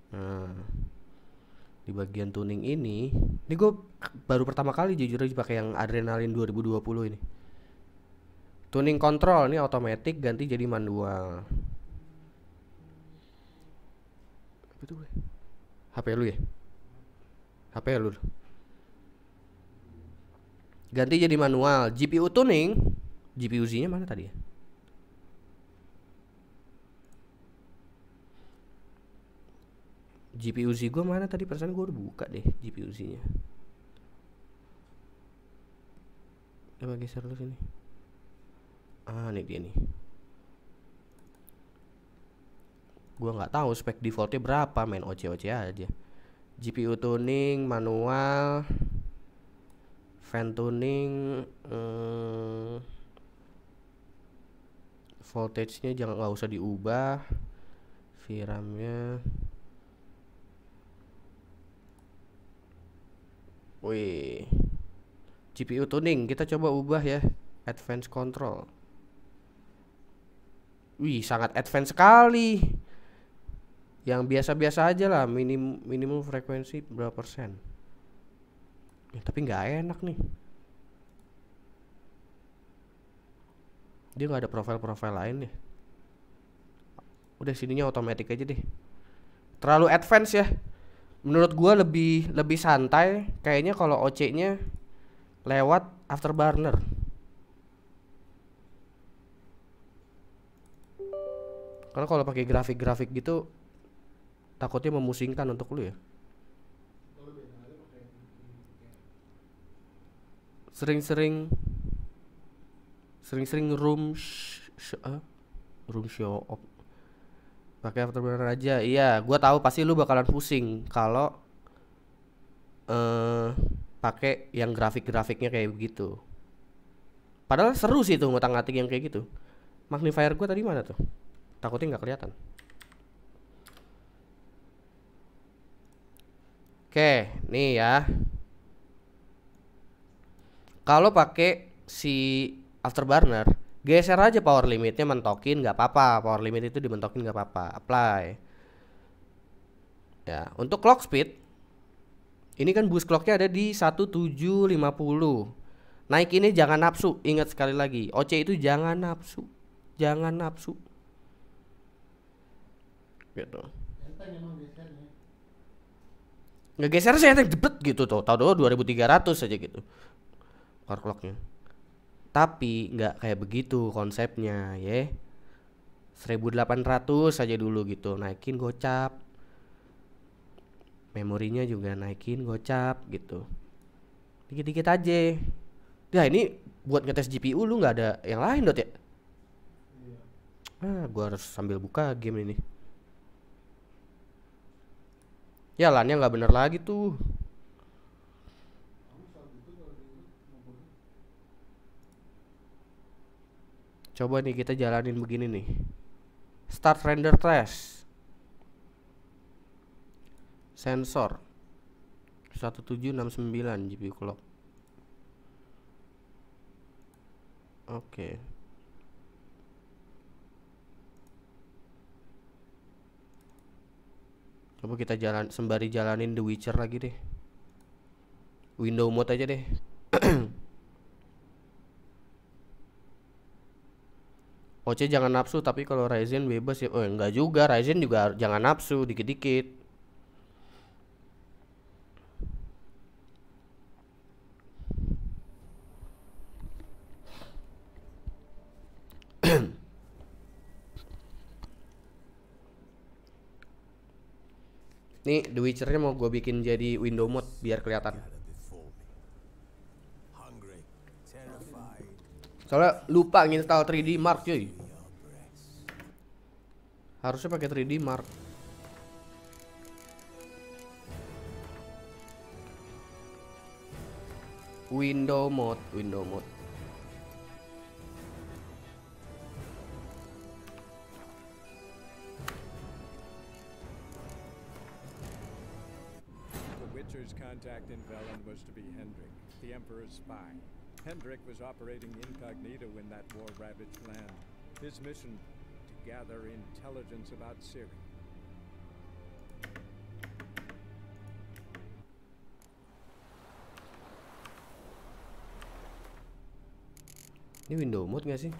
nah, di bagian tuning ini ini gue baru pertama kali jujur aja pakai yang adrenalin 2020 ini tuning control ini otomatis ganti jadi manual HP lu ya HP lu ganti jadi manual GPU tuning GPU Z nya mana tadi ya GPU Z gue mana tadi perasaan gue udah buka deh GPU Z nya coba geser lu sini ah nih dia nih gue nggak tahu spek defaultnya berapa main OC OC aja GPU tuning manual fan tuning hmm, eh, voltage nya jangan nggak usah diubah VRAM Wih. GPU tuning, kita coba ubah ya. Advance control. Wih, sangat advance sekali. Yang biasa-biasa aja lah, minim minimum frekuensi berapa persen. Ya, tapi nggak enak nih. Dia nggak ada profile-profile lain ya. Udah sininya otomatis aja deh. Terlalu advance ya menurut gua lebih lebih santai kayaknya kalau OC-nya lewat afterburner. Karena kalau pakai grafik-grafik gitu takutnya memusingkan untuk lu ya. Sering-sering sering-sering room sh, sh uh, room show up pakai afterburner aja iya gue tahu pasti lu bakalan pusing kalau uh, pakai yang grafik-grafiknya kayak begitu padahal seru sih tuh ngotak-ngatik yang kayak gitu magnifier gue tadi mana tuh takutnya nggak kelihatan oke nih ya kalau pakai si afterburner geser aja power limitnya mentokin nggak apa-apa power limit itu dimentokin nggak apa-apa apply ya untuk clock speed ini kan boost clocknya ada di 1750 naik ini jangan nafsu ingat sekali lagi OC itu jangan nafsu jangan nafsu gitu nggak geser sih enteng debet gitu tuh tahu dulu 2300 aja gitu power clocknya tapi nggak kayak begitu konsepnya ya. Yeah. 1800 aja dulu gitu naikin gocap memorinya juga naikin gocap gitu dikit-dikit aja ya ini buat ngetes GPU lu nggak ada yang lain dot ya nah gua harus sambil buka game ini ya lannya nggak bener lagi tuh coba nih kita jalanin begini nih start render test, sensor 1769 GPU clock oke okay. coba kita jalan sembari jalanin The Witcher lagi deh window mode aja deh *clears throat* OC jangan nafsu tapi kalau Ryzen bebas ya. Oh, enggak juga, Ryzen juga jangan nafsu dikit-dikit. *clears throat* Nih, The Witcher-nya mau gue bikin jadi window mode biar kelihatan. Soalnya lupa nginstal 3D Mark cuy. Harusnya pakai 3D Mark. Window mode, window mode. The Witcher's contact in Velen was to be Hendrik, the Emperor's spy. Hendrik was operating incognito in that war-ravaged land. His mission gather intelligence about Syria. Ini window mode gak sih?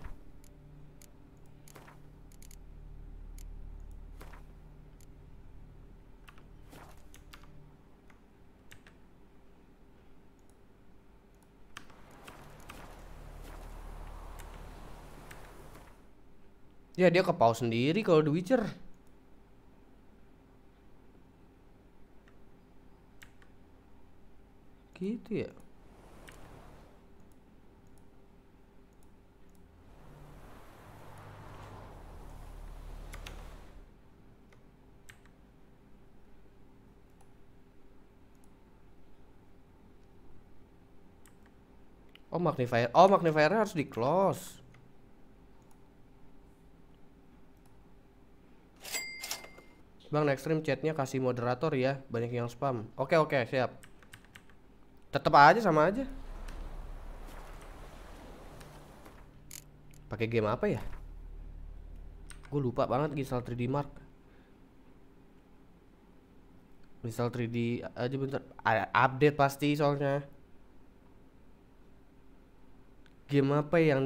Ya dia ke pause sendiri kalau The Witcher. Gitu ya. Oh magnifier, oh magnifiernya harus di close. Bang next chatnya kasih moderator ya Banyak yang spam Oke oke siap Tetep aja sama aja Pakai game apa ya? Gue lupa banget install 3D Mark Misal 3D aja bentar Update pasti soalnya Game apa yang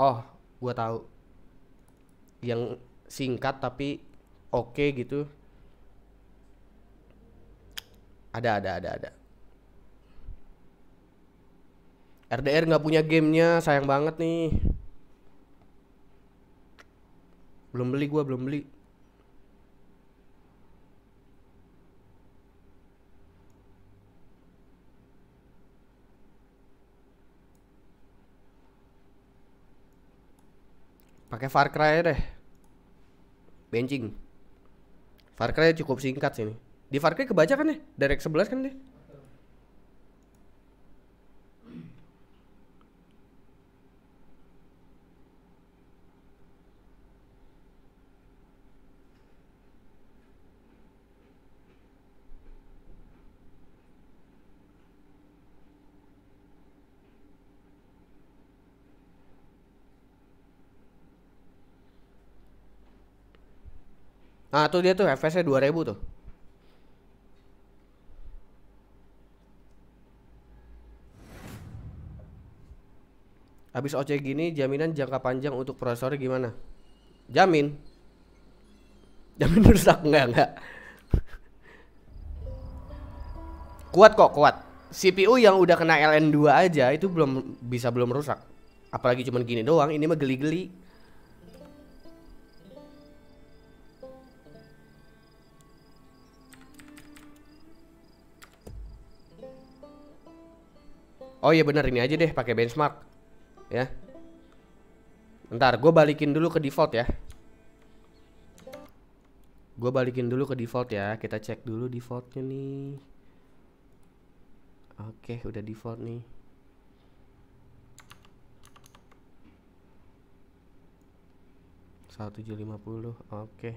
Oh gue tahu Yang singkat tapi oke okay gitu ada ada ada ada RDR nggak punya gamenya sayang banget nih belum beli gue belum beli pakai Far Cry deh benching. Far Cry cukup singkat sih ini. Di Far Cry kebaca kan ya? Direct 11 kan deh? Nah tuh dia tuh FS-nya 2000 tuh. Habis OC gini jaminan jangka panjang untuk prosesor gimana? Jamin. Jamin rusak enggak enggak. kuat kok, kuat. CPU yang udah kena LN2 aja itu belum bisa belum rusak. Apalagi cuman gini doang, ini mah geli-geli. Oh iya bener ini aja deh pakai benchmark. Ya. Ntar gue balikin dulu ke default ya. Gue balikin dulu ke default ya. Kita cek dulu defaultnya nih. Oke, udah default nih. satu tujuh lima puluh oke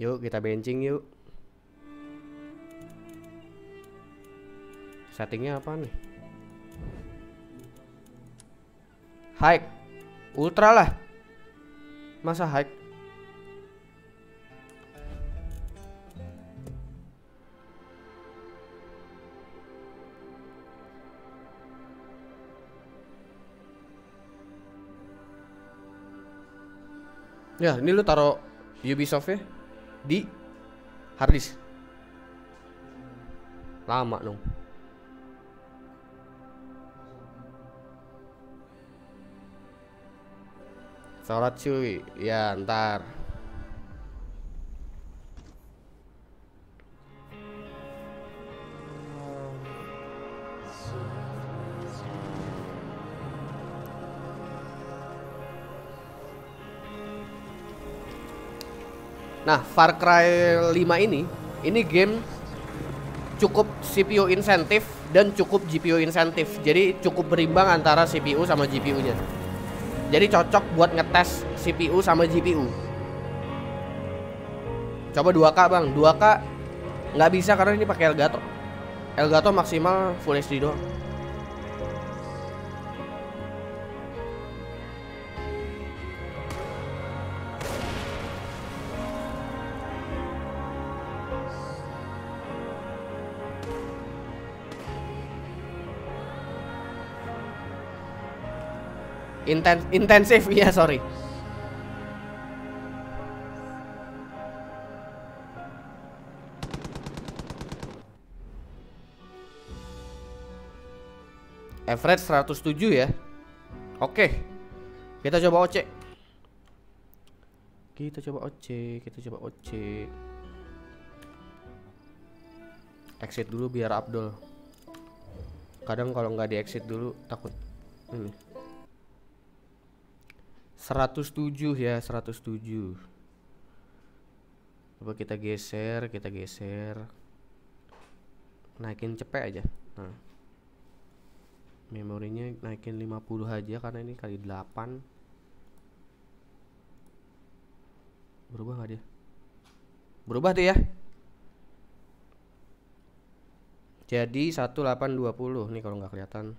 yuk kita benching yuk Settingnya apa nih? Hike, Ultra lah. Masa high? Ya, ini lu taruh Ubisoft ya di hardisk Lama dong. Sholat cuy Ya ntar Nah, Far Cry 5 ini, ini game cukup CPU insentif dan cukup GPU insentif. Jadi cukup berimbang antara CPU sama GPU-nya. Jadi cocok buat ngetes CPU sama GPU. Coba 2K bang, 2K nggak bisa karena ini pakai Elgato. Elgato maksimal Full HD doang. Inten intensif iya sorry average 107 ya oke kita coba OC kita coba oce, kita coba oce. exit dulu biar Abdul kadang kalau nggak di exit dulu takut ini hmm. 107 ya 107 coba kita geser kita geser naikin cepet aja nah memorinya naikin 50 aja karena ini kali 8 berubah gak dia berubah tuh ya jadi 1820 nih kalau nggak kelihatan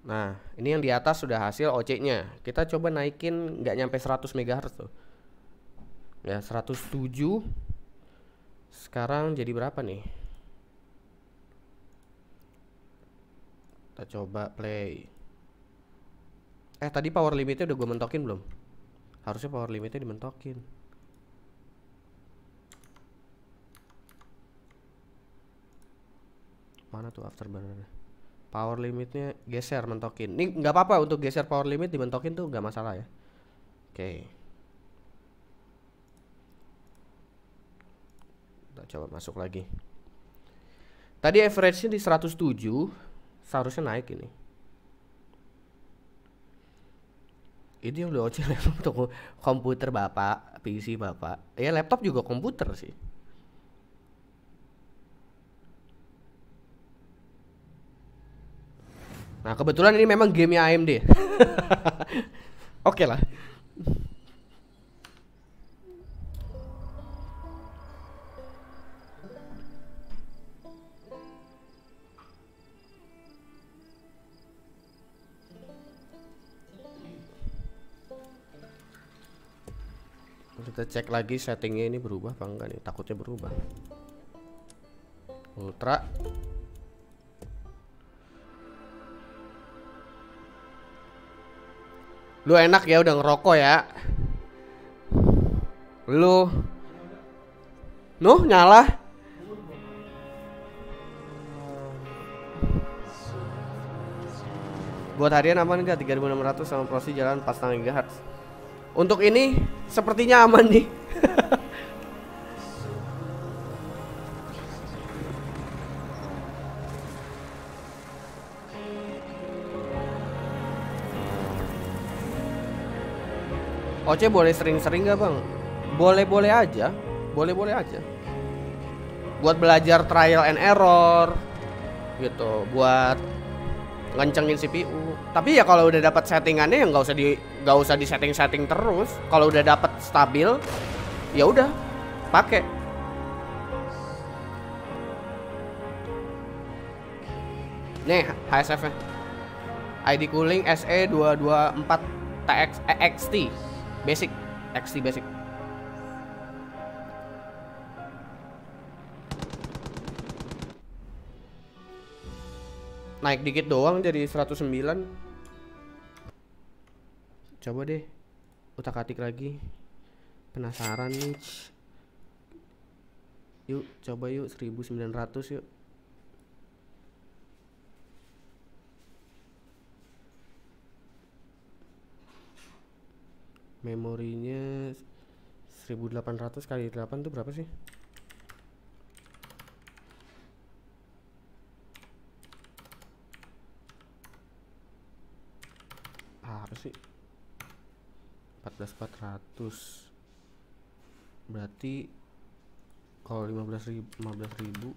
Nah, ini yang di atas sudah hasil OC-nya. Kita coba naikin nggak nyampe 100 MHz tuh. Ya, 107. Sekarang jadi berapa nih? Kita coba play. Eh, tadi power limitnya udah gue mentokin belum? Harusnya power limitnya dimentokin. Mana tuh afterburner? power limitnya geser mentokin ini nggak apa-apa untuk geser power limit dimentokin tuh nggak masalah ya oke okay. kita coba masuk lagi tadi average-nya di 107 seharusnya naik ini ini yang udah *laughs* ocel laptop komputer bapak PC bapak ya laptop juga komputer sih Nah kebetulan ini memang gamenya AMD. *laughs* Oke okay lah. Kita cek lagi settingnya ini berubah apa enggak nih Takutnya berubah Ultra Lu enak ya udah ngerokok ya. Lu Nuh nyala. Buat harian aman enggak 3600 sama prosi jalan pas 3 Untuk ini sepertinya aman nih. *laughs* Oce boleh sering-sering gak bang? Boleh-boleh aja, boleh-boleh aja. Buat belajar trial and error, gitu. Buat ngencengin CPU. Tapi ya kalau udah dapat settingannya ya nggak usah di nggak usah di setting setting terus. Kalau udah dapat stabil, ya udah pakai. Nih HSF-nya. ID cooling SE224 TX EXT Basic, XT basic. Naik dikit doang jadi 109. Coba deh utak-atik lagi. Penasaran nih. Yuk, coba yuk 1900 yuk. memorinya 1800 kali 8 itu berapa sih apa sih 14400 berarti kalau 15 ribu, 15.000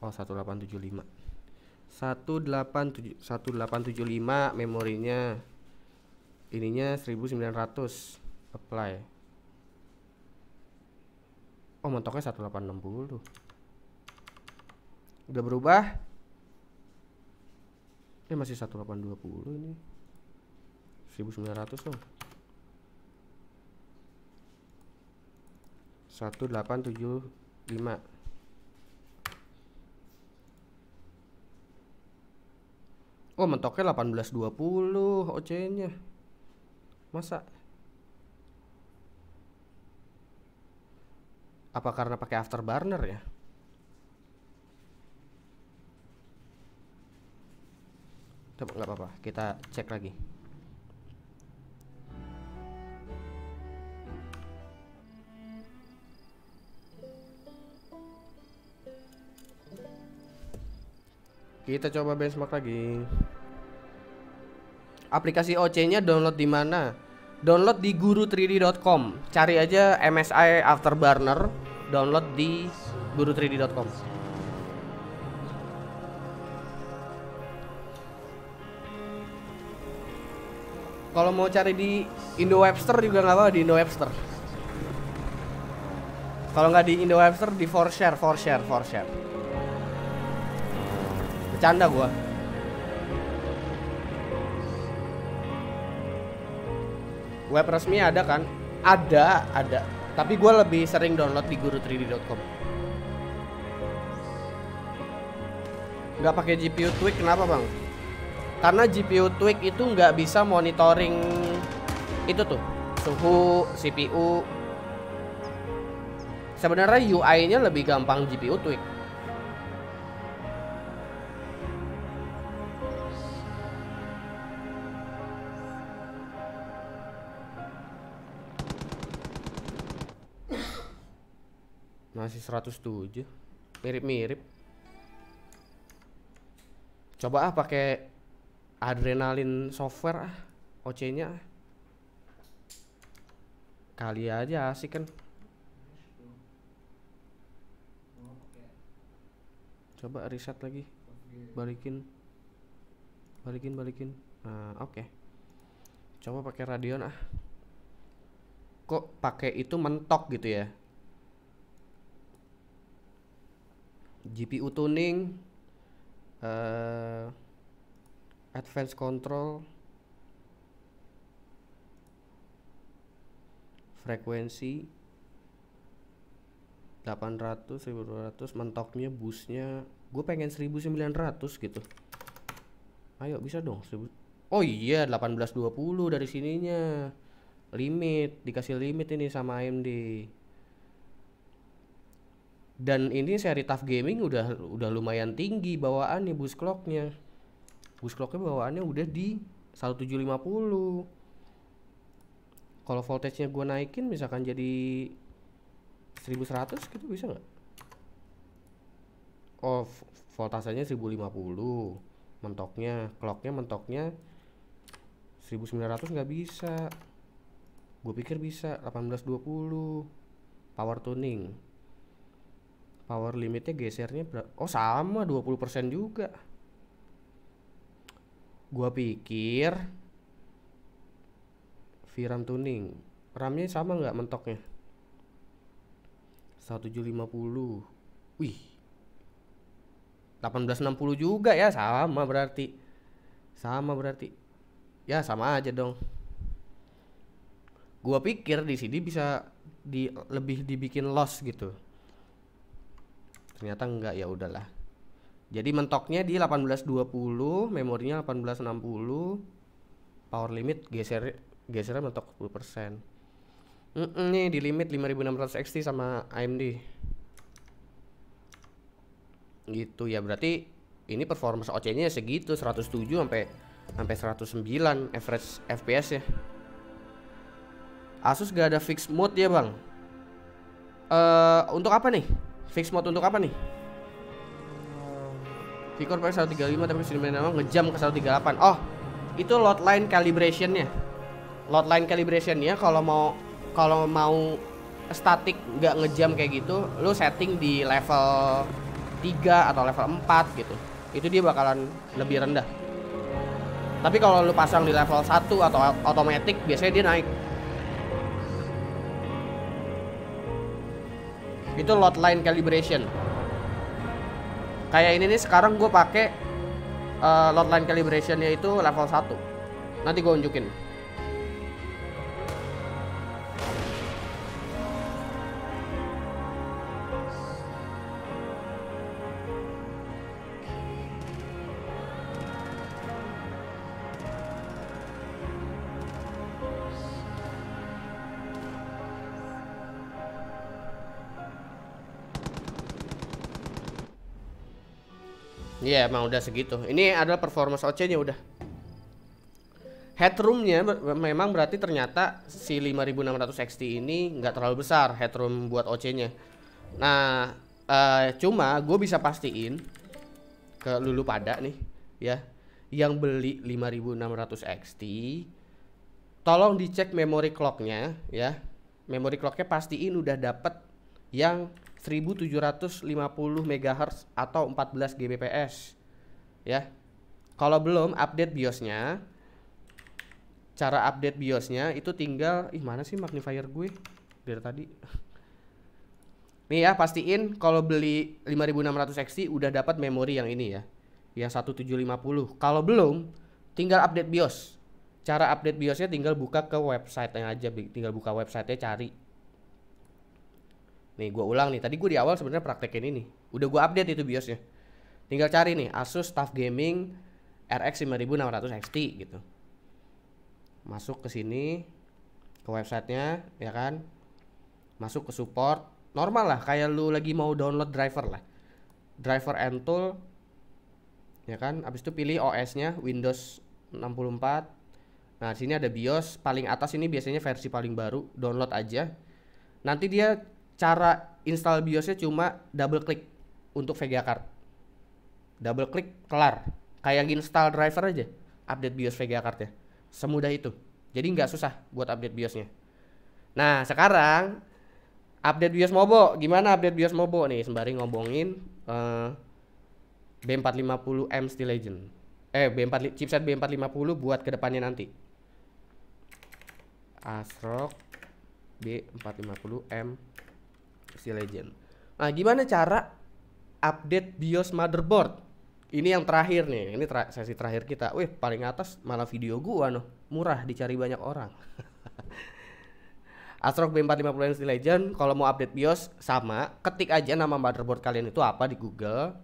oh 1875 1875 memorinya ininya 1900 apply oh mentoknya 1860 udah berubah ini eh, masih 1820 ini 1900 dong 1875 Oh mentoknya 1820 OC nya masa apa karena pakai afterburner ya nggak apa-apa kita cek lagi Kita coba benchmark lagi. Aplikasi OC-nya download di mana? download di guru3d.com cari aja MSI Afterburner download di guru3d.com kalau mau cari di Indo Webster juga nggak apa di Indo Webster kalau nggak di Indo Webster di ForShare, ForShare, ForShare. bercanda gua web resmi ada kan? Ada, ada. Tapi gue lebih sering download di guru3d.com. Gak pakai GPU Tweak kenapa bang? Karena GPU Tweak itu nggak bisa monitoring itu tuh suhu CPU. Sebenarnya UI-nya lebih gampang GPU Tweak masih 107 mirip-mirip coba ah pakai adrenalin software ah OC nya ah. kali aja sih kan coba reset lagi balikin balikin balikin nah oke okay. coba pakai radion ah kok pakai itu mentok gitu ya GPU tuning uh, eh, advanced control frekuensi 800 1200 mentoknya busnya gue pengen 1900 gitu ayo bisa dong oh iya 1820 dari sininya limit dikasih limit ini sama AMD dan ini seri Tough Gaming udah udah lumayan tinggi bawaan nih boost clocknya boost clocknya bawaannya udah di 1750 kalau voltage nya gue naikin misalkan jadi 1100 gitu bisa nggak oh voltasenya 1050 mentoknya clocknya mentoknya 1900 nggak bisa gue pikir bisa 1820 power tuning power limitnya gesernya oh sama 20% juga gua pikir VRAM tuning RAM-nya sama nggak mentoknya 1750 wih 1860 juga ya sama berarti sama berarti ya sama aja dong gua pikir di sini bisa di lebih dibikin loss gitu ternyata enggak ya udahlah jadi mentoknya di 1820 memorinya 1860 power limit geser gesernya mentok 10% mm -mm, di limit 5600 XT sama AMD gitu ya berarti ini performance OC nya segitu 107 sampai sampai 109 average FPS ya Asus gak ada fix mode ya bang uh, untuk apa nih Fix mode untuk apa nih? Eh, Vicor pakai 135 tapi main nama ngejam ke 138. Oh, itu load line calibration-nya. Load line calibration kalau mau kalau mau statik nggak ngejam kayak gitu, lu setting di level 3 atau level 4 gitu. Itu dia bakalan lebih rendah. Tapi kalau lu pasang di level 1 atau automatic biasanya dia naik. itu lot line calibration kayak ini nih sekarang gue pakai uh, lot line calibration yaitu level 1 nanti gue unjukin emang udah segitu. Ini adalah performance OC-nya udah. Headroomnya memang berarti ternyata si 5600 XT ini nggak terlalu besar headroom buat OC-nya. Nah, uh, cuma gue bisa pastiin ke lulu pada nih ya yang beli 5600 XT tolong dicek memory clocknya ya memory clocknya pastiin udah dapet yang 1750 MHz atau 14 Gbps ya. Kalau belum update BIOSnya, cara update BIOSnya itu tinggal ih mana sih magnifier gue dari tadi. *laughs* Nih ya, pastiin kalau beli 5600 XT udah dapat memori yang ini ya. Yang 1750. Kalau belum, tinggal update BIOS. Cara update BIOSnya tinggal buka ke website websitenya aja, tinggal buka websitenya cari Nih gue ulang nih, tadi gue di awal sebenarnya praktekin ini. Udah gue update itu BIOSnya. Tinggal cari nih Asus TUF Gaming RX 5600 XT gitu. Masuk ke sini ke websitenya ya kan. Masuk ke support normal lah kayak lu lagi mau download driver lah. Driver and tool ya kan. abis itu pilih OS-nya Windows 64. Nah, sini ada BIOS paling atas ini biasanya versi paling baru, download aja. Nanti dia cara install BIOS nya cuma double klik untuk VGA card double klik kelar kayak install driver aja update BIOS VGA card ya semudah itu jadi nggak susah buat update BIOSnya nah sekarang update BIOS Mobo gimana update BIOS Mobo nih sembari ngomongin eh, uh, B450M Steel Legend eh B4 chipset B450 buat kedepannya nanti ASRock B450M Steel Legend nah gimana cara update BIOS motherboard ini yang terakhir nih ini tra sesi terakhir kita wih paling atas malah video gua noh murah dicari banyak orang Astrok B450 Legends Legend kalau mau update BIOS sama ketik aja nama motherboard kalian itu apa di Google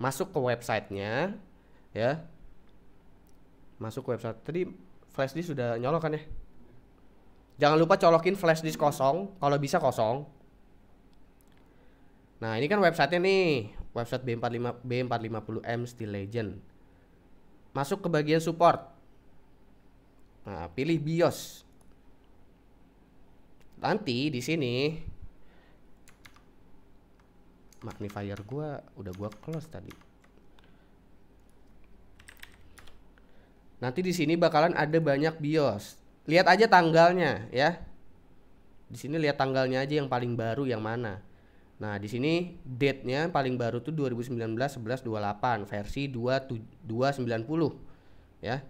masuk ke websitenya ya masuk ke website tadi flash disk sudah nyolokan ya jangan lupa colokin flash disk kosong kalau bisa kosong nah ini kan websitenya nih website B45 B450M Steel Legend. Masuk ke bagian support. Nah, pilih BIOS. Nanti di sini magnifier gue udah gue close tadi. Nanti di sini bakalan ada banyak BIOS. Lihat aja tanggalnya ya. Di sini lihat tanggalnya aja yang paling baru yang mana. Nah, di sini date-nya paling baru tuh 2019 28 versi 2290 ya.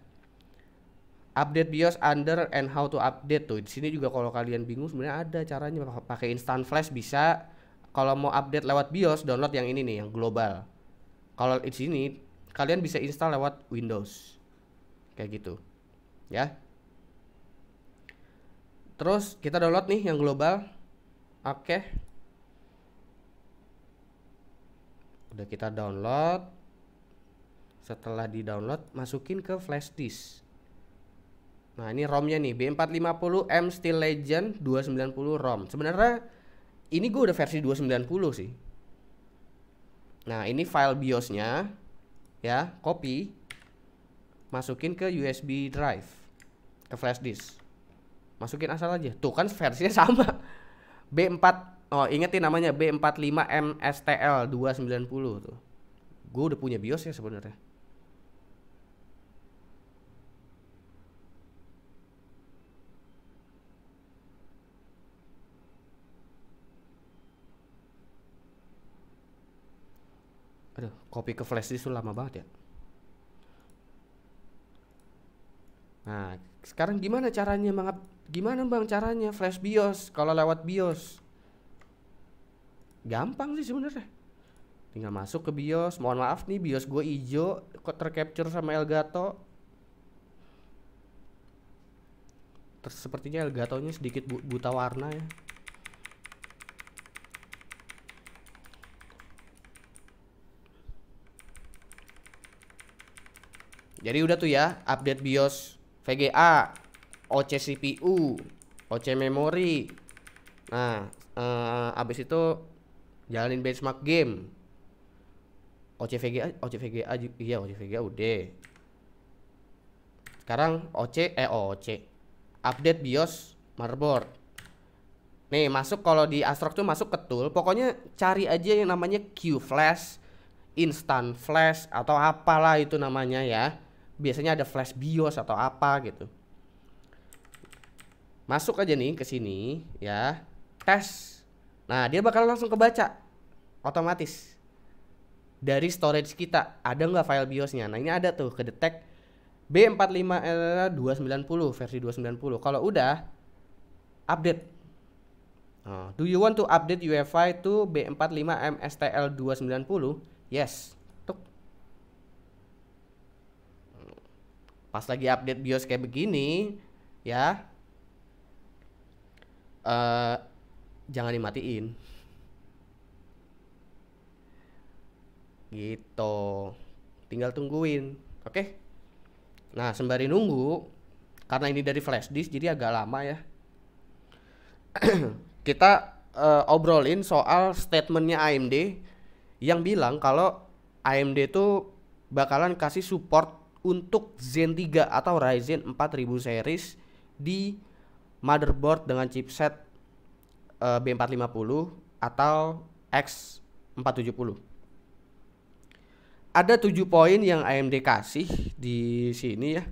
Update BIOS under and how to update tuh. Di sini juga kalau kalian bingung sebenarnya ada caranya pakai instant flash bisa. Kalau mau update lewat BIOS download yang ini nih yang global. Kalau di sini kalian bisa install lewat Windows. Kayak gitu. Ya. Terus kita download nih yang global. Oke. Okay udah kita download setelah di download masukin ke flash disk nah ini romnya nih B450 M Steel Legend 290 ROM sebenarnya ini gue udah versi 290 sih nah ini file biosnya ya copy masukin ke USB drive ke flash disk masukin asal aja tuh kan versinya sama *laughs* B4 oh ingetin namanya B45MSTL 290 tuh. Gue udah punya BIOS ya sebenarnya. Aduh, copy ke flash disk lama banget ya. Nah, sekarang gimana caranya bang? Gimana bang caranya flash BIOS? Kalau lewat BIOS, gampang sih sebenarnya tinggal masuk ke BIOS mohon maaf nih BIOS gue ijo kok tercapture sama Elgato Terus sepertinya Elgato nya sedikit buta warna ya jadi udah tuh ya update BIOS VGA OC CPU OC memori nah eh, abis itu jalanin benchmark game OCVGA OCVGA iya OCVGA udah sekarang OC eh OC oh, update BIOS motherboard nih masuk kalau di Astrox tuh masuk ke tool pokoknya cari aja yang namanya Q flash instant flash atau apalah itu namanya ya biasanya ada flash BIOS atau apa gitu masuk aja nih ke sini ya tes Nah, dia bakal langsung kebaca otomatis dari storage kita. Ada nggak file BIOSnya? Nah, ini ada tuh kedetek b 45 290 versi 290. Kalau udah update. Nah, do you want to update UEFI to B45MSTL290? Yes. Tuk. Pas lagi update BIOS kayak begini, ya. Uh, jangan dimatiin gitu tinggal tungguin oke nah sembari nunggu karena ini dari flash disk jadi agak lama ya *clears throat* kita uh, obrolin soal statementnya AMD yang bilang kalau AMD itu bakalan kasih support untuk Zen 3 atau Ryzen 4000 series di motherboard dengan chipset Eh, B450 atau X470. Ada tujuh poin yang AMD kasih di sini ya.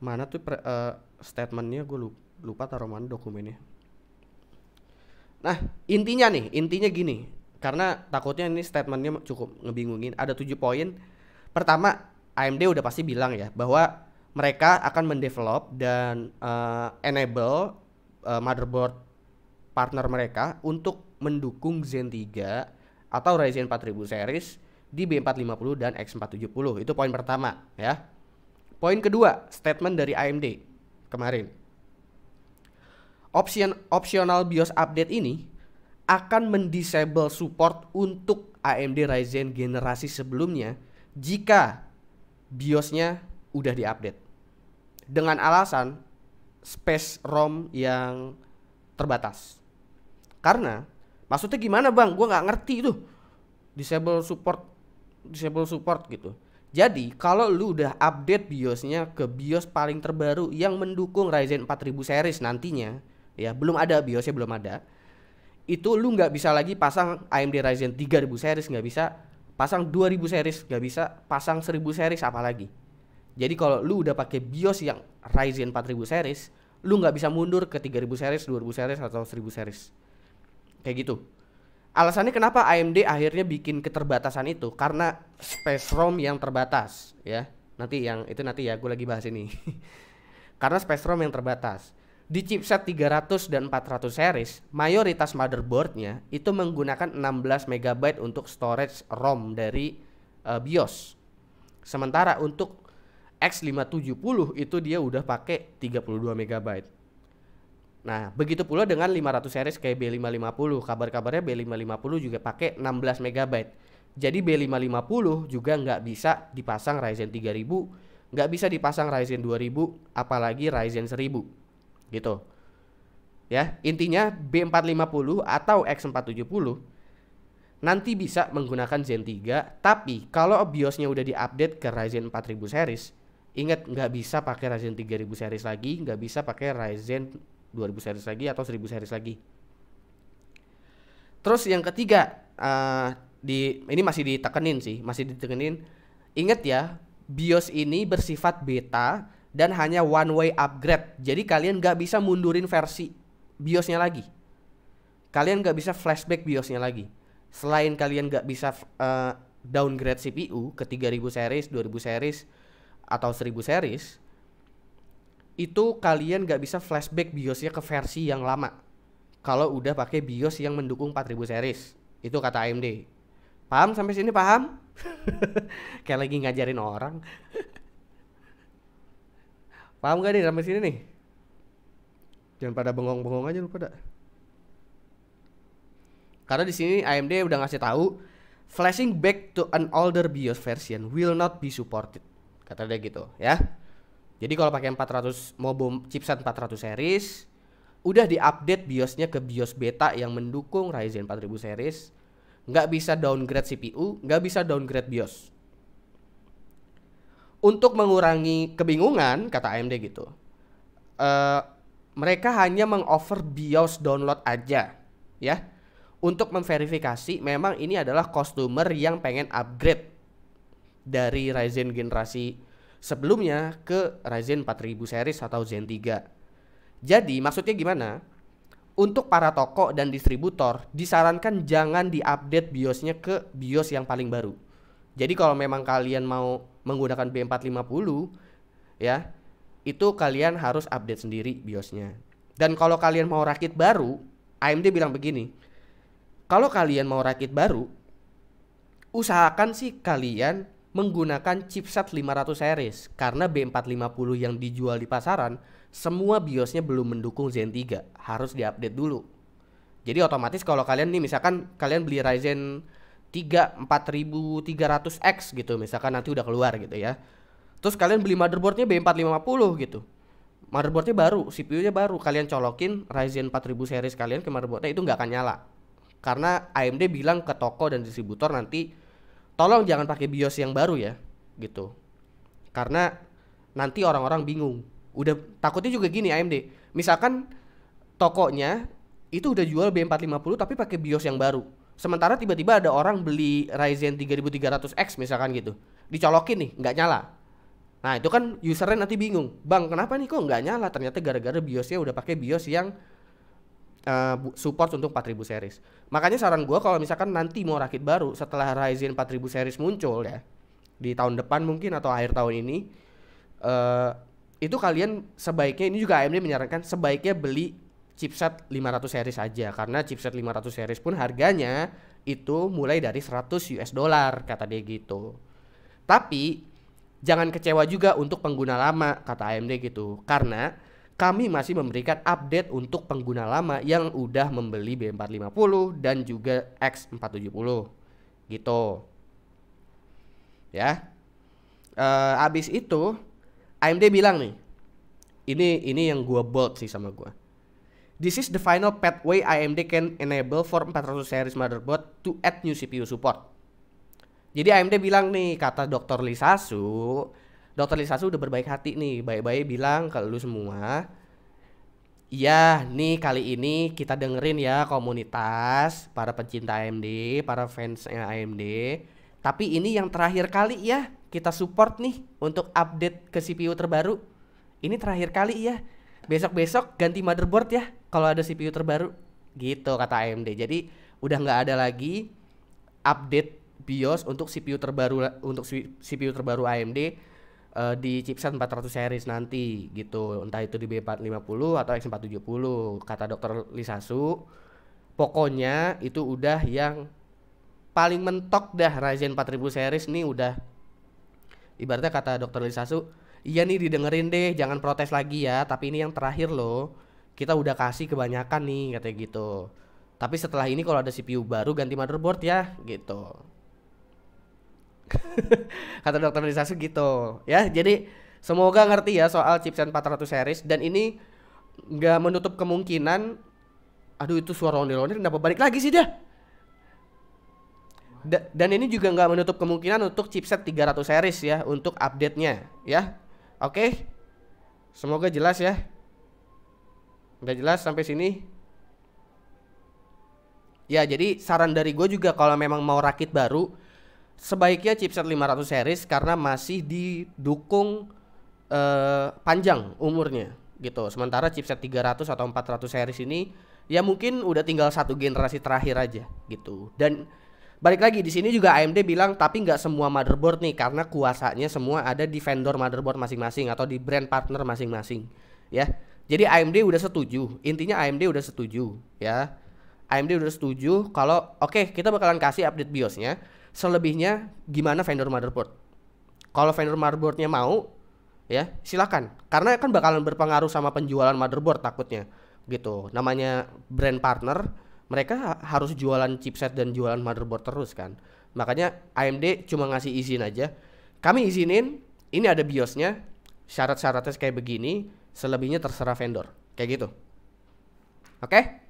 Mana tuh pre, uh, statementnya gue lupa, lupa taruh mana dokumennya. Nah intinya nih intinya gini karena takutnya ini statementnya cukup ngebingungin. Ada tujuh poin. Pertama AMD udah pasti bilang ya bahwa mereka akan mendevelop dan uh, enable uh, motherboard partner mereka untuk mendukung Zen 3 atau Ryzen 4000 series di B450 dan X470. Itu poin pertama ya. Poin kedua, statement dari AMD kemarin. Option optional BIOS update ini akan mendisable support untuk AMD Ryzen generasi sebelumnya jika BIOSnya udah diupdate. Dengan alasan space ROM yang terbatas. Karena maksudnya gimana bang? Gue nggak ngerti tuh disable support disable support gitu. Jadi kalau lu udah update BIOSnya ke BIOS paling terbaru yang mendukung Ryzen 4000 series nantinya, ya belum ada BIOSnya belum ada, itu lu nggak bisa lagi pasang AMD Ryzen 3000 series nggak bisa, pasang 2000 series nggak bisa, pasang 1000 series apalagi. Jadi kalau lu udah pakai BIOS yang Ryzen 4000 series, lu nggak bisa mundur ke 3000 series, 2000 series atau 1000 series. Kayak gitu. Alasannya kenapa AMD akhirnya bikin keterbatasan itu karena space ROM yang terbatas, ya. Nanti yang itu nanti ya gue lagi bahas ini. *laughs* karena space ROM yang terbatas. Di chipset 300 dan 400 series, mayoritas motherboardnya itu menggunakan 16 MB untuk storage ROM dari uh, BIOS. Sementara untuk X570 itu dia udah pakai 32 MB. Nah, begitu pula dengan 500 series kayak B550. Kabar-kabarnya B550 juga pakai 16 MB. Jadi B550 juga nggak bisa dipasang Ryzen 3000, nggak bisa dipasang Ryzen 2000, apalagi Ryzen 1000. Gitu. Ya, intinya B450 atau X470 nanti bisa menggunakan Zen 3, tapi kalau BIOSnya udah diupdate ke Ryzen 4000 series, ingat nggak bisa pakai Ryzen 3000 series lagi, nggak bisa pakai Ryzen 2000 series lagi atau 1000 series lagi. Terus yang ketiga, uh, di ini masih ditekenin sih, masih ditekenin. Ingat ya, BIOS ini bersifat beta dan hanya one way upgrade. Jadi kalian nggak bisa mundurin versi BIOSnya lagi. Kalian nggak bisa flashback BIOSnya lagi. Selain kalian nggak bisa uh, downgrade CPU ke 3000 series, 2000 series atau 1000 series, itu kalian nggak bisa flashback BIOSnya ke versi yang lama. Kalau udah pakai BIOS yang mendukung 4000 series, itu kata AMD. Paham sampai sini paham? *laughs* Kayak lagi ngajarin orang. *laughs* paham gak nih sampai sini nih? Jangan pada bengong-bengong aja lu pada. Karena di sini AMD udah ngasih tahu flashing back to an older BIOS version will not be supported. Kata dia gitu, ya. Jadi kalau pakai 400 Mobo chipset 400 series udah diupdate BIOSnya ke BIOS beta yang mendukung Ryzen 4000 series, nggak bisa downgrade CPU, nggak bisa downgrade BIOS. Untuk mengurangi kebingungan, kata AMD gitu, uh, mereka hanya mengoffer BIOS download aja, ya, untuk memverifikasi memang ini adalah customer yang pengen upgrade dari Ryzen generasi sebelumnya ke Ryzen 4000 series atau Zen 3. Jadi maksudnya gimana? Untuk para toko dan distributor disarankan jangan diupdate BIOSnya ke BIOS yang paling baru. Jadi kalau memang kalian mau menggunakan B450 ya, itu kalian harus update sendiri BIOSnya. Dan kalau kalian mau rakit baru, AMD bilang begini. Kalau kalian mau rakit baru, usahakan sih kalian menggunakan chipset 500 series karena B450 yang dijual di pasaran semua BIOSnya belum mendukung Zen 3, harus diupdate dulu. Jadi otomatis kalau kalian nih misalkan kalian beli Ryzen 3 4300X gitu misalkan nanti udah keluar gitu ya. Terus kalian beli motherboardnya B450 gitu. Motherboardnya baru, CPU-nya baru. Kalian colokin Ryzen 4000 series kalian ke motherboardnya itu nggak akan nyala. Karena AMD bilang ke toko dan distributor nanti tolong jangan pakai BIOS yang baru ya gitu karena nanti orang-orang bingung udah takutnya juga gini AMD misalkan tokonya itu udah jual B450 tapi pakai BIOS yang baru sementara tiba-tiba ada orang beli Ryzen 3300X misalkan gitu dicolokin nih nggak nyala nah itu kan usernya nanti bingung bang kenapa nih kok nggak nyala ternyata gara-gara BIOSnya udah pakai BIOS yang uh, support untuk 4000 series. Makanya saran gue kalau misalkan nanti mau rakit baru setelah Ryzen 4000 series muncul ya di tahun depan mungkin atau akhir tahun ini uh, itu kalian sebaiknya ini juga AMD menyarankan sebaiknya beli chipset 500 series aja karena chipset 500 series pun harganya itu mulai dari 100 US dollar kata dia gitu. Tapi jangan kecewa juga untuk pengguna lama kata AMD gitu karena kami masih memberikan update untuk pengguna lama yang udah membeli B450 dan juga X470 gitu ya e, abis itu AMD bilang nih ini ini yang gua bold sih sama gua this is the final pathway AMD can enable for 400 series motherboard to add new CPU support jadi AMD bilang nih kata Dr. Lisasu dokter Lisasu udah berbaik hati nih baik-baik bilang ke lu semua Iya, nih kali ini kita dengerin ya komunitas para pecinta AMD, para fans AMD. Tapi ini yang terakhir kali ya kita support nih untuk update ke CPU terbaru. Ini terakhir kali ya. Besok-besok ganti motherboard ya kalau ada CPU terbaru. Gitu kata AMD. Jadi udah nggak ada lagi update BIOS untuk CPU terbaru untuk CPU terbaru AMD uh, di chipset 400 series nanti gitu entah itu di B450 atau X470 kata dokter Lisasu pokoknya itu udah yang paling mentok dah Ryzen 4000 series nih udah ibaratnya kata dokter Lisasu iya nih didengerin deh jangan protes lagi ya tapi ini yang terakhir loh kita udah kasih kebanyakan nih katanya gitu tapi setelah ini kalau ada CPU baru ganti motherboard ya gitu *laughs* kata dokter Lisa gitu ya jadi semoga ngerti ya soal chipset 400 series dan ini nggak menutup kemungkinan aduh itu suara ondel-ondel kenapa balik lagi sih dia da dan ini juga nggak menutup kemungkinan untuk chipset 300 series ya untuk update-nya ya oke okay? semoga jelas ya udah jelas sampai sini ya jadi saran dari gue juga kalau memang mau rakit baru sebaiknya chipset 500 series karena masih didukung uh, panjang umurnya gitu. Sementara chipset 300 atau 400 series ini ya mungkin udah tinggal satu generasi terakhir aja gitu. Dan balik lagi di sini juga AMD bilang tapi nggak semua motherboard nih karena kuasanya semua ada di vendor motherboard masing-masing atau di brand partner masing-masing ya. Jadi AMD udah setuju. Intinya AMD udah setuju ya. AMD udah setuju kalau oke okay, kita bakalan kasih update BIOSnya selebihnya gimana vendor motherboard kalau vendor motherboardnya mau ya silakan karena kan bakalan berpengaruh sama penjualan motherboard takutnya gitu namanya brand partner mereka harus jualan chipset dan jualan motherboard terus kan makanya AMD cuma ngasih izin aja kami izinin ini ada biosnya syarat-syaratnya kayak begini selebihnya terserah vendor kayak gitu oke okay?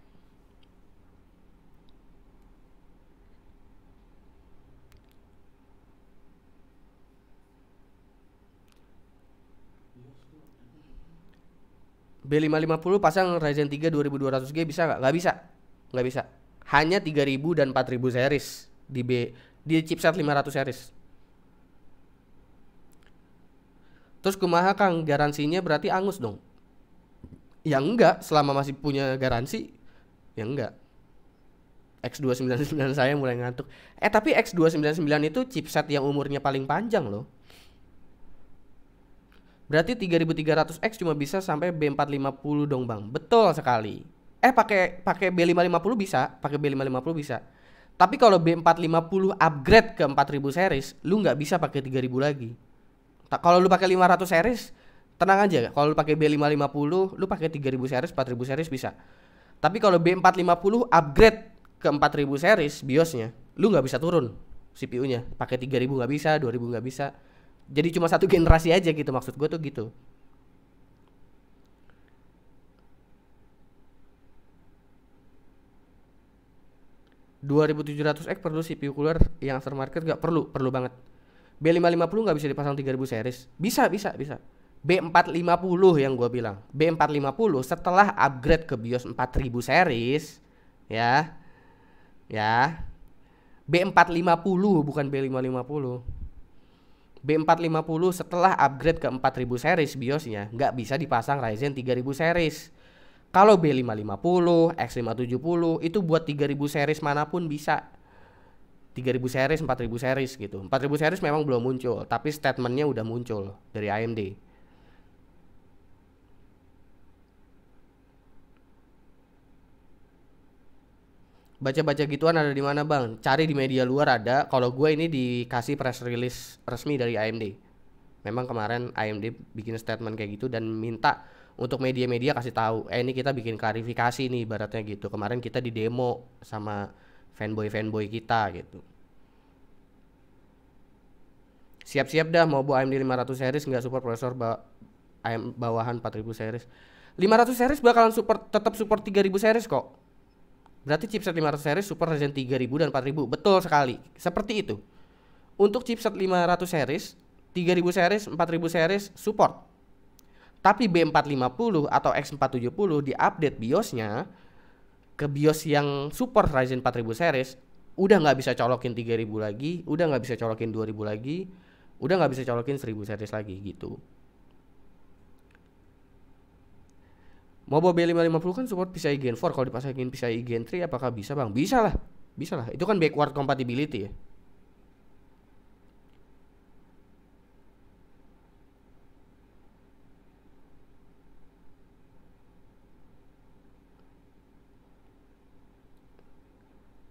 B550 pasang Ryzen 3 2200G bisa nggak? Nggak bisa. Nggak bisa. Hanya 3000 dan 4000 series di B di chipset 500 series. Terus kumaha Kang garansinya berarti angus dong? Ya enggak, selama masih punya garansi ya enggak. X299 saya mulai ngantuk. Eh tapi X299 itu chipset yang umurnya paling panjang loh. Berarti 3300X cuma bisa sampai B450 dong, Bang. Betul sekali. Eh pakai pakai B550 bisa, pakai B550 bisa. Tapi kalau B450 upgrade ke 4000 series, lu nggak bisa pakai 3000 lagi. Kalau lu pakai 500 series, tenang aja. Kalau lu pakai B550, lu pakai 3000 series, 4000 series bisa. Tapi kalau B450 upgrade ke 4000 series BIOSnya, lu nggak bisa turun CPU-nya. Pakai 3000 nggak bisa, 2000 nggak bisa jadi cuma satu generasi aja gitu maksud gue tuh gitu dua ribu tujuh ratus X perlu CPU cooler yang aftermarket gak perlu perlu banget B550 nggak bisa dipasang 3000 series bisa bisa bisa B450 yang gue bilang B450 setelah upgrade ke BIOS 4000 series ya ya B450 bukan B550 B450 setelah upgrade ke 4000 series BIOSnya nggak bisa dipasang Ryzen 3000 series. Kalau B550, X570 itu buat 3000 series manapun bisa. 3000 series, 4000 series gitu. 4000 series memang belum muncul, tapi statementnya udah muncul dari AMD. baca-baca gituan ada di mana bang? Cari di media luar ada. Kalau gue ini dikasih press release resmi dari AMD. Memang kemarin AMD bikin statement kayak gitu dan minta untuk media-media kasih tahu. Eh ini kita bikin klarifikasi nih baratnya gitu. Kemarin kita di demo sama fanboy-fanboy kita gitu. Siap-siap dah mau bawa AMD 500 series nggak support prosesor ba AM bawahan 4000 series. 500 series bakalan support tetap support 3000 series kok Berarti chipset 500 series support Ryzen 3000 dan 4000. Betul sekali. Seperti itu. Untuk chipset 500 series, 3000 series, 4000 series support. Tapi B450 atau X470 di diupdate BIOSnya ke BIOS yang support Ryzen 4000 series, udah nggak bisa colokin 3000 lagi, udah nggak bisa colokin 2000 lagi, udah nggak bisa colokin 1000 series lagi gitu. mau bawa B550 kan support PCIe Gen 4 kalau dipasangin PCIe Gen 3 apakah bisa bang? Bisa lah, bisa lah. Itu kan backward compatibility ya.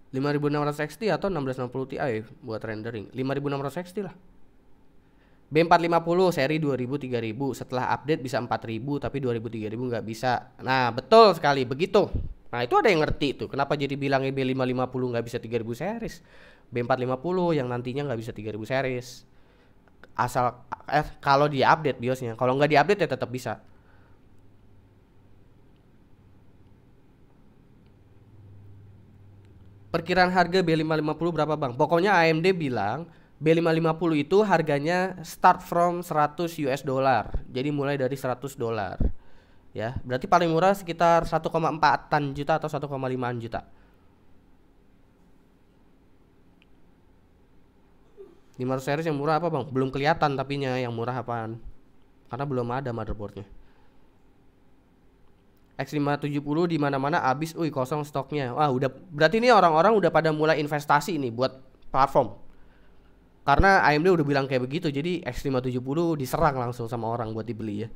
lima ribu enam ratus XT atau enam belas enam puluh Ti buat rendering lima ribu enam ratus XT lah B450 seri 2000 3000 setelah update bisa 4000 tapi 2000 3000 nggak bisa. Nah, betul sekali begitu. Nah, itu ada yang ngerti tuh. Kenapa jadi bilangnya B550 nggak bisa 3000 series? B450 yang nantinya nggak bisa 3000 series. Asal eh, kalau dia update BIOSnya. Kalau nggak diupdate ya tetap bisa. Perkiraan harga B550 berapa, Bang? Pokoknya AMD bilang B550 itu harganya start from 100 US dollar. Jadi mulai dari 100 dollar, Ya, berarti paling murah sekitar 1,4-an juta atau 1,5-an juta. 500 series yang murah apa, Bang? Belum kelihatan tapi yang murah apaan. Karena belum ada motherboardnya. X570 di mana-mana habis, ui kosong stoknya. Wah, udah berarti ini orang-orang udah pada mulai investasi ini buat platform karena AMD udah bilang kayak begitu, jadi X570 diserang langsung sama orang buat dibeli ya.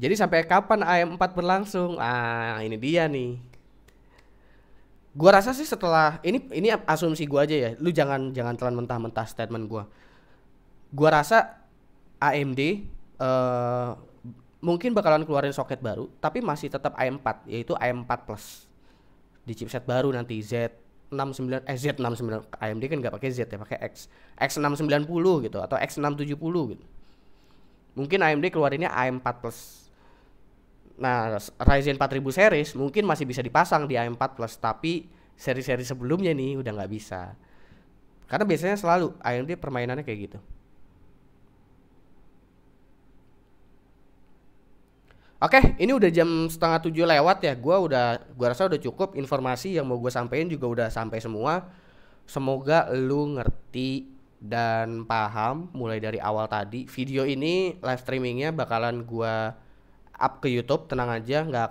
Jadi sampai kapan AM4 berlangsung? Ah, ini dia nih. Gua rasa sih setelah ini ini asumsi gua aja ya. Lu jangan jangan telan mentah-mentah statement gua. Gua rasa AMD uh, eh, mungkin bakalan keluarin soket baru, tapi masih tetap AM4 yaitu AM4 Plus di chipset baru nanti Z69 eh Z69 AMD kan nggak pakai Z ya pakai X X690 gitu atau X670 gitu mungkin AMD keluarinnya AM4 Plus nah Ryzen 4000 series mungkin masih bisa dipasang di AM4 Plus tapi seri-seri sebelumnya nih udah nggak bisa karena biasanya selalu AMD permainannya kayak gitu Oke, ini udah jam setengah tujuh lewat ya. Gua udah, gua rasa udah cukup informasi yang mau gue sampaikan juga udah sampai semua. Semoga lu ngerti dan paham mulai dari awal tadi. Video ini live streamingnya bakalan gua up ke YouTube, tenang aja, nggak